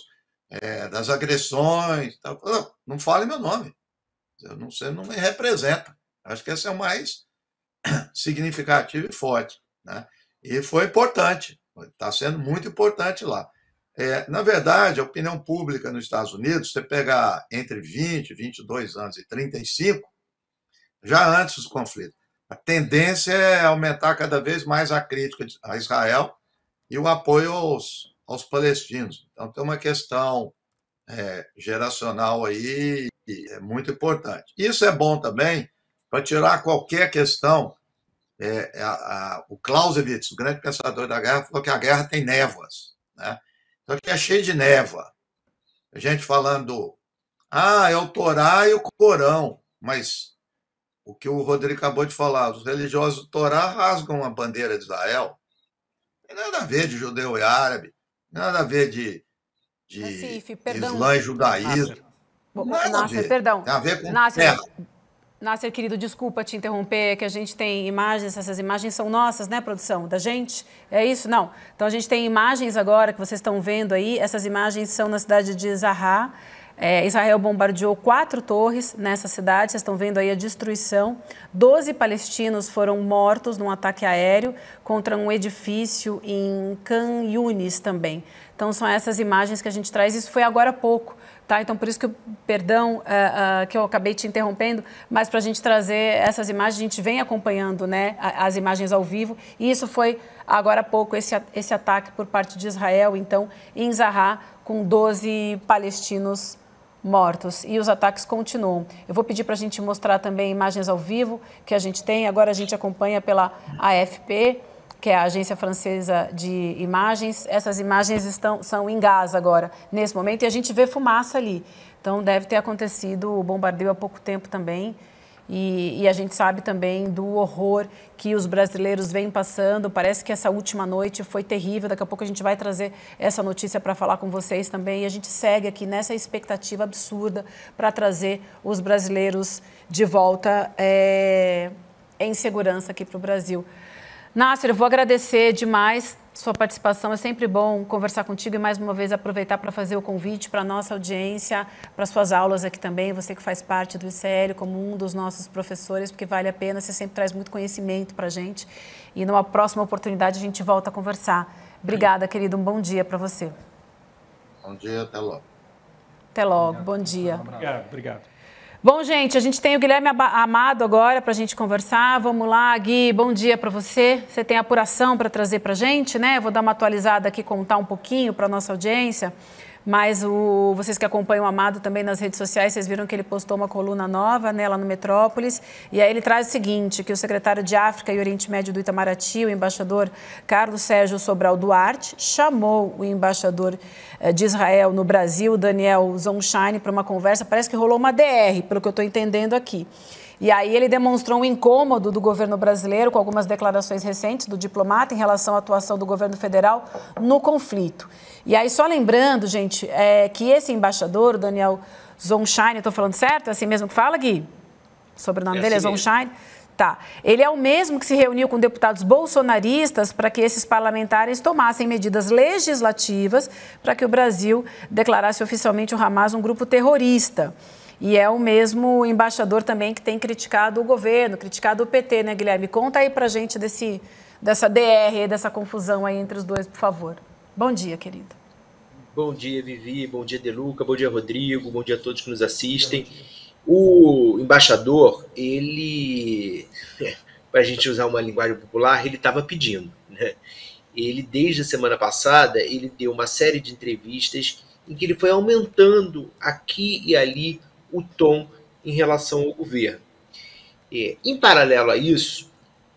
é, das agressões. Tal. Não, não fale meu nome. Eu não, você não me representa. Acho que esse é o mais significativo e forte. Né? E foi importante, está sendo muito importante lá. É, na verdade, a opinião pública nos Estados Unidos, você pegar entre 20, 22 anos e 35, já antes do conflito a tendência é aumentar cada vez mais a crítica a Israel e o apoio aos, aos palestinos. Então, tem uma questão é, geracional aí que é muito importante. Isso é bom também para tirar qualquer questão. É, é a, a, o Clausewitz, o grande pensador da guerra, falou que a guerra tem névoas. Né? Então, aqui é cheio de névoa. A gente falando, ah, é o Torá e o Corão, mas o que o Rodrigo acabou de falar, os religiosos do Torá rasgam a bandeira de Israel. Não tem nada a ver de judeu e árabe, nada a ver de, de Recife, perdão, islã e judaísmo. Nada Nasser, a ver. perdão. Tem a ver com Nasser, terra. Nasser, querido, desculpa te interromper, que a gente tem imagens, essas imagens são nossas, né, produção? Da gente? É isso? Não. Então a gente tem imagens agora que vocês estão vendo aí, essas imagens são na cidade de Zahar, é, Israel bombardeou quatro torres nessa cidade, vocês estão vendo aí a destruição. Doze palestinos foram mortos num ataque aéreo contra um edifício em Khan Yunis também. Então são essas imagens que a gente traz, isso foi agora há pouco. Tá? Então, por isso que perdão uh, uh, que eu acabei te interrompendo, mas para a gente trazer essas imagens, a gente vem acompanhando né, as imagens ao vivo, e isso foi agora há pouco, esse, esse ataque por parte de Israel, então, em Zahra, com 12 palestinos mortos e os ataques continuam. Eu vou pedir para a gente mostrar também imagens ao vivo que a gente tem. Agora a gente acompanha pela AFP, que é a Agência Francesa de Imagens. Essas imagens estão, são em Gaza agora, nesse momento, e a gente vê fumaça ali. Então deve ter acontecido o bombardeio há pouco tempo também. E, e, a gente sabe também do horror que os brasileiros vêm passando. Parece que essa última noite foi terrível. Daqui a pouco a gente vai trazer essa notícia para falar com vocês também. E a gente segue aqui nessa expectativa absurda para trazer os brasileiros de volta é, em segurança aqui para o Brasil. Nasser, eu vou agradecer demais sua participação. É sempre bom conversar contigo e mais uma vez aproveitar para fazer o convite para a nossa audiência, para suas aulas aqui também, você que faz parte do ICL como um dos nossos professores, porque vale a pena, você sempre traz muito conhecimento para a gente. E numa próxima oportunidade a gente volta a conversar. Obrigada, Sim. querido. Um bom dia para você. Bom dia, até logo. Até logo, obrigado. bom dia. Obrigado, obrigado. Bom, gente, a gente tem o Guilherme Amado agora para a gente conversar. Vamos lá, Gui, bom dia para você. Você tem apuração para trazer para a gente, né? Vou dar uma atualizada aqui, contar um pouquinho para a nossa audiência. Mas o, vocês que acompanham o Amado também nas redes sociais, vocês viram que ele postou uma coluna nova né, lá no Metrópolis. E aí ele traz o seguinte: que o secretário de África e Oriente Médio do Itamaraty, o embaixador Carlos Sérgio Sobral Duarte, chamou o embaixador eh, de Israel no Brasil, Daniel Zonshine, para uma conversa. Parece que rolou uma DR, pelo que eu estou entendendo aqui. E aí ele demonstrou um incômodo do governo brasileiro com algumas declarações recentes do diplomata em relação à atuação do governo federal no conflito. E aí, só lembrando, gente, é, que esse embaixador, o Daniel Zonshine, estou falando certo? É assim mesmo que fala, Gui? sobrenome é dele é assim é Zonshine? Tá. Ele é o mesmo que se reuniu com deputados bolsonaristas para que esses parlamentares tomassem medidas legislativas para que o Brasil declarasse oficialmente o Hamas um grupo terrorista. E é o mesmo embaixador também que tem criticado o governo, criticado o PT, né, Guilherme? Conta aí pra gente desse, dessa DR, dessa confusão aí entre os dois, por favor. Bom dia, querida. Bom dia, Vivi. Bom dia, Deluca. Bom dia, Rodrigo. Bom dia a todos que nos assistem. O embaixador, ele, para a gente usar uma linguagem popular, ele estava pedindo. Né? Ele, desde a semana passada, ele deu uma série de entrevistas em que ele foi aumentando aqui e ali o tom em relação ao governo. É, em paralelo a isso,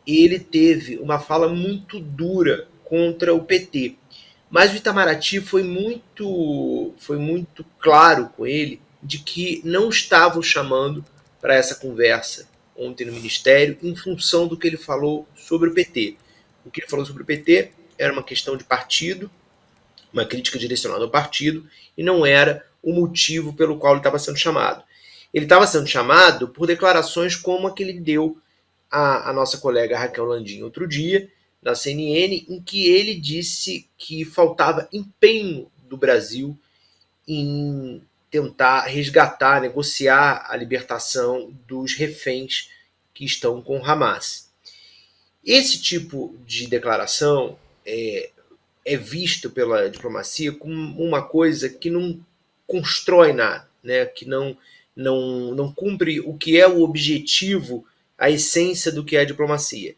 ele teve uma fala muito dura contra o PT. Mas o Itamaraty foi muito, foi muito claro com ele de que não estavam chamando para essa conversa ontem no Ministério em função do que ele falou sobre o PT. O que ele falou sobre o PT era uma questão de partido, uma crítica direcionada ao partido, e não era o motivo pelo qual ele estava sendo chamado. Ele estava sendo chamado por declarações como a que ele deu à, nossa colega Raquel Landim outro dia, na CNN, em que ele disse que faltava empenho do Brasil em tentar resgatar, negociar a libertação dos reféns que estão com Hamas. Esse tipo de declaração é, é visto pela diplomacia como uma coisa que não constrói nada, né? que não, não, não cumpre o que é o objetivo, a essência do que é a diplomacia.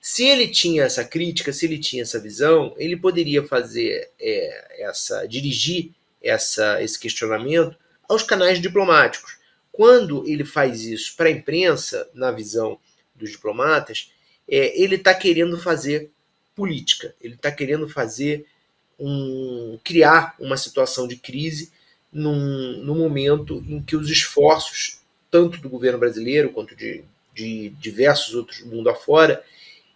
Se ele tinha essa crítica, se ele tinha essa visão, ele poderia fazer é, essa, dirigir essa, esse questionamento aos canais diplomáticos. Quando ele faz isso para a imprensa, na visão dos diplomatas, é, ele está querendo fazer política, ele está querendo fazer um criar uma situação de crise num, num momento em que os esforços, tanto do governo brasileiro quanto de, de diversos outros mundo afora,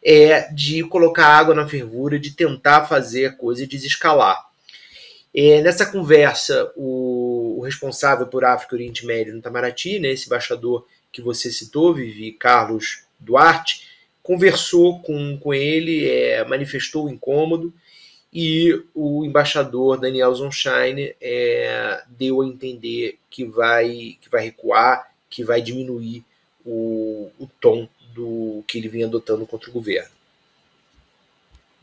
é de colocar água na fervura, de tentar fazer a coisa e desescalar. É, nessa conversa, o, o, responsável por África e Oriente Médio no Itamaraty, né, esse embaixador que você citou, Vivi Carlos Duarte, conversou com, com ele, é, manifestou o incômodo, e o embaixador Daniel Zonshine é, deu a entender que vai, que vai recuar, que vai diminuir o, o tom do que ele vinha adotando contra o governo.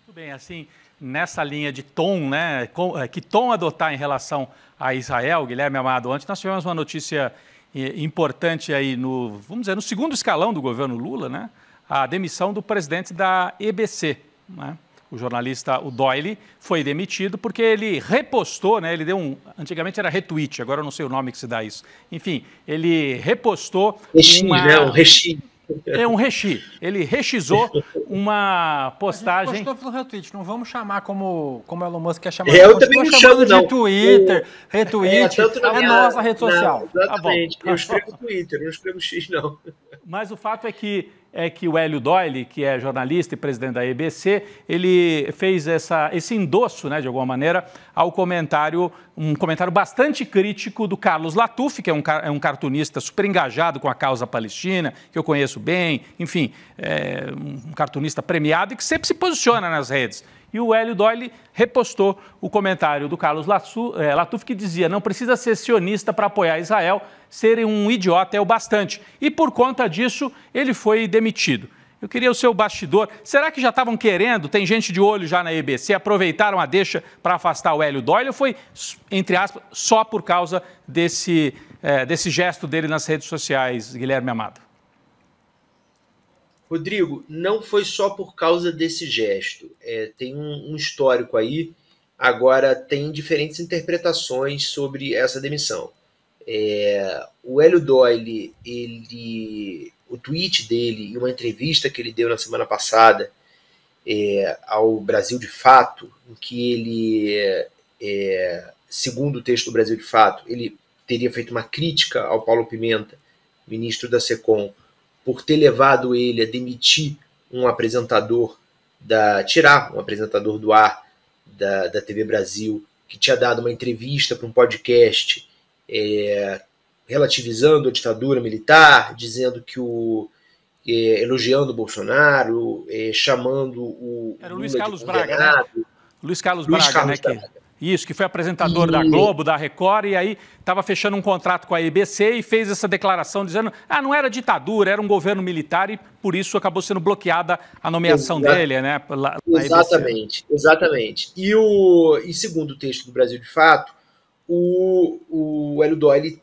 Muito bem, assim, nessa linha de tom, né? É, que tom adotar em relação a Israel, Guilherme Amado? Antes nós tivemos uma notícia é, importante aí no, vamos dizer, no segundo escalão do governo Lula, né? A demissão do presidente da EBC, né? o jornalista o Doyle, foi demitido porque ele repostou, né? Ele deu um. Antigamente era retweet, agora eu não sei o nome que se dá isso. Enfim, ele repostou. Rechi, uma... né? Um rechi. É um rechi. Ele rechizou uma postagem. A gente pelo retweet. Não vamos chamar como, como Elon Musk quer chamar. Eu também não chamo, não. De Twitter, o... É, retweet. É, é minha... nossa rede social. Não, exatamente. Tá eu escrevo Twitter, não escrevo X, não. Mas o fato é que é que o Hélio Doyle, que é jornalista e presidente da EBC, ele fez essa, esse endosso, né, de alguma maneira, ao comentário, um comentário bastante crítico do Carlos Latuf, que é um, é um cartunista super engajado com a causa palestina, que eu conheço bem, enfim, é um cartunista premiado e que sempre se posiciona nas redes. E o Hélio Doyle repostou o comentário do Carlos Latuf, eh, que dizia: não precisa ser sionista para apoiar Israel, ser um idiota é o bastante. E por conta disso, ele foi demitido. Eu queria o seu bastidor. Será que já estavam querendo? Tem gente de olho já na EBC, aproveitaram a deixa para afastar o Hélio Doyle ou foi, entre aspas, só por causa desse, é, desse gesto dele nas redes sociais, Guilherme Amado? Rodrigo, não foi só por causa desse gesto. É, tem um, um histórico aí. Agora, tem diferentes interpretações sobre essa demissão. É, o Hélio Doyle, ele, o tweet dele e uma entrevista que ele deu na semana passada é, ao Brasil de Fato, em que ele, é, segundo o texto do Brasil de Fato, ele teria feito uma crítica ao Paulo Pimenta, ministro da SECOM, por ter levado ele a demitir um apresentador da tirar um apresentador do ar da, da TV Brasil que tinha dado uma entrevista para um podcast é, relativizando a ditadura militar, dizendo que o é, elogiando o Bolsonaro, é, chamando o Era o Lula Luiz Carlos Braga, né? Luiz Carlos Luiz Braga, né, Carlos né, Braga. Isso, que foi apresentador e... da Globo, da Record, e aí estava fechando um contrato com a EBC e fez essa declaração dizendo: ah, não era ditadura, era um governo militar e por isso acabou sendo bloqueada a nomeação Exato. dele, né? exatamente, exatamente. E, o, e segundo o texto do Brasil de Fato, o, o Hélio Doyle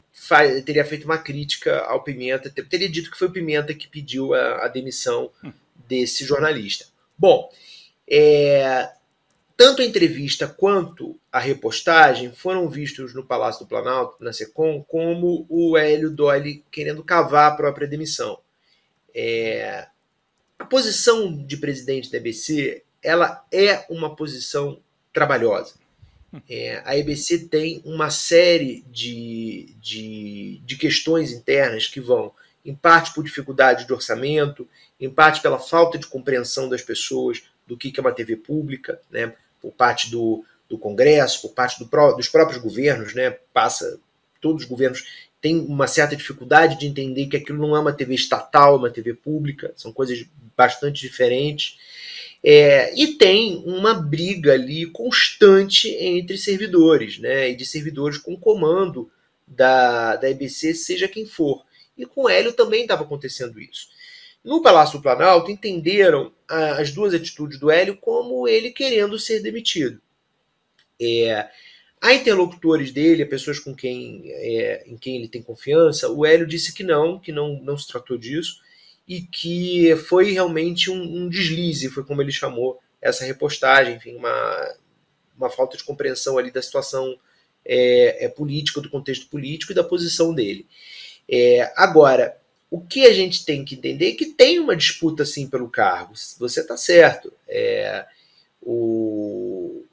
teria feito uma crítica ao Pimenta, teria dito que foi o Pimenta que pediu a, a demissão hum. desse jornalista. Bom, é, tanto a entrevista quanto a repostagem foram vistos no Palácio do Planalto, na SECOM, como o Hélio Dolly querendo cavar a própria demissão. É... A posição de presidente da EBC ela é uma posição trabalhosa. É, a EBC tem uma série de, de, de questões internas que vão, em parte por dificuldade de orçamento, em parte pela falta de compreensão das pessoas do que é uma TV pública, né, por parte do, do Congresso, por parte do, dos próprios governos, né? Passa, todos os governos têm uma certa dificuldade de entender que aquilo não é uma TV estatal, é uma TV pública, são coisas bastante diferentes. É, e tem uma briga ali constante entre servidores, né? E de servidores com comando da, da EBC, seja quem for. E com o Hélio também estava acontecendo isso. No Palácio do Planalto, entenderam as duas atitudes do Hélio como ele querendo ser demitido. É, interlocutores dele, pessoas com quem, é, em quem ele tem confiança. O Hélio disse que não, que não, não se tratou disso e que foi realmente um, um deslize, foi como ele chamou essa repostagem, enfim, uma, uma falta de compreensão ali da situação é, é, política, do contexto político e da posição dele. É, agora, o que a gente tem que entender é que tem uma disputa sim pelo cargo. Você está certo. É, o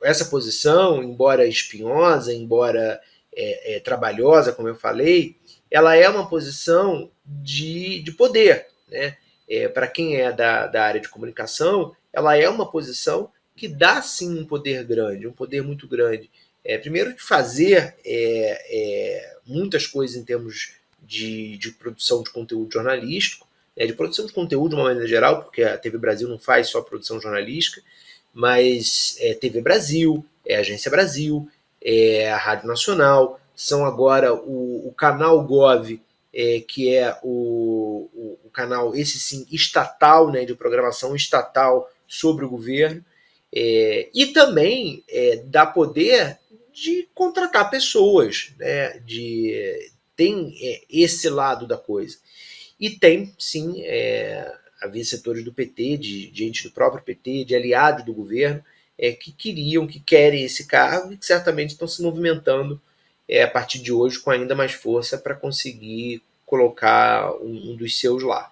essa posição, embora espinhosa, embora é, é, trabalhosa, como eu falei, ela é uma posição de, de poder. Né? É, Para quem é da, da área de comunicação, ela é uma posição que dá sim um poder grande, um poder muito grande. É, primeiro, de fazer é, é, muitas coisas em termos de, de produção de conteúdo jornalístico, né? de produção de conteúdo de uma maneira geral, porque a TV Brasil não faz só produção jornalística, mas é, TV Brasil, é Agência Brasil, é a Rádio Nacional, são agora o, o canal Gov, é, que é o, o, o, canal, esse sim, estatal, né, de programação estatal sobre o governo, é, e também é, dá poder de contratar pessoas, né, de, tem é, esse lado da coisa. E tem, sim, é, havia setores do PT, de gente do próprio PT, de aliados do governo, é, que queriam, que querem esse cargo e que certamente estão se movimentando é, a partir de hoje com ainda mais força para conseguir colocar um, um, dos seus lá.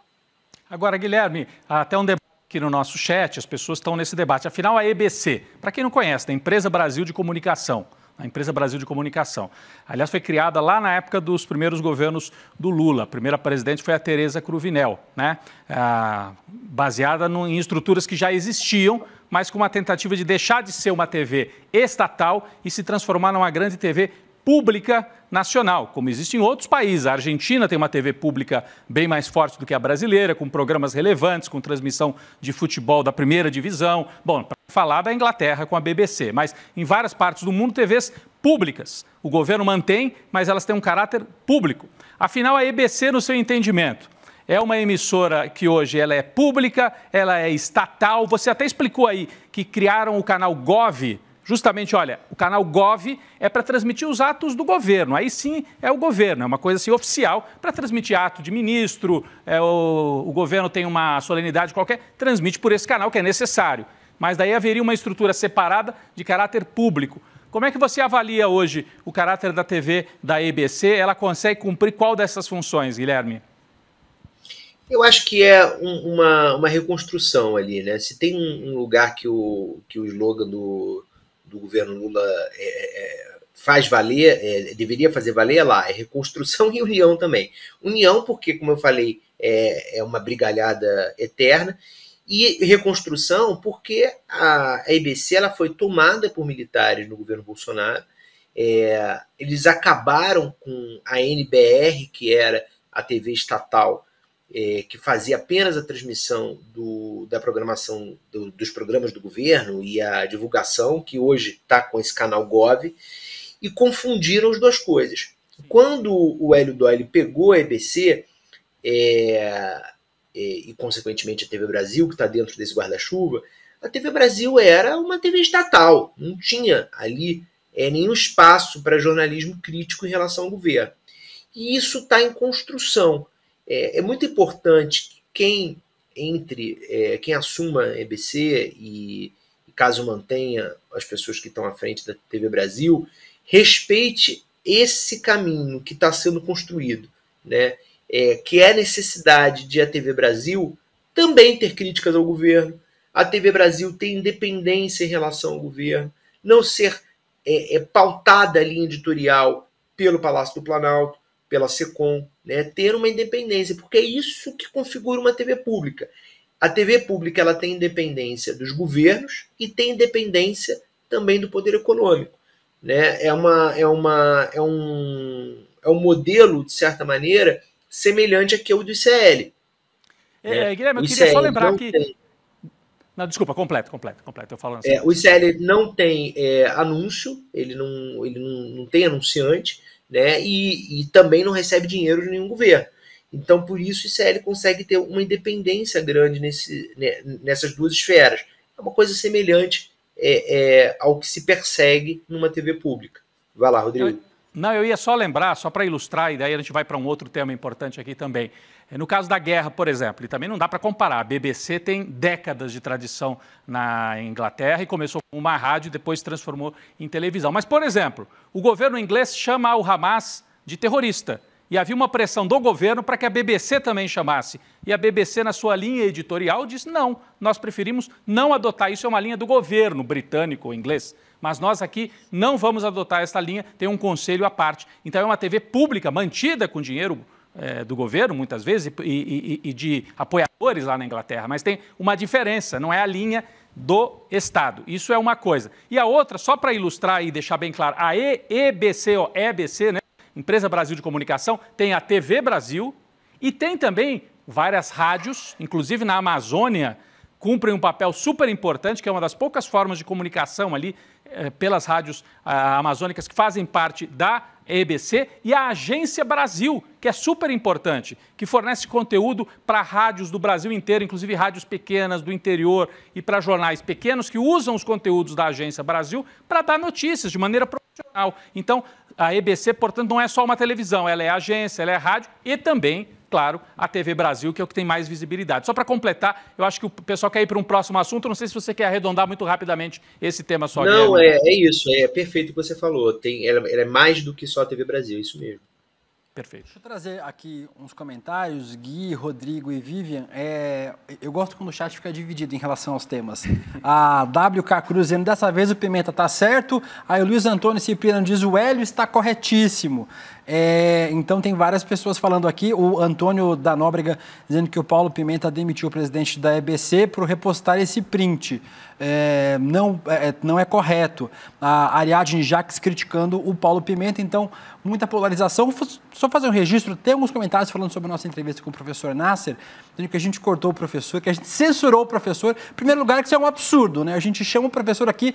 Agora, Guilherme, até um debate aqui no nosso chat, as pessoas estão nesse debate. Afinal, a EBC, para quem não conhece, a Empresa Brasil de Comunicação, a Empresa Brasil de Comunicação. Aliás, foi criada lá na época dos primeiros governos do Lula. A primeira presidente foi a Tereza Cruvinel, né? Ah, baseada no, em estruturas que já existiam, mas com uma tentativa de deixar de ser uma TV estatal e se transformar numa grande TV pública nacional, como existe em outros países. A Argentina tem uma TV pública bem mais forte do que a brasileira, com programas relevantes, com transmissão de futebol da primeira divisão. Bom, para falar da Inglaterra com a BBC, mas em várias partes do mundo, TVs públicas. O governo mantém, mas elas têm um caráter público. Afinal, a EBC, no seu entendimento, é uma emissora que hoje ela é pública, ela é estatal. Você até explicou aí que criaram o canal Gov justamente, olha, o canal Gov é para transmitir os atos do governo. Aí sim é o governo, é uma coisa assim oficial para transmitir ato de ministro, é o, o governo tem uma solenidade qualquer, transmite por esse canal que é necessário. Mas daí haveria uma estrutura separada de caráter público. Como é que você avalia hoje o caráter da TV da EBC? Ela consegue cumprir qual dessas funções, Guilherme? Eu acho que é um, uma, uma reconstrução ali, né? Se tem um, lugar que o, que o slogan do, do governo Lula é, é, é faz valer, é, deveria fazer valer lá, é reconstrução e união também. União, porque, como eu falei, é, uma brigalhada eterna, e reconstrução, porque a, a EBC ela foi tomada por militares no governo Bolsonaro. É, eles acabaram com a NBR, que era a TV estatal é, que fazia apenas a transmissão do, da programação do, dos programas do governo e a divulgação, que hoje está com esse canal Gov, e confundiram as duas coisas. Quando o Hélio Doyle pegou a EBC, é, é, e consequentemente a TV Brasil, que está dentro desse guarda-chuva, a TV Brasil era uma TV estatal, não tinha ali é, nenhum espaço para jornalismo crítico em relação ao governo. E isso está em construção. É, é muito importante que quem entre, é, quem assuma a EBC e, caso mantenha as pessoas que estão à frente da TV Brasil, respeite esse caminho que está sendo construído, né? É, que é a necessidade de a TV Brasil também ter críticas ao governo, a TV Brasil ter independência em relação ao governo, não ser é, é, pautada a linha editorial pelo Palácio do Planalto, pela SECOM, né? ter uma independência, porque é isso que configura uma TV pública. A TV pública ela tem independência dos governos e tem independência também do poder econômico. Né? É, uma, é, uma, é, um, é um modelo, de certa maneira, semelhante ao do ICL. É, né? É, Guilherme, eu queria só lembrar que. Não, desculpa, completo, completo, completo. Eu falando é, assim. é, o ICL não tem é, anúncio, ele, não, ele não, não tem anunciante né? E, e também não recebe dinheiro de nenhum governo. Então, por isso, o ICL consegue ter uma independência grande nesse, né, nessas duas esferas. É uma coisa semelhante é, é, ao que se persegue numa TV pública. Vai lá, Rodrigo. Então, não, eu ia só lembrar, só para ilustrar, e daí a gente vai para um outro tema importante aqui também. É, no caso da guerra, por exemplo, e também não dá para comparar, a BBC tem décadas de tradição na Inglaterra e começou com uma rádio e depois se transformou em televisão. Mas, por exemplo, o governo inglês chama o Hamas de terrorista. E havia uma pressão do governo para que a BBC também chamasse. E a BBC, na sua linha editorial, disse: não, nós preferimos não adotar. Isso é uma linha do governo britânico ou inglês mas nós aqui não vamos adotar esta linha, tem um conselho à parte. Então é uma TV pública, mantida com dinheiro é, do governo, muitas vezes, e, e, e, de apoiadores lá na Inglaterra, mas tem uma diferença, não é a linha do Estado. Isso é uma coisa. E a outra, só para ilustrar e deixar bem claro, a EBC, ó, EBC, né? Empresa Brasil de Comunicação, tem a TV Brasil e tem também várias rádios, inclusive na Amazônia, cumprem um papel super importante, que é uma das poucas formas de comunicação ali eh, pelas rádios ah, amazônicas que fazem parte da EBC e a Agência Brasil, que é super importante, que fornece conteúdo para rádios do Brasil inteiro, inclusive rádios pequenas do interior e para jornais pequenos que usam os conteúdos da Agência Brasil para dar notícias de maneira profissional. Então, a EBC, portanto, não é só uma televisão, ela é agência, ela é rádio e também claro, a TV Brasil, que é o que tem mais visibilidade. Só para completar, eu acho que o pessoal quer ir para um próximo assunto. Não sei se você quer arredondar muito rapidamente esse tema só. Não, é, é, isso. É perfeito o que você falou. Tem, ela, ela é mais do que só a TV Brasil, isso mesmo. Perfeito. Deixa eu trazer aqui uns comentários. Gui, Rodrigo e Vivian. É, eu gosto quando o chat fica dividido em relação aos temas. A WK Cruz dizendo, dessa vez o Pimenta está certo. Aí o Luiz Antônio Cipriano diz, o Hélio está corretíssimo. É, então tem várias pessoas falando aqui. O Antônio da Nóbrega dizendo que o Paulo Pimenta demitiu o presidente da EBC por repostar esse print. É, não, é, é, não é correto. A Ariadne Jacques criticando o Paulo Pimenta, então muita polarização. Só fazer um registro, tem alguns comentários falando sobre a nossa entrevista com o professor Nasser, dizendo que a gente cortou o professor, que a gente censurou o professor. Em primeiro lugar, que isso é um absurdo, né? A gente chama o professor aqui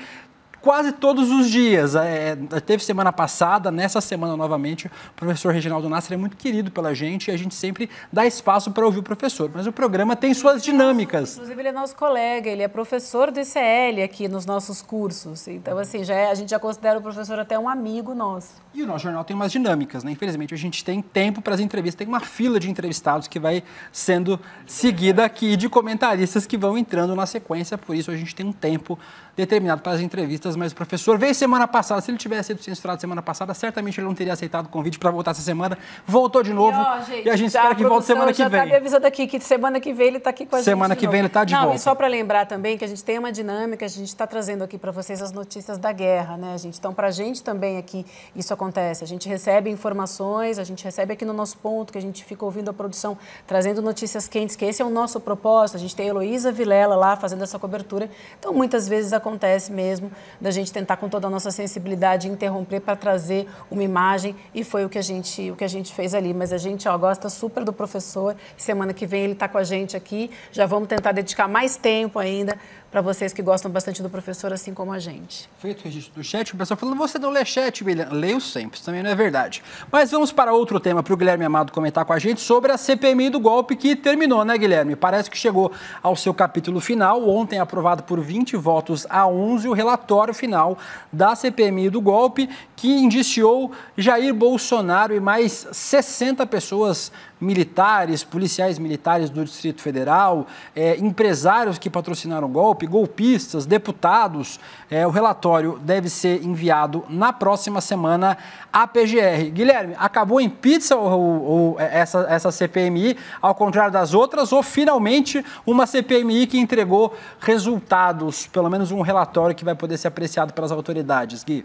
quase todos os dias. É, é, teve semana passada, nessa semana novamente, o professor Reginaldo Nasser é muito querido pela gente e a gente sempre dá espaço para ouvir o professor. Mas o programa tem é suas dinâmicas. Inclusive, ele é nosso colega, ele é professor do ICL aqui nos nossos cursos. Então, uhum. assim, já é, a gente já considera o professor até um amigo nosso. E o nosso jornal tem umas dinâmicas, né? Infelizmente, a gente tem tempo para as entrevistas, tem uma fila de entrevistados que vai sendo seguida aqui de comentaristas que vão entrando na sequência, por isso a gente tem um tempo determinado para as entrevistas perguntas, mas o professor veio semana passada. Se ele tivesse sido censurado semana passada, certamente ele não teria aceitado o convite para voltar essa semana. Voltou de novo. E, ó, gente, e a gente espera que volte semana que tá vem. Já tá avisando aqui que semana que vem ele está aqui com a semana gente. Semana que vem ele está de não, volta. E só para lembrar também que a gente tem uma dinâmica, a gente está trazendo aqui para vocês as notícias da guerra, né, gente? Então, para a gente também aqui isso acontece. A gente recebe informações, a gente recebe aqui no nosso ponto, que a gente fica ouvindo a produção trazendo notícias quentes, que esse é o nosso propósito. A gente tem a Heloísa Vilela lá fazendo essa cobertura. Então, muitas vezes acontece mesmo da gente tentar com toda a nossa sensibilidade interromper para trazer uma imagem e foi o que a gente o que a gente fez ali. Mas a gente ó, gosta super do professor. Semana que vem ele está com a gente aqui. Já vamos tentar dedicar mais tempo ainda para vocês que gostam bastante do professor, assim como a gente. Feito o registro do chat, o pessoal falando, você não lê chat, William. Leio sempre, também não é verdade. Mas vamos para outro tema, para o Guilherme Amado comentar com a gente sobre a CPMI do golpe que terminou, né, Guilherme? Parece que chegou ao seu capítulo final, ontem aprovado por 20 votos a 11, o relatório final da CPMI do golpe, que indiciou Jair Bolsonaro e mais 60 pessoas militares, policiais militares do Distrito Federal, é, empresários que patrocinaram golpe, golpistas, deputados. É, o relatório deve ser enviado na próxima semana à PGR. Guilherme, acabou em pizza ou essa, essa CPMI, ao contrário das outras, ou finalmente uma CPMI que entregou resultados, pelo menos um relatório que vai poder ser apreciado pelas autoridades, Gui?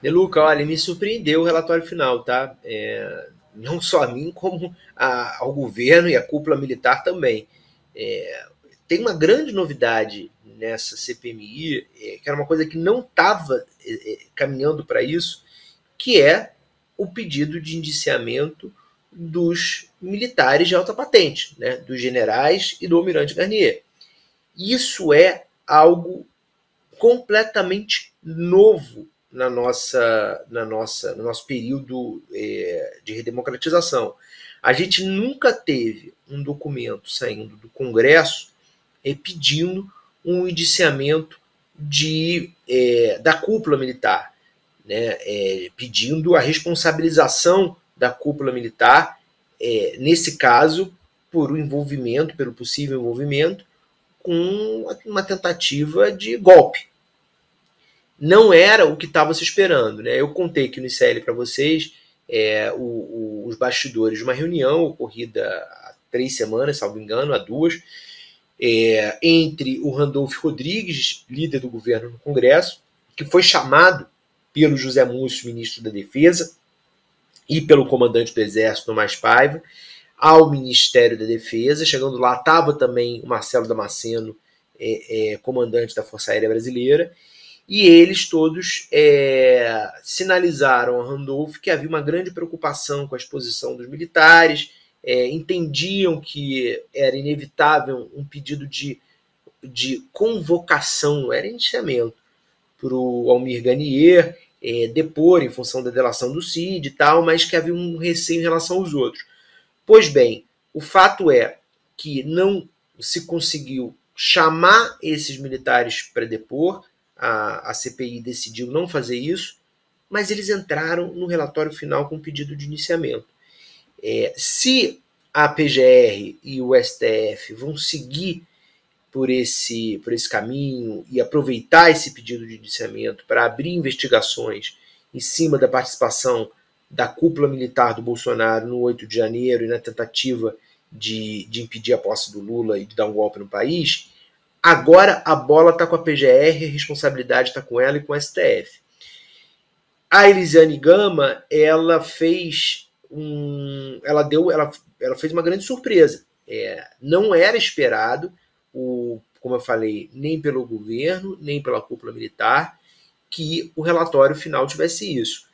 Deluca, olha, me surpreendeu o relatório final, tá? É, não só a mim, como a, ao governo e à cúpula militar também. É, tem uma grande novidade nessa CPMI, é, que era uma coisa que não estava é, é, caminhando para isso, que é o pedido de indiciamento dos militares de alta patente, né, dos generais e do almirante Garnier. Isso é algo completamente novo na nossa, na nossa, no nosso período é, de redemocratização. A gente nunca teve um documento saindo do Congresso é, pedindo um indiciamento de, é, da cúpula militar, né, é, pedindo a responsabilização da cúpula militar, é, nesse caso, por o envolvimento, pelo possível envolvimento, com uma tentativa de golpe não era o que estava se esperando. Né? Eu contei aqui no ICL para vocês é, o, o, os bastidores de uma reunião ocorrida há três semanas, salvo engano, há duas, é, entre o Randolfo Rodrigues, líder do governo no Congresso, que foi chamado pelo José Múcio, ministro da Defesa, e pelo comandante do Exército, Tomás Paiva, ao Ministério da Defesa. Chegando lá, estava também o Marcelo Damasceno, é, é, comandante da Força Aérea Brasileira e eles todos é, sinalizaram a Randolph que havia uma grande preocupação com a exposição dos militares, é, entendiam que era inevitável um pedido de, de convocação, era indiciamento, para o Almir Garnier é, depor em função da delação do Cid e tal, mas que havia um receio em relação aos outros. Pois bem, o fato é que não se conseguiu chamar esses militares para depor, a, a CPI decidiu não fazer isso, mas eles entraram no relatório final com pedido de iniciamento. É, se a PGR e o STF vão seguir por esse, por esse caminho e aproveitar esse pedido de iniciamento para abrir investigações em cima da participação da cúpula militar do Bolsonaro no 8 de janeiro e na tentativa de, de impedir a posse do Lula e de dar um golpe no país, Agora a bola está com a PGR, a responsabilidade está com ela e com o STF. A Elisiane Gama, ela fez um, ela deu, ela, ela fez uma grande surpresa. É, não era esperado o, como eu falei, nem pelo governo, nem pela cúpula militar, que o relatório final tivesse isso.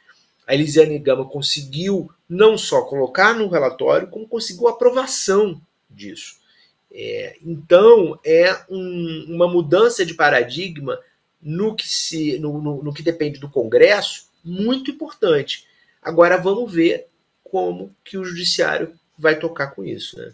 A Elisiane Gama conseguiu não só colocar no relatório, como conseguiu aprovação disso. É, então, é um, uma mudança de paradigma no que, se, no, no, no que depende do Congresso muito importante. Agora vamos ver como que o judiciário vai tocar com isso, né?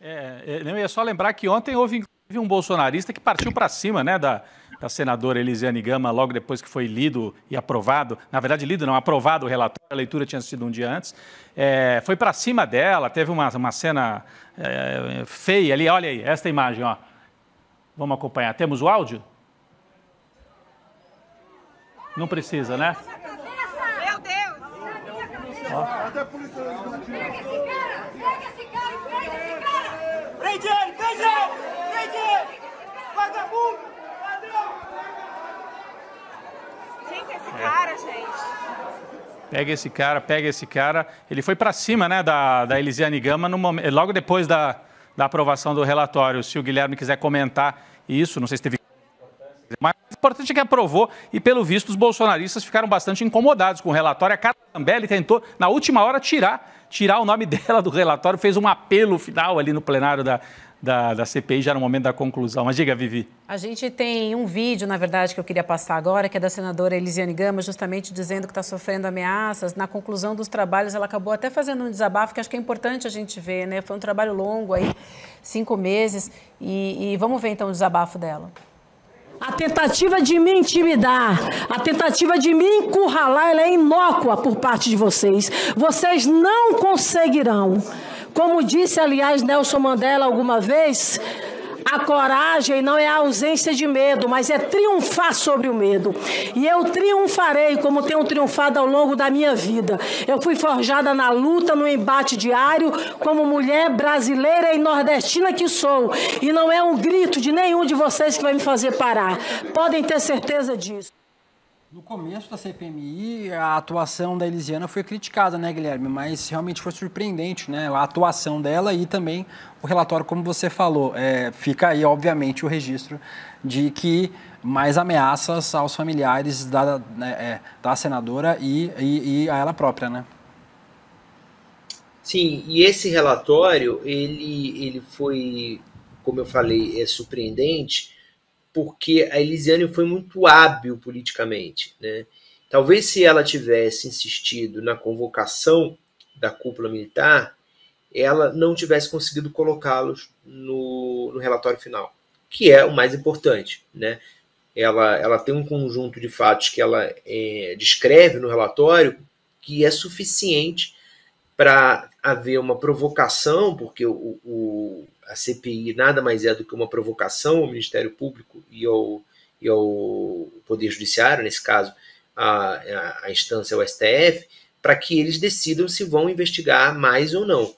É, é eu ia só lembrar que ontem houve um bolsonarista que partiu para cima, né, da, da senadora Elisiane Gama, logo depois que foi lido e aprovado, na verdade lido não, aprovado o relatório, a leitura tinha sido um dia antes, é, foi para cima dela, teve uma, uma cena é, feia ali, olha aí, esta imagem, ó. vamos acompanhar, temos o áudio? Não precisa, né? Meu Deus! Até a polícia Prende ele, prende ele! Prende ele! Vagabundo! esse cara, gente. Pega esse cara, pega esse cara. Ele foi para cima, né, da, da Elisiane Gama, no momento, logo depois da, da aprovação do relatório. Se o Guilherme quiser comentar isso, não sei se teve. Mas o é importante é que aprovou e, pelo visto, os bolsonaristas ficaram bastante incomodados com o relatório. A Carambelli tentou, na última hora, tirar, tirar o nome dela do relatório, fez um apelo final ali no plenário da, da, da CPI já no momento da conclusão. Mas diga, Vivi. A gente tem um vídeo, na verdade, que eu queria passar agora, que é da senadora Elisiane Gama, justamente dizendo que está sofrendo ameaças. Na conclusão dos trabalhos, ela acabou até fazendo um desabafo, que acho que é importante a gente ver, né? Foi um trabalho longo aí, cinco meses. E, e vamos ver então o desabafo dela. A tentativa de me intimidar, a tentativa de me encurralar, ela é inócua por parte de vocês. Vocês não conseguirão como disse, aliás, Nelson Mandela alguma vez, a coragem não é a ausência de medo, mas é triunfar sobre o medo. E eu triunfarei como tenho triunfado ao longo da minha vida. Eu fui forjada na luta, no embate diário, como mulher brasileira e nordestina que sou. E não é um grito de nenhum de vocês que vai me fazer parar. Podem ter certeza disso. No começo da CPMI, a atuação da Elisiana foi criticada, né, Guilherme? Mas realmente foi surpreendente, né? A atuação dela e também o relatório, como você falou. É, fica aí, obviamente, o registro de que mais ameaças aos familiares da, né, é, da senadora e, e, e a ela própria, né? Sim, e esse relatório, ele, ele foi, como eu falei, é surpreendente, porque a Elisiane foi muito hábil politicamente. Né? Talvez se ela tivesse insistido na convocação da cúpula militar, ela não tivesse conseguido colocá-los no, no, relatório final, que é o mais importante. Né? Ela, ela tem um conjunto de fatos que ela é, descreve no relatório que é suficiente para haver uma provocação, porque o, o, a CPI nada mais é do que uma provocação ao Ministério Público e ao, e ao Poder Judiciário, nesse caso, a, a instância, o STF, para que eles decidam se vão investigar mais ou não.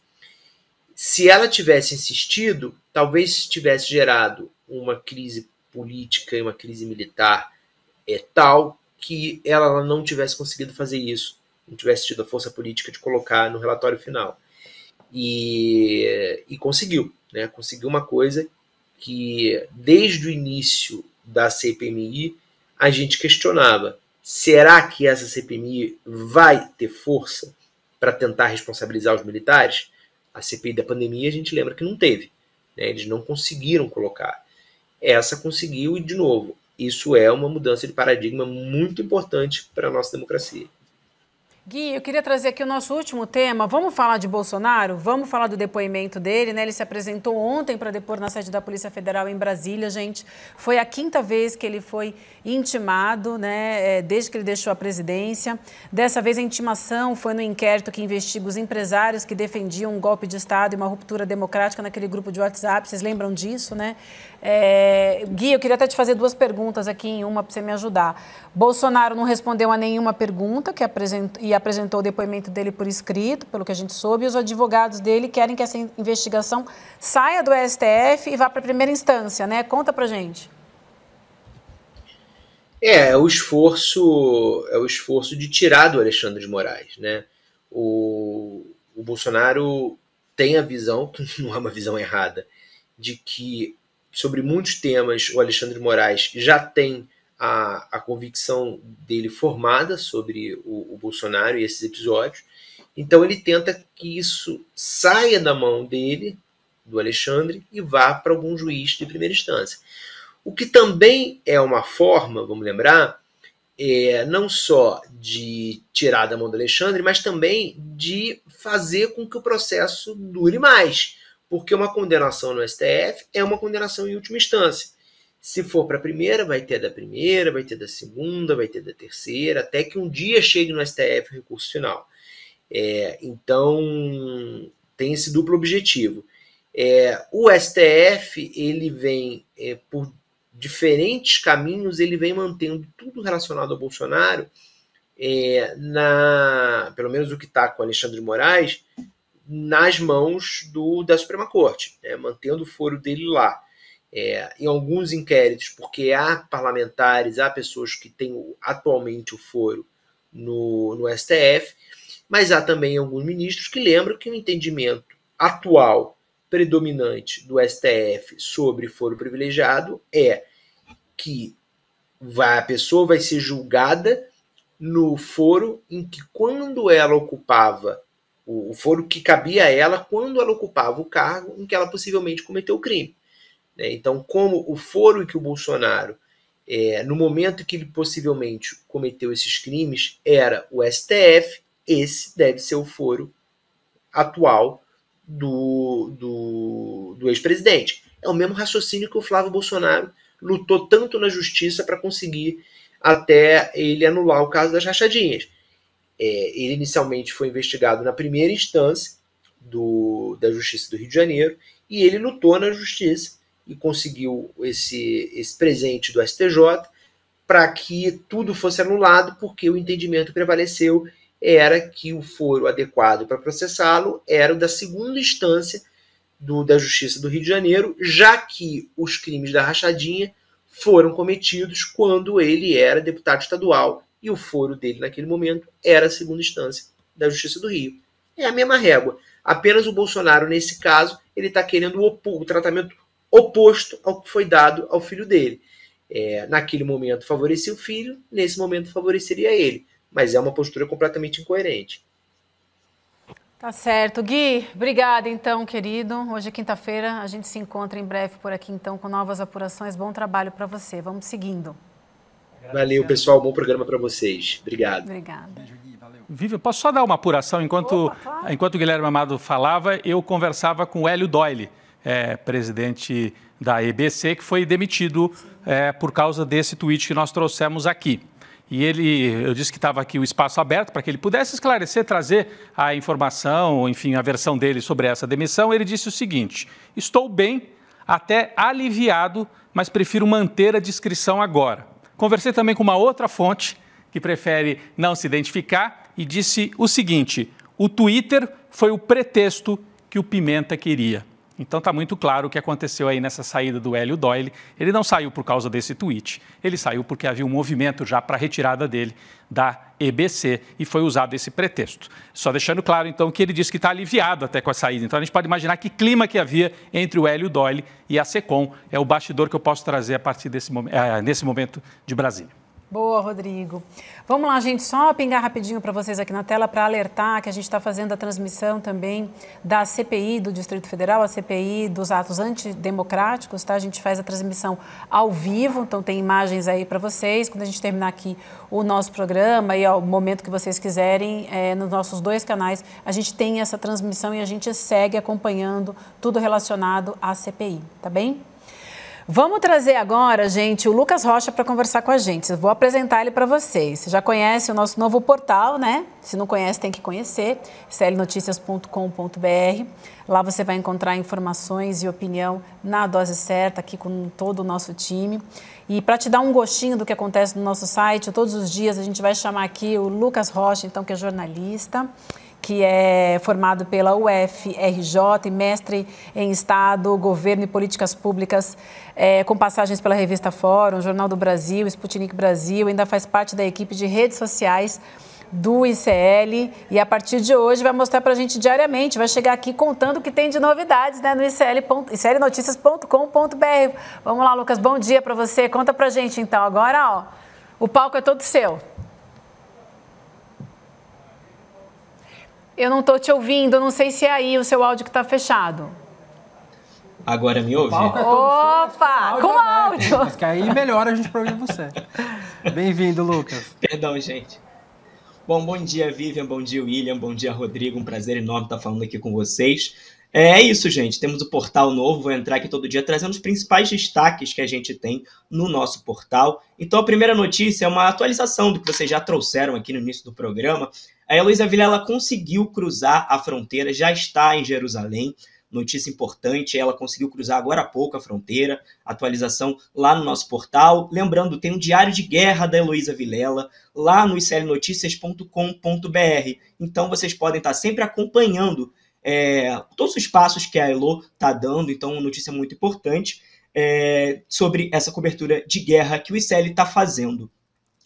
Se ela tivesse insistido, talvez tivesse gerado uma crise política e uma crise militar é, tal que ela não tivesse conseguido fazer isso, não tivesse tido a força política de colocar no relatório final. E, e conseguiu né, conseguiu uma coisa que desde o início da CPMI a gente questionava: será que essa CPMI vai ter força para tentar responsabilizar os militares? A CPI da pandemia a gente lembra que não teve, né? eles não conseguiram colocar. Essa conseguiu e, de novo, isso é uma mudança de paradigma muito importante para a nossa democracia. Gui, eu queria trazer aqui o nosso último tema. Vamos falar de Bolsonaro? Vamos falar do depoimento dele, né? Ele se apresentou ontem para depor na sede da Polícia Federal em Brasília, gente. Foi a quinta vez que ele foi intimado, né? É, desde que ele deixou a presidência. Dessa vez a intimação foi no inquérito que investiga os empresários que defendiam um golpe de Estado e uma ruptura democrática naquele grupo de WhatsApp. Vocês lembram disso, né? É, Gui, eu queria até te fazer duas perguntas aqui em uma para você me ajudar. Bolsonaro não respondeu a nenhuma pergunta que apresentou, e apresentou o depoimento dele por escrito, pelo que a gente soube. E os advogados dele querem que essa investigação saia do STF e vá para a primeira instância, né? Conta para gente. É, é o esforço, é o esforço de tirar do Alexandre de Moraes, né? O, o Bolsonaro tem a visão, que não é uma visão errada, de que sobre muitos temas o Alexandre Moraes já tem a, a convicção dele formada sobre o, o Bolsonaro e esses episódios. Então ele tenta que isso saia da mão dele, do Alexandre, e vá para algum juiz de primeira instância. O que também é uma forma, vamos lembrar, é, não só de tirar da mão do Alexandre, mas também de fazer com que o processo dure mais. Porque uma condenação no STF é uma condenação em última instância. Se for para a primeira, vai ter da primeira, vai ter da segunda, vai ter da terceira, até que um dia chegue no STF o recurso final. É, então, tem esse duplo objetivo. É, o STF, ele vem é, por diferentes caminhos, ele vem mantendo tudo relacionado ao Bolsonaro, é, na, pelo menos o que está com Alexandre de Moraes, nas mãos do, da Suprema Corte, né, mantendo o foro dele lá. É, em alguns inquéritos, porque há parlamentares, há pessoas que têm atualmente o foro no, no STF, mas há também alguns ministros que lembram que o entendimento atual predominante do STF sobre foro privilegiado é que vai, a pessoa vai ser julgada no foro em que, quando ela ocupava o, o foro que cabia a ela quando ela ocupava o cargo em que ela possivelmente cometeu o crime. Né? Então, como o foro em que o Bolsonaro, é, no momento que ele possivelmente cometeu esses crimes, era o STF, esse deve ser o foro atual do, do, do ex-presidente. É o mesmo raciocínio que o Flávio Bolsonaro lutou tanto na justiça para conseguir até ele anular o caso das rachadinhas. É, ele inicialmente foi investigado na primeira instância do, da Justiça do Rio de Janeiro e ele lutou na Justiça e conseguiu esse, esse presente do STJ para que tudo fosse anulado, porque o entendimento prevaleceu era que o foro adequado para processá-lo era o da segunda instância do, da Justiça do Rio de Janeiro, já que os crimes da rachadinha foram cometidos quando ele era deputado estadual e o foro dele naquele momento era a segunda instância da Justiça do Rio. É a mesma régua. Apenas o Bolsonaro, nesse caso, ele está querendo o, o tratamento oposto ao que foi dado ao filho dele. É, naquele momento favorecia o filho, nesse momento favoreceria ele. Mas é uma postura completamente incoerente. Tá certo. Gui, obrigada então, querido. Hoje é quinta-feira, a gente se encontra em breve por aqui então com novas apurações. Bom trabalho para você. Vamos seguindo. Valeu, pessoal. Bom programa para vocês. Obrigado. Obrigada. Viva, posso só dar uma apuração? Enquanto, Opa, claro. enquanto o Guilherme Amado falava, eu conversava com o Hélio Doyle, é, presidente da EBC, que foi demitido é, por causa desse tweet que nós trouxemos aqui. E ele, eu disse que estava aqui o espaço aberto para que ele pudesse esclarecer, trazer a informação, enfim, a versão dele sobre essa demissão. Ele disse o seguinte: Estou bem, até aliviado, mas prefiro manter a descrição agora. Conversei também com uma outra fonte que prefere não se identificar e disse o seguinte: o Twitter foi o pretexto que o Pimenta queria. Então está muito claro o que aconteceu aí nessa saída do Hélio Doyle. Ele não saiu por causa desse tweet, ele saiu porque havia um movimento já para a retirada dele da EBC e foi usado esse pretexto. Só deixando claro, então, que ele disse que está aliviado até com a saída. Então a gente pode imaginar que clima que havia entre o Hélio Doyle e a SECOM. É o bastidor que eu posso trazer a partir desse, eh, nesse momento de Brasília. Boa, Rodrigo. Vamos lá, gente, só pingar rapidinho para vocês aqui na tela para alertar que a gente está fazendo a transmissão também da CPI do Distrito Federal, a CPI dos atos antidemocráticos, tá? A gente faz a transmissão ao vivo, então tem imagens aí para vocês. Quando a gente terminar aqui o nosso programa e ao momento que vocês quiserem, é, nos nossos dois canais, a gente tem essa transmissão e a gente segue acompanhando tudo relacionado à CPI, tá bem? Vamos trazer agora, gente, o Lucas Rocha para conversar com a gente. Eu vou apresentar ele para vocês. Você já conhece o nosso novo portal, né? Se não conhece, tem que conhecer, clnoticias.com.br. Lá você vai encontrar informações e opinião na dose certa, aqui com todo o nosso time. E para te dar um gostinho do que acontece no nosso site, todos os dias a gente vai chamar aqui o Lucas Rocha, então, que é jornalista que é formado pela UFRJ, mestre em Estado, Governo e Políticas Públicas, é, com passagens pela revista Fórum, Jornal do Brasil, Sputnik Brasil, ainda faz parte da equipe de redes sociais do ICL e a partir de hoje vai mostrar para a gente diariamente, vai chegar aqui contando o que tem de novidades né, no ICL, iclnoticias.com.br. Vamos lá, Lucas, bom dia para você. Conta para gente então agora, ó, o palco é todo seu. Eu não estou te ouvindo, não sei se é aí o seu áudio que está fechado. Agora me ouve? É Opa, seu, com áudio! Mas que aí melhor a gente para ouvir você. Bem-vindo, Lucas. Perdão, gente. Bom, bom dia, Vivian, bom dia, William, bom dia, Rodrigo. Um prazer enorme estar falando aqui com vocês. É, é isso, gente. Temos o portal novo, vou entrar aqui todo dia trazendo os principais destaques que a gente tem no nosso portal. Então, a primeira notícia é uma atualização do que vocês já trouxeram aqui no início do programa, a Heloísa Vilela conseguiu cruzar a fronteira, já está em Jerusalém. Notícia importante, ela conseguiu cruzar agora há pouco a fronteira. Atualização lá no nosso portal. Lembrando, tem um diário de guerra da Heloísa Vilela lá no iclnoticias.com.br. Então vocês podem estar sempre acompanhando é, todos os passos que a Elo está dando. Então, uma notícia muito importante é, sobre essa cobertura de guerra que o ICL está fazendo.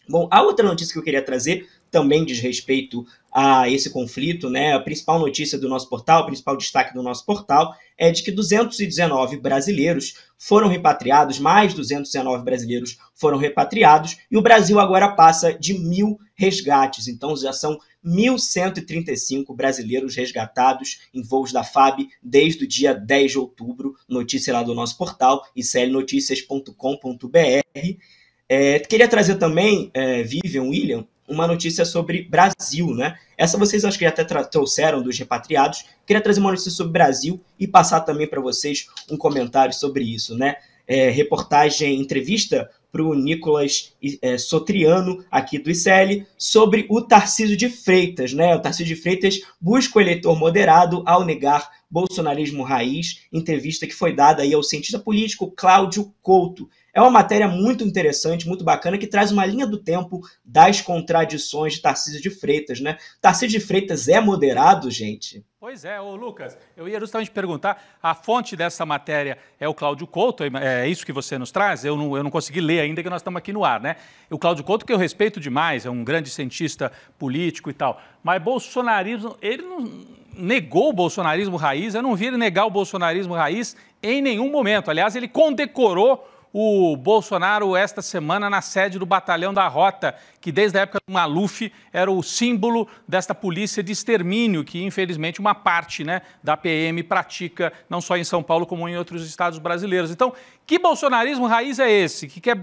Bom, a outra notícia que eu queria trazer também diz respeito a esse conflito, né? A principal notícia do nosso portal, o principal destaque do nosso portal é de que 219 brasileiros foram repatriados, mais 219 brasileiros foram repatriados e o Brasil agora passa de mil resgates. Então já são 1.135 brasileiros resgatados em voos da FAB desde o dia 10 de outubro. Notícia lá do nosso portal, icelnoticias.com.br. É, queria trazer também, é, Vivian, William, uma notícia sobre Brasil, né? Essa vocês acho que até trouxeram dos repatriados. Queria trazer uma notícia sobre Brasil e passar também para vocês um comentário sobre isso, né? É, reportagem, entrevista para o Nicolas é, Sotriano, aqui do ICL, sobre o Tarcísio de Freitas, né? O Tarcísio de Freitas busca o eleitor moderado ao negar bolsonarismo raiz, entrevista que foi dada aí ao cientista político Cláudio Couto, é uma matéria muito interessante, muito bacana, que traz uma linha do tempo das contradições de Tarcísio de Freitas, né? Tarcísio de Freitas é moderado, gente? Pois é, ô Lucas, eu ia justamente perguntar, a fonte dessa matéria é o Cláudio Couto, é, é isso que você nos traz? Eu não, eu não consegui ler ainda que nós estamos aqui no ar, né? O Cláudio Couto que eu respeito demais, é um grande cientista político e tal, mas bolsonarismo, ele não negou o bolsonarismo raiz, eu não vi ele negar o bolsonarismo raiz em nenhum momento. Aliás, ele condecorou o Bolsonaro esta semana na sede do Batalhão da Rota, que desde a época do Maluf era o símbolo desta polícia de extermínio que, infelizmente, uma parte né, da PM pratica, não só em São Paulo, como em outros estados brasileiros. Então, que bolsonarismo raiz é esse? Que quer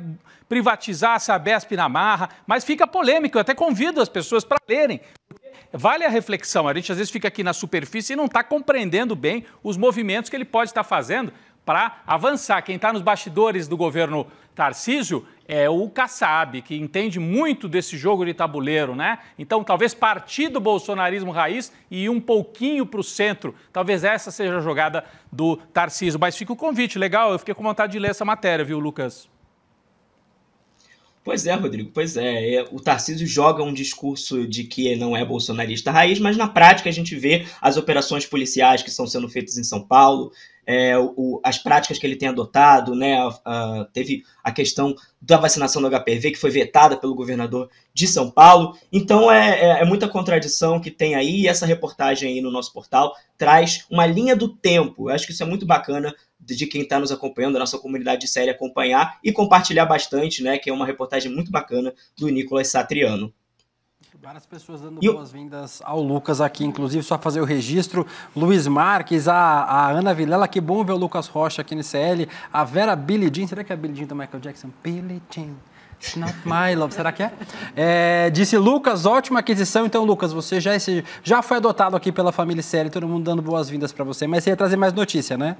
privatizar a Sabesp na marra, mas fica polêmico. Eu até convido as pessoas para lerem, vale a reflexão. A gente às vezes fica aqui na superfície e não está compreendendo bem os movimentos que ele pode estar fazendo para avançar. Quem está nos bastidores do governo Tarcísio é o Kassab, que entende muito desse jogo de tabuleiro, né? Então, talvez partir do bolsonarismo raiz e ir um pouquinho para o centro. Talvez essa seja a jogada do Tarcísio. Mas fica o convite, legal. Eu fiquei com vontade de ler essa matéria, viu, Lucas? Pois é, Rodrigo, pois é. é o Tarcísio joga um discurso de que não é bolsonarista raiz, mas na prática a gente vê as operações policiais que estão sendo feitas em São Paulo, é, o, as práticas que ele tem adotado, né? A, a, teve a questão da vacinação do HPV, que foi vetada pelo governador de São Paulo. Então é, é, é muita contradição que tem aí, e essa reportagem aí no nosso portal traz uma linha do tempo. Eu acho que isso é muito bacana de quem está nos acompanhando, da nossa comunidade de série acompanhar e compartilhar bastante, né? Que é uma reportagem muito bacana do Nicolas Satriano. Várias pessoas dando boas-vindas ao Lucas aqui, inclusive, só fazer o registro. Luiz Marques, a, a Ana Vilela, que bom ver o Lucas Rocha aqui no CL. A Vera Billie Jean, será que é a Billie Jean do Michael Jackson? Billie Jean. It's not my love, será que é? é? Disse Lucas, ótima aquisição. Então, Lucas, você já, já foi adotado aqui pela família CL, todo mundo dando boas-vindas para você, mas você ia trazer mais notícia, né?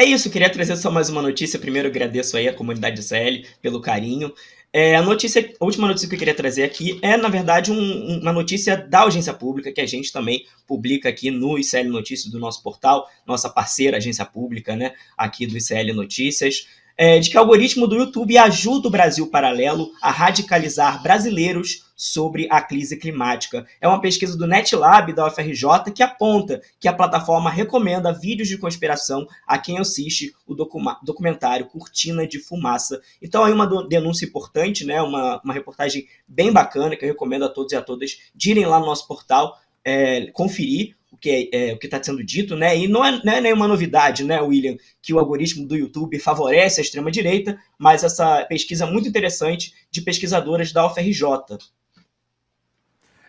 É isso, queria trazer só mais uma notícia. Primeiro agradeço aí a comunidade ZL pelo carinho. É, a, notícia, a última notícia que eu queria trazer aqui é, na verdade, um, uma notícia da agência pública que a gente também publica aqui no ICL Notícias do nosso portal, nossa parceira agência pública, né, aqui do ICL Notícias é, de que o algoritmo do YouTube ajuda o Brasil Paralelo a radicalizar brasileiros sobre a crise climática. É uma pesquisa do NetLab da UFRJ que aponta que a plataforma recomenda vídeos de conspiração a quem assiste o documentário Cortina de Fumaça. Então aí uma denúncia importante, né? uma, uma reportagem bem bacana que eu recomendo a todos e a todas direm lá no nosso portal é, conferir que é, é, o que está sendo dito, né? E não é, não é, nenhuma novidade, né, William, que o algoritmo do YouTube favorece a extrema direita, mas essa pesquisa é muito interessante de pesquisadoras da UFRJ.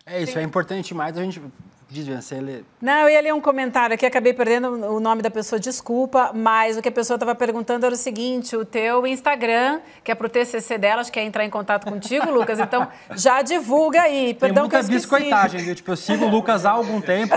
É isso, é importante mais a gente Diz, você Não, eu ia ler um comentário aqui, acabei perdendo o nome da pessoa, desculpa, mas o que a pessoa estava perguntando era o seguinte: o teu Instagram, que é para o TCC dela, acho que é entrar em contato contigo, Lucas, então já divulga aí. Perdão tem muita biscoitagem, Tipo, eu sigo o Lucas há algum tempo.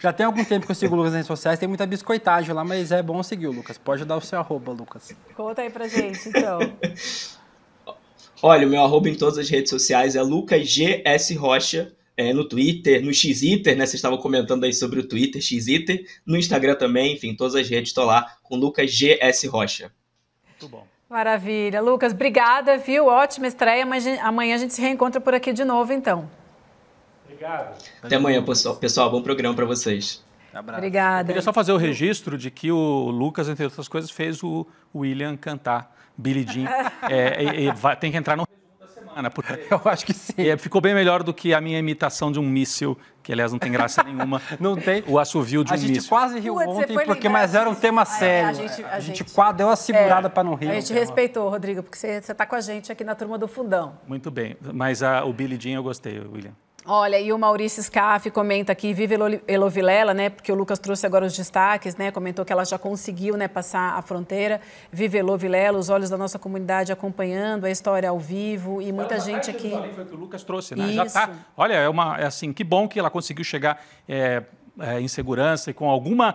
Já tem algum tempo que eu sigo o Lucas nas redes sociais, tem muita biscoitagem lá, mas é bom seguir o Lucas. Pode dar o seu arroba, Lucas. Conta aí para gente, então. Olha, o meu arroba em todas as redes sociais é lucasgsrocha. Rocha é, no Twitter, no Xiter, né? Vocês estavam comentando aí sobre o Twitter, Xiter, no Instagram também, enfim, todas as redes estão lá com Lucas GS Rocha. Muito bom. Maravilha. Lucas, obrigada, viu? Ótima estreia. Mas Amanhã a gente se reencontra por aqui de novo, então. Obrigado. Até amanhã, pessoal. Pessoal, bom programa para vocês. Abraço. Obrigada. Eu queria só fazer o registro de que o Lucas, entre outras coisas, fez o William cantar Billy Jean. é, é, é, vai, tem que entrar no semana. Porque... Eu acho que sim. É, ficou bem melhor do que a minha imitação de um míssil, que aliás não tem graça nenhuma. não tem. O assovio de a um míssil. A gente quase riu Putz, ontem, porque, mas era um tema ah, é, sério. A, gente, a, a gente, gente quase deu uma segurada é, para não rir. A gente respeitou, Rodrigo, porque você está com a gente aqui na turma do fundão. Muito bem. Mas a, ah, o Billy Jean eu gostei, William. Olha, e o Maurício Scaff comenta aqui, vive Vilela, né? Porque o Lucas trouxe agora os destaques, né? Comentou que ela já conseguiu né, passar a fronteira. Vive Vilela, os olhos da nossa comunidade acompanhando a história ao vivo e muita ela gente aqui. Foi o que o Lucas trouxe, né? Isso. Já tá. Olha, é uma. É assim, que bom que ela conseguiu chegar é, é, em segurança e com alguma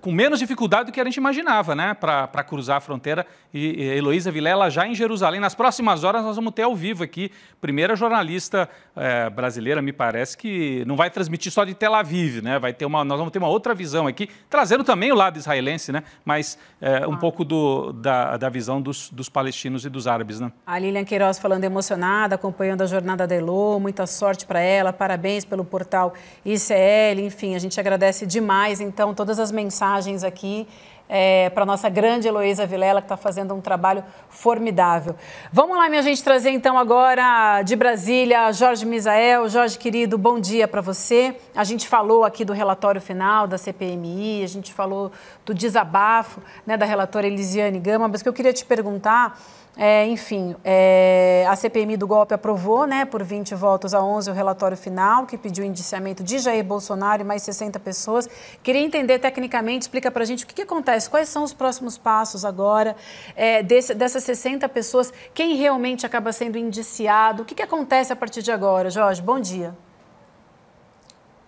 com menos dificuldade do que a gente imaginava, né? Para cruzar a fronteira. E, e Heloísa Vilela já em Jerusalém. Nas próximas horas nós vamos ter ao vivo aqui. Primeira jornalista é, brasileira, me parece, que não vai transmitir só de Tel Aviv, né? Vai ter uma, nós vamos ter uma outra visão aqui, trazendo também o lado israelense, né? Mas é, um ah. pouco do, da, da visão dos, dos palestinos e dos árabes, né? A Lilian Queiroz falando emocionada, acompanhando a jornada da Elo. Muita sorte para ela. Parabéns pelo portal ICL. Enfim, a gente agradece demais, então, todas as mensagens mensagens aqui é, eh, para nossa grande Heloísa Vilela, que está fazendo um trabalho formidável. Vamos lá, minha gente, trazer então agora de Brasília Jorge Misael. Jorge, querido, bom dia para você. A gente falou aqui do relatório final da CPMI, a gente falou do desabafo né, da relatora Elisiane Gama, mas que eu queria te perguntar é, enfim, é, a CPMI do golpe aprovou, né, por 20 votos a 11, o relatório final, que pediu o indiciamento de Jair Bolsonaro e mais 60 pessoas. Queria entender tecnicamente, explica para a gente o que, que, acontece, quais são os próximos passos agora é, desse, dessas 60 pessoas, quem realmente acaba sendo indiciado, o que, que acontece a partir de agora, Jorge? Bom dia.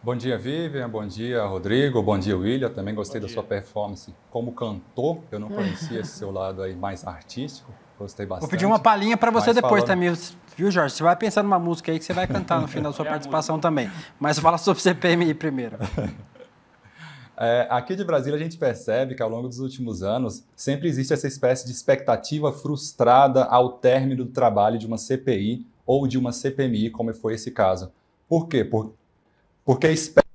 Bom dia, Vivian. Bom dia, Rodrigo. Bom dia, William. Também gostei Bom da dia. sua performance como cantor. Eu não conhecia esse seu lado aí mais artístico. Gostei bastante. Vou pedir uma palhinha para você Mas depois falando... também, viu, Jorge? Você vai pensando numa música aí que você vai cantar no final da sua é participação também. Mas fala sobre CPMI primeiro. É, aqui de Brasília a gente percebe que ao longo dos últimos anos sempre existe essa espécie de expectativa frustrada ao término do trabalho de uma CPI ou de uma CPMI, como foi esse caso. Por quê? Por, porque espera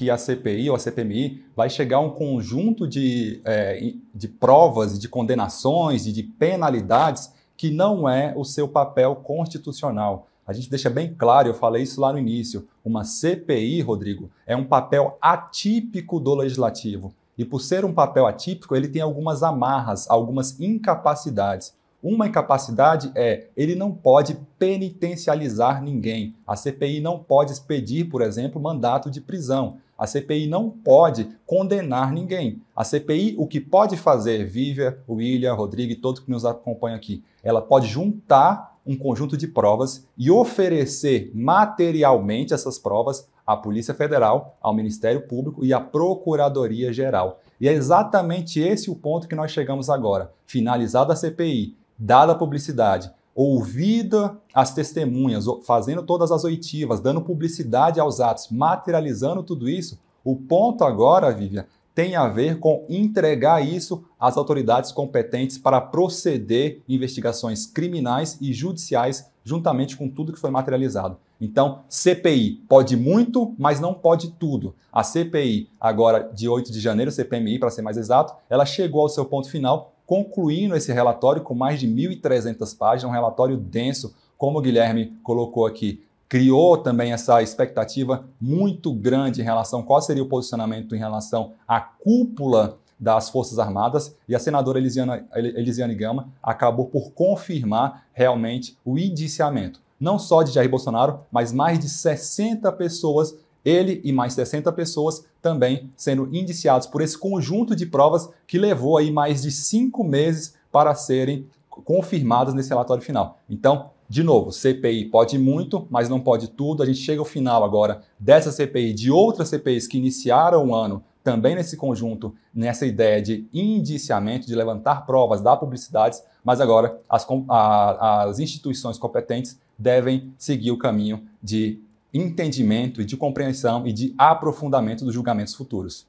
que a CPI ou a CPMI vai chegar a um conjunto de, é, de provas, de condenações e de penalidades que não é o seu papel constitucional. A gente deixa bem claro, eu falei isso lá no início, uma CPI, Rodrigo, é um papel atípico do legislativo. E por ser um papel atípico, ele tem algumas amarras, algumas incapacidades. Uma incapacidade é ele não pode penitencializar ninguém. A CPI não pode expedir, por exemplo, mandato de prisão. A CPI não pode condenar ninguém. A CPI, o que pode fazer, Vívia, William, Rodrigo e todos que nos acompanham aqui, ela pode juntar um conjunto de provas e oferecer materialmente essas provas à Polícia Federal, ao Ministério Público e à Procuradoria Geral. E é exatamente esse o ponto que nós chegamos agora. Finalizada a CPI, dada a publicidade, ouvida as testemunhas, fazendo todas as oitivas, dando publicidade aos atos, materializando tudo isso, o ponto agora, Vivian, tem a ver com entregar isso às autoridades competentes para proceder investigações criminais e judiciais juntamente com tudo que foi materializado. Então, CPI pode muito, mas não pode tudo. A CPI, agora de 8 de janeiro, CPMI para ser mais exato, ela chegou ao seu ponto final concluindo esse relatório com mais de 1.300 páginas, um relatório denso, como o Guilherme colocou aqui. Criou também essa expectativa muito grande em relação qual seria o posicionamento em relação à cúpula das Forças Armadas e a senadora Elisiana, Elisiane Gama acabou por confirmar realmente o indiciamento, não só de Jair Bolsonaro, mas mais de 60 pessoas ele e mais 60 pessoas também sendo indiciados por esse conjunto de provas que levou aí mais de cinco meses para serem confirmadas nesse relatório final. Então, de novo, CPI pode muito, mas não pode tudo. A gente chega ao final agora dessa CPI, de outras CPIs que iniciaram o ano também nesse conjunto, nessa ideia de indiciamento, de levantar provas, dar publicidades, mas agora as, a, as instituições competentes devem seguir o caminho de entendimento e de compreensão e de aprofundamento dos julgamentos futuros.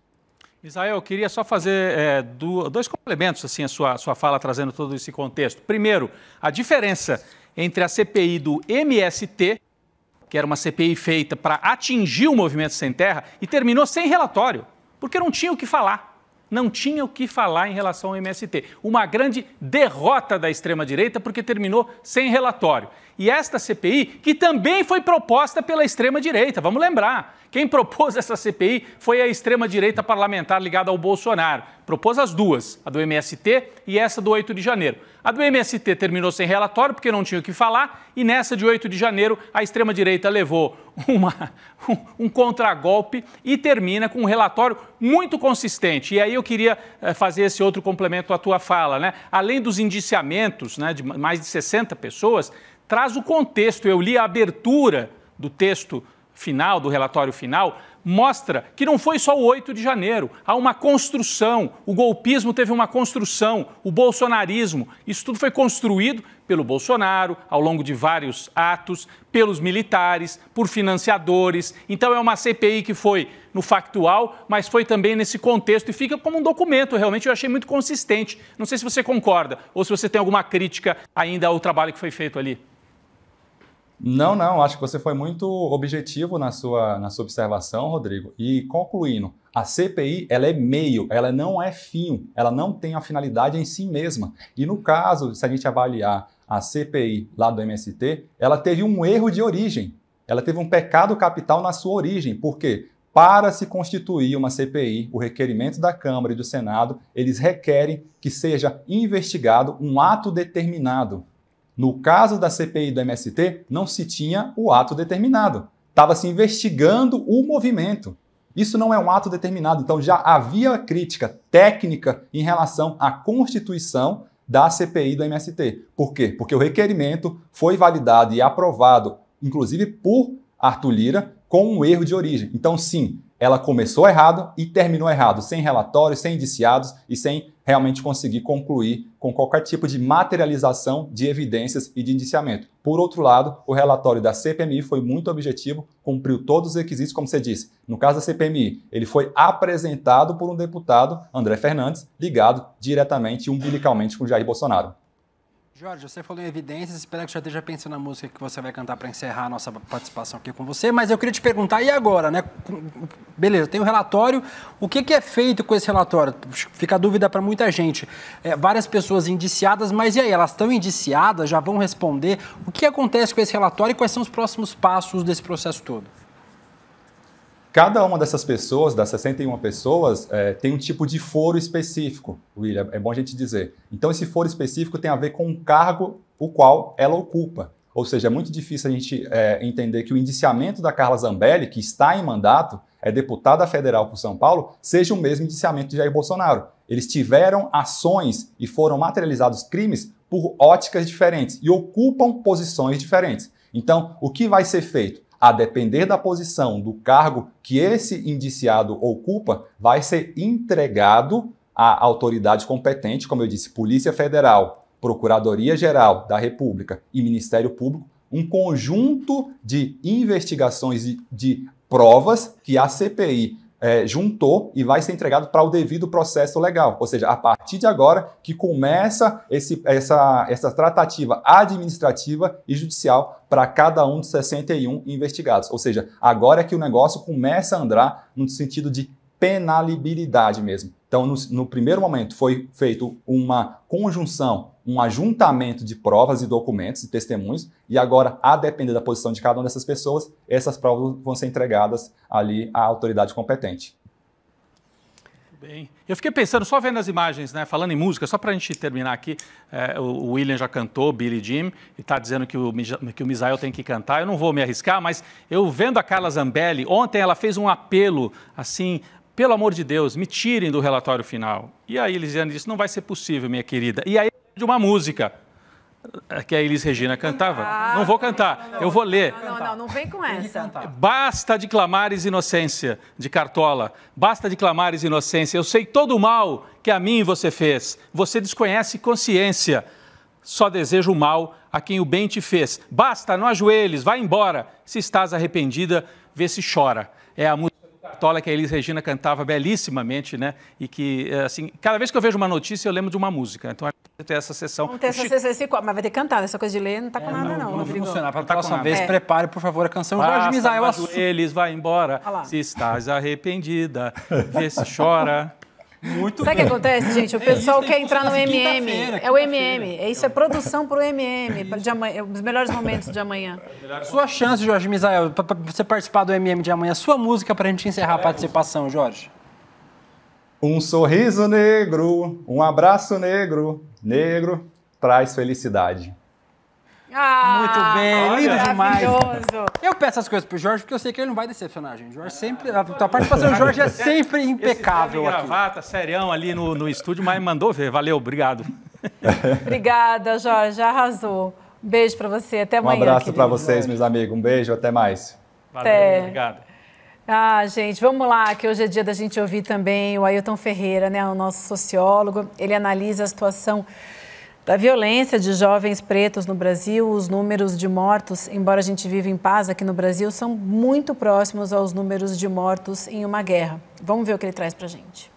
Israel, eu queria só fazer é, dois complementos assim a sua, sua fala, trazendo todo esse contexto. Primeiro, a diferença entre a CPI do MST, que era uma CPI feita para atingir o movimento sem terra, e terminou sem relatório, porque não tinha o que falar. Não tinha o que falar em relação ao MST. Uma grande derrota da extrema-direita, porque terminou sem relatório. E esta CPI, que também foi proposta pela extrema-direita, vamos lembrar. Quem propôs essa CPI foi a extrema-direita parlamentar ligada ao Bolsonaro. Propôs as duas, a do MST e essa do 8 de janeiro. A do MST terminou sem relatório porque não tinha o que falar, e nessa de 8 de janeiro, a extrema-direita levou uma, um, um contragolpe e termina com um relatório muito consistente. E aí eu queria eh, fazer esse outro complemento à tua fala. Né? Além dos indiciamentos né, de mais de 60 pessoas, traz o contexto. Eu li a abertura do texto final, do relatório final, mostra que não foi só o 8 de janeiro. Há uma construção. O golpismo teve uma construção. O bolsonarismo. Isso tudo foi construído pelo Bolsonaro, ao longo de vários atos, pelos militares, por financiadores. Então é uma CPI que foi no factual, mas foi também nesse contexto e fica como um documento. Realmente eu achei muito consistente. Não sei se você concorda ou se você tem alguma crítica ainda ao trabalho que foi feito ali. Não, não. Acho que você foi muito objetivo na sua, na sua observação, Rodrigo. E concluindo, a CPI ela é meio, ela não é fim, ela não tem a finalidade em si mesma. E no caso, se a gente avaliar a CPI lá do MST, ela teve um erro de origem. Ela teve um pecado capital na sua origem. porque Para se constituir uma CPI, o requerimento da Câmara e do Senado, eles requerem que seja investigado um ato determinado. No caso da CPI do MST, não se tinha o ato determinado. Estava se investigando o movimento. Isso não é um ato determinado. Então já havia crítica técnica em relação à constituição da CPI do MST. Por quê? Porque o requerimento foi validado e aprovado, inclusive por Arthur Lira, com um erro de origem. Então, sim, ela começou errado e terminou errado, sem relatórios, sem indiciados e sem realmente conseguir concluir com qualquer tipo de materialização de evidências e de indiciamento. Por outro lado, o relatório da CPMI foi muito objetivo, cumpriu todos os requisitos, como você disse. No caso da CPMI, ele foi apresentado por um deputado, André Fernandes, ligado diretamente e umbilicalmente com Jair Bolsonaro. Jorge, você falou em evidências, espero que você já esteja pensando na música que você vai cantar para encerrar a nossa participação aqui com você, mas eu queria te perguntar, e agora, né? Beleza, tem o um relatório, o que, que, é feito com esse relatório? Fica a dúvida para muita gente. É, várias pessoas indiciadas, mas e aí, elas estão indiciadas, já vão responder? O que acontece com esse relatório e quais são os próximos passos desse processo todo? Cada uma dessas pessoas, das 61 pessoas, é, tem um tipo de foro específico, William, é bom a gente dizer. Então, esse foro específico tem a ver com o cargo o qual ela ocupa. Ou seja, é muito difícil a gente é, entender que o indiciamento da Carla Zambelli, que está em mandato, é deputada federal por São Paulo, seja o mesmo indiciamento de Jair Bolsonaro. Eles tiveram ações e foram materializados crimes por óticas diferentes e ocupam posições diferentes. Então, o que vai ser feito? a depender da posição, do cargo que esse indiciado ocupa, vai ser entregado à autoridade competente, como eu disse, Polícia Federal, Procuradoria Geral da República e Ministério Público, um conjunto de investigações e de provas que a CPI é, juntou e vai ser entregado para o devido processo legal. Ou seja, a partir de agora que começa esse, essa, essa tratativa administrativa e judicial para cada um dos 61 investigados. Ou seja, agora é que o negócio começa a andar no sentido de penalibilidade mesmo. Então, no, no primeiro momento foi feito uma conjunção um ajuntamento de provas e documentos e testemunhos, e agora, a depender da posição de cada uma dessas pessoas, essas provas vão ser entregadas ali à autoridade competente. Bem, eu fiquei pensando, só vendo as imagens, né, falando em música, só para a gente terminar aqui, é, o William já cantou, Billy Jim, e está dizendo que o, que o Misael tem que cantar, eu não vou me arriscar, mas eu vendo a Carla Zambelli, ontem ela fez um apelo, assim, pelo amor de Deus, me tirem do relatório final. E aí Elisiane disse, não vai ser possível, minha querida. E aí de uma música eh, que a Elis Regina cantava. Ah. não vou cantar, eu vou ler. Não, não, não vem com essa. Basta de clamares inocência, de Cartola. Basta de clamares inocência. Eu sei todo o mal que a mim você fez. Você desconhece consciência. Só desejo o mal a quem o bem te fez. Basta, não ajoelhes, vai embora. Se estás arrependida, vê se chora. É a música de Cartola que a Elis Regina cantava belíssimamente, né? E que, eh, assim, cada vez que eu vejo uma notícia, eu lembro de uma música. Então, ter essa sessão. Vamos ter essa Chico... sessão, Chico, mas vai ter que cantar, essa né? coisa de ler não está é, com nada, não. Não, não, não funcionar. Para a tá próxima vez, é. prepare, por favor, a canção Jorge Misael. Mas assu... eles vai embora, se estás arrependida, vê se chora. Muito Sabe o que acontece, gente? O é pessoal quer entrar no MM. É o MM. Isso é produção para o MM, de amanhã, os melhores momentos de amanhã. Sua chance, Jorge Misael, para você participar do MM de amanhã. Sua música para a gente encerrar a participação, Jorge. Um sorriso negro, um abraço negro, negro traz felicidade. Ah, Muito bem, olha, lindo demais. Eu peço as coisas pro Jorge porque eu sei que ele não vai decepcionar, gente. Jorge sempre, a tua participação do Jorge é sempre impecável. Esse gravata, serião ali no, no estúdio, mas mandou ver. Valeu, obrigado. Obrigada, Jorge, arrasou. Um beijo para você, até amanhã. Um abraço para vocês, meus amigos. Um beijo, até mais. Valeu, até. obrigado. Ah, gente, vamos lá, que hoje é dia da gente ouvir também o Ailton Ferreira, né, o nosso sociólogo. Ele analisa a situação da violência de jovens pretos no Brasil. Os números de mortos, embora a gente viva em paz aqui no Brasil, são muito próximos aos números de mortos em uma guerra. Vamos ver o que ele traz para gente.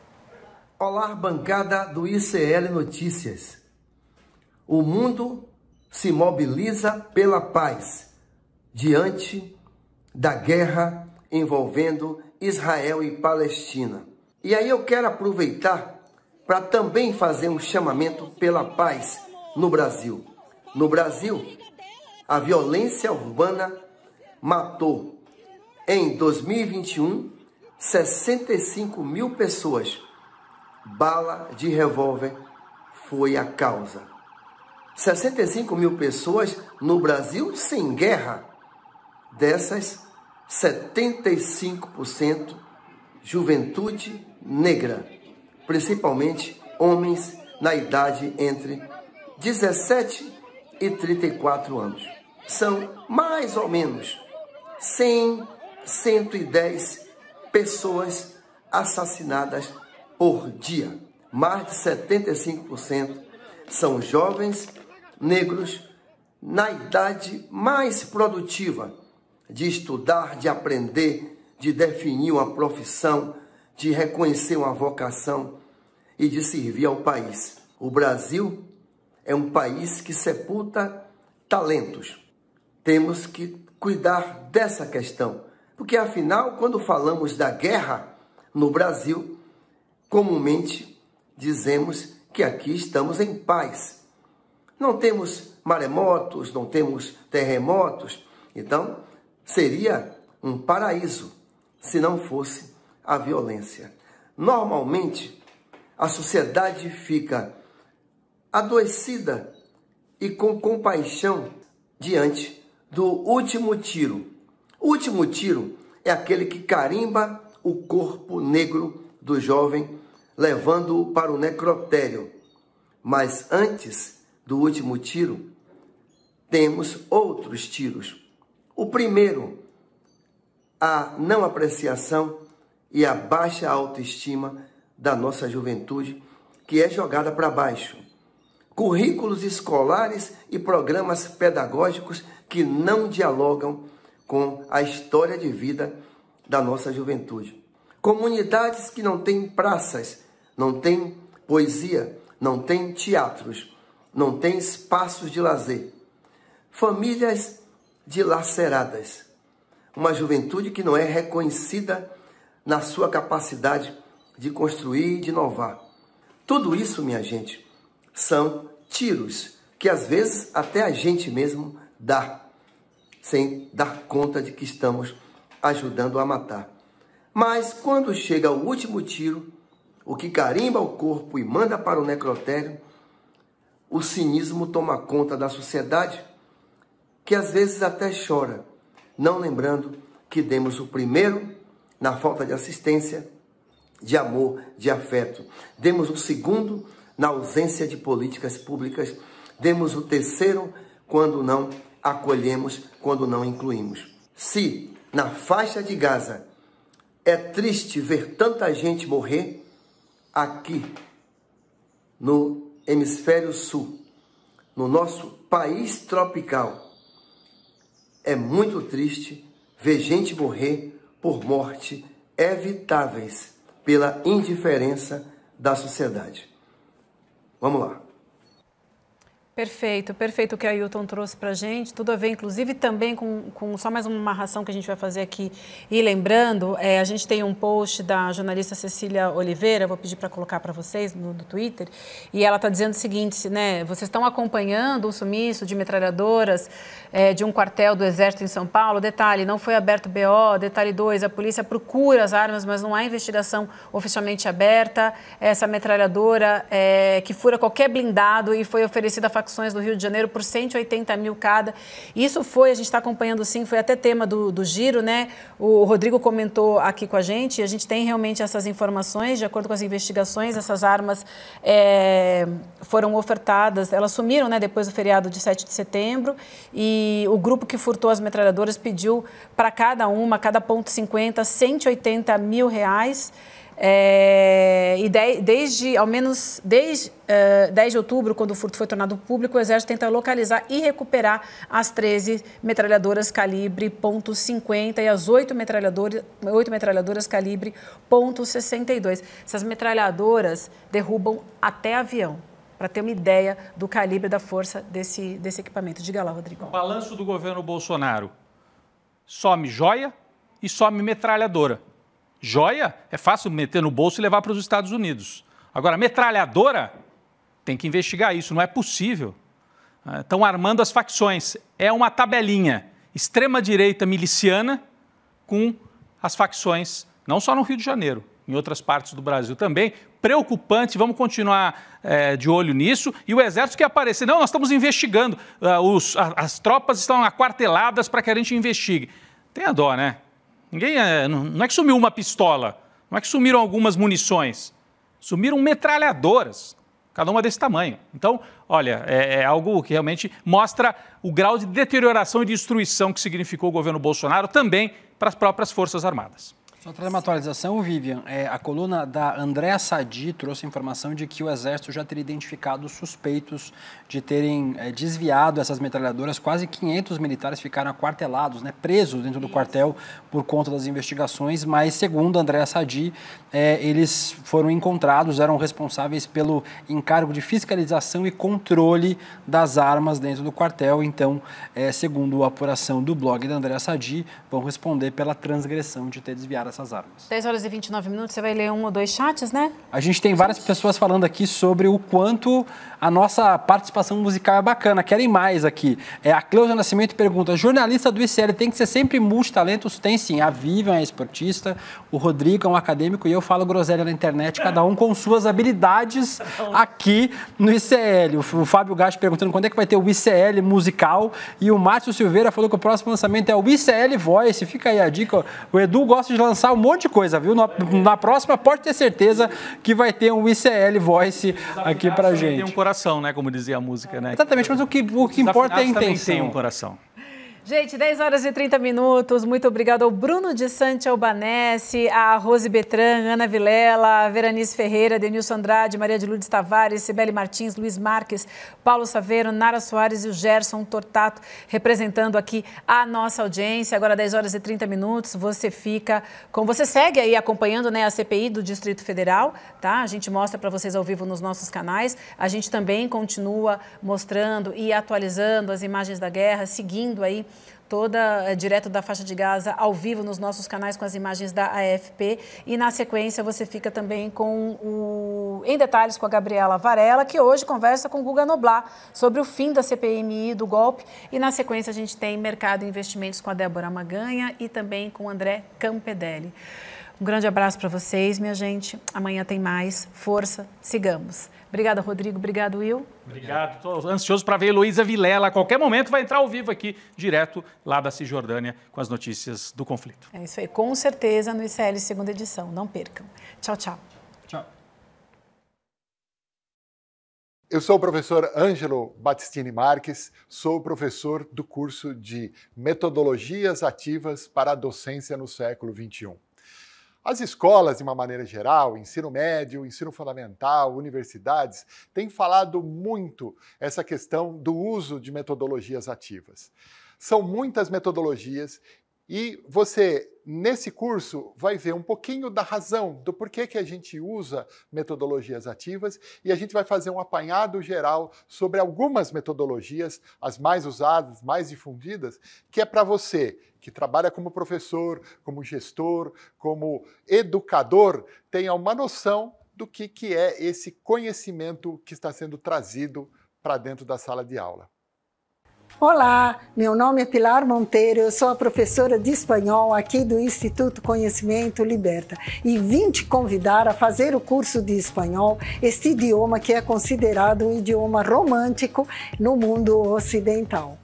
Olá, bancada do ICL Notícias. O mundo se mobiliza pela paz diante da guerra envolvendo Israel e Palestina. E aí eu quero aproveitar para também fazer um chamamento pela paz no Brasil. No Brasil, a violência urbana matou em 2021 65 mil pessoas. Bala de revólver foi a causa. 65 mil pessoas no Brasil sem guerra. Dessas, 75% juventude negra, principalmente homens na idade entre 17 e 34 anos. São mais ou menos 100, 110 pessoas assassinadas por dia. Mais de 75% são jovens negros na idade mais produtiva, de estudar, de aprender, de definir uma profissão, de reconhecer uma vocação e de servir ao país. O Brasil é um país que sepulta talentos. Temos que cuidar dessa questão, porque afinal, quando falamos da guerra no Brasil, comumente dizemos que aqui estamos em paz. Não temos maremotos, não temos terremotos. Então, seria um paraíso se não fosse a violência. Normalmente, a sociedade fica adoecida e com compaixão diante do último tiro. O último tiro é aquele que carimba o corpo negro do jovem, levando-o para o necrotério. Mas antes do último tiro, temos outros tiros o primeiro, a não apreciação e a baixa autoestima da nossa juventude, que é jogada para baixo. Currículos escolares e programas pedagógicos que não dialogam com a história de vida da nossa juventude. Comunidades que não têm praças, não têm poesia, não têm teatros, não têm espaços de lazer. Famílias dilaceradas. Uma juventude que não é reconhecida na sua capacidade de construir e de inovar. Tudo isso, minha gente, são tiros que às vezes até a gente mesmo dá, sem dar conta de que estamos ajudando a matar. Mas quando chega o último tiro, o que carimba o corpo e manda para o necrotério, o cinismo toma conta da sociedade que às vezes até chora, não lembrando que demos o primeiro na falta de assistência, de amor, de afeto. Demos o segundo na ausência de políticas públicas. Demos o terceiro quando não acolhemos, quando não incluímos. Se na faixa de Gaza é triste ver tanta gente morrer, aqui no hemisfério sul, no nosso país tropical, é muito triste ver gente morrer por morte evitáveis pela indiferença da sociedade. Vamos lá. Perfeito, perfeito o que a Ailton trouxe para a gente. Tudo a ver, inclusive, também com, com, só mais uma amarração que a gente vai fazer aqui. E lembrando, é, a gente tem um post da jornalista Cecília Oliveira, vou pedir para colocar para vocês no, Twitter, e ela está dizendo o seguinte, né? Vocês estão acompanhando o sumiço de metralhadoras é, de um quartel do Exército em São Paulo. Detalhe, não foi aberto BO. Detalhe 2, a polícia procura as armas, mas não há investigação oficialmente aberta. Essa metralhadora é, que fura qualquer blindado e foi oferecida a facções do Rio de Janeiro por 180 mil cada. Isso foi, a gente está acompanhando sim, foi até tema do, do giro, né? O Rodrigo comentou aqui com a gente, a gente tem realmente essas informações, de acordo com as investigações, essas armas é, foram ofertadas, elas sumiram né, depois do feriado de 7 de setembro e o grupo que furtou as metralhadoras pediu para cada uma, cada ponto 50, 180 mil reais. É, e de, desde, ao menos desde uh, é, 10 de outubro, quando o furto foi tornado público, o Exército tenta localizar e recuperar as 13 metralhadoras calibre .50 e as 8 metralhadoras, 8 metralhadoras calibre .62. Essas metralhadoras derrubam até avião, para ter uma ideia do calibre da força desse, desse equipamento. Diga lá, Rodrigo. O balanço do governo Bolsonaro, some joia e some metralhadora. Joia é fácil meter no bolso e levar para os Estados Unidos. Agora, metralhadora tem que investigar isso, não é possível. Estão ah, armando as facções. É uma tabelinha extrema-direita miliciana com as facções, não só no Rio de Janeiro, em outras partes do Brasil também. Preocupante, vamos continuar é, de olho nisso. E o Exército que aparecer. Não, nós estamos investigando. Uh, os, a, as tropas estão aquarteladas para que a gente investigue. Tenha dó, né? Ninguém, é, não, não é que sumiu uma pistola, não é que sumiram algumas munições, sumiram metralhadoras, cada uma desse tamanho. Então, olha, é, é, algo que realmente mostra o grau de deterioração e destruição que significou o governo Bolsonaro também para as próprias Forças Armadas. Só trazer uma atualização, Vivian. É, a coluna da Andréa Sadi trouxe informação de que o Exército já teria identificado suspeitos de terem é, desviado essas metralhadoras. Quase 500 militares ficaram aquartelados, né, presos dentro do Isso. quartel por conta das investigações, mas segundo a Andréa Sadi, é, eles foram encontrados, eram responsáveis pelo encargo de fiscalização e controle das armas dentro do quartel. Então, é, segundo a apuração do blog da Andréa Sadi, vão responder pela transgressão de ter desviado essas armas. 10 horas e 29 minutos, você vai ler um ou dois chats, né? A gente tem várias pessoas falando aqui sobre o quanto a nossa participação musical é bacana, querem mais aqui. É, a Cleusa Nascimento pergunta, jornalista do ICL tem que ser sempre multitalentos? Tem sim, a Vivian é esportista, o Rodrigo é um acadêmico e eu falo groselha na internet, cada um com suas habilidades aqui no ICL. O Fábio Gás perguntando quando é que vai ter o ICL musical e o Márcio Silveira falou que o próximo lançamento é o ICL Voice, fica aí a dica. O Edu gosta de lançar lançar um monte de coisa, viu? Na, na próxima, pode ter certeza que vai ter um ICL Voice aqui pra gente. Tem um coração, né? Como dizia a música, né? Exatamente, mas o que, o que importa é a intenção. tem um coração. Gente, 10 horas e 30 minutos. Muito obrigada ao Bruno de Sante Albanese, a Rose Betran, Ana Vilela, Veranice Ferreira, Denilson Andrade, Maria de Lourdes Tavares, Sibeli Martins, Luiz Marques, Paulo Saveiro, Nara Soares e o Gerson Tortato, representando aqui a nossa audiência. Agora, 10 horas e 30 minutos, você fica com. Você segue aí acompanhando né, a CPI do Distrito Federal, tá? A gente mostra para vocês ao vivo nos nossos canais. A gente também continua mostrando e atualizando as imagens da guerra, seguindo aí toda eh, direto da faixa de Gaza, ao vivo nos nossos canais com as imagens da AFP. E na sequência você fica também com o em detalhes com a Gabriela Varela, que hoje conversa com Guga Noblar sobre o fim da CPMI do golpe. E na sequência a gente tem Mercado e Investimentos com a Débora Maganha e também com o André Campedelli. Um grande abraço para vocês, minha gente. Amanhã tem mais. Força, sigamos. Obrigada, Rodrigo. Obrigado, Will. Obrigado. Estou ansioso para ver Heloísa Vilela. A qualquer momento vai entrar ao vivo aqui, direto lá da Cisjordânia, com as notícias do conflito. É isso aí. Com certeza no ICL segunda edição. Não percam. Tchau, tchau. Tchau. Eu sou o professor Ângelo Battistini Marques, sou professor do curso de Metodologias Ativas para a Docência no Século XXI. As escolas, de uma maneira geral, ensino médio, ensino fundamental, universidades, têm falado muito essa questão do uso de metodologias ativas. São muitas metodologias e você, nesse curso, vai ver um pouquinho da razão do porquê que a gente usa metodologias ativas e a gente vai fazer um apanhado geral sobre algumas metodologias, as mais usadas, mais difundidas, que é para você que trabalha como professor, como gestor, como educador, tenha uma noção do que, que é esse conhecimento que está sendo trazido para dentro da sala de aula. Olá, meu nome é Pilar Monteiro, eu sou a professora de espanhol aqui do Instituto Conhecimento Liberta e vim te convidar a fazer o curso de espanhol, este idioma que é considerado um idioma romântico no mundo ocidental.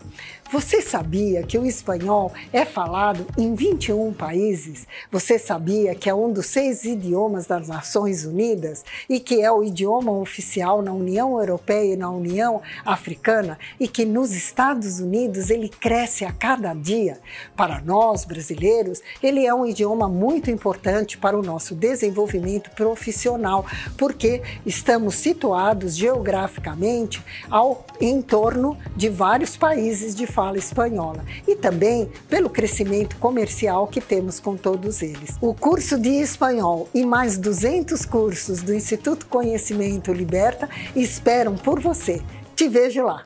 Você sabia que o espanhol é falado em 21 países? Você sabia que é um dos seis idiomas das Nações Unidas e que é o idioma oficial na União Europeia e na União Africana e que nos Estados Unidos ele cresce a cada dia? Para nós, brasileiros, ele é um idioma muito importante para o nosso desenvolvimento profissional, porque estamos situados geograficamente ao em torno de vários países de fala espanhola e também pelo crescimento comercial que temos com todos eles. O curso de espanhol e mais 200 cursos do Instituto Conhecimento Liberta esperam por você. Te vejo lá!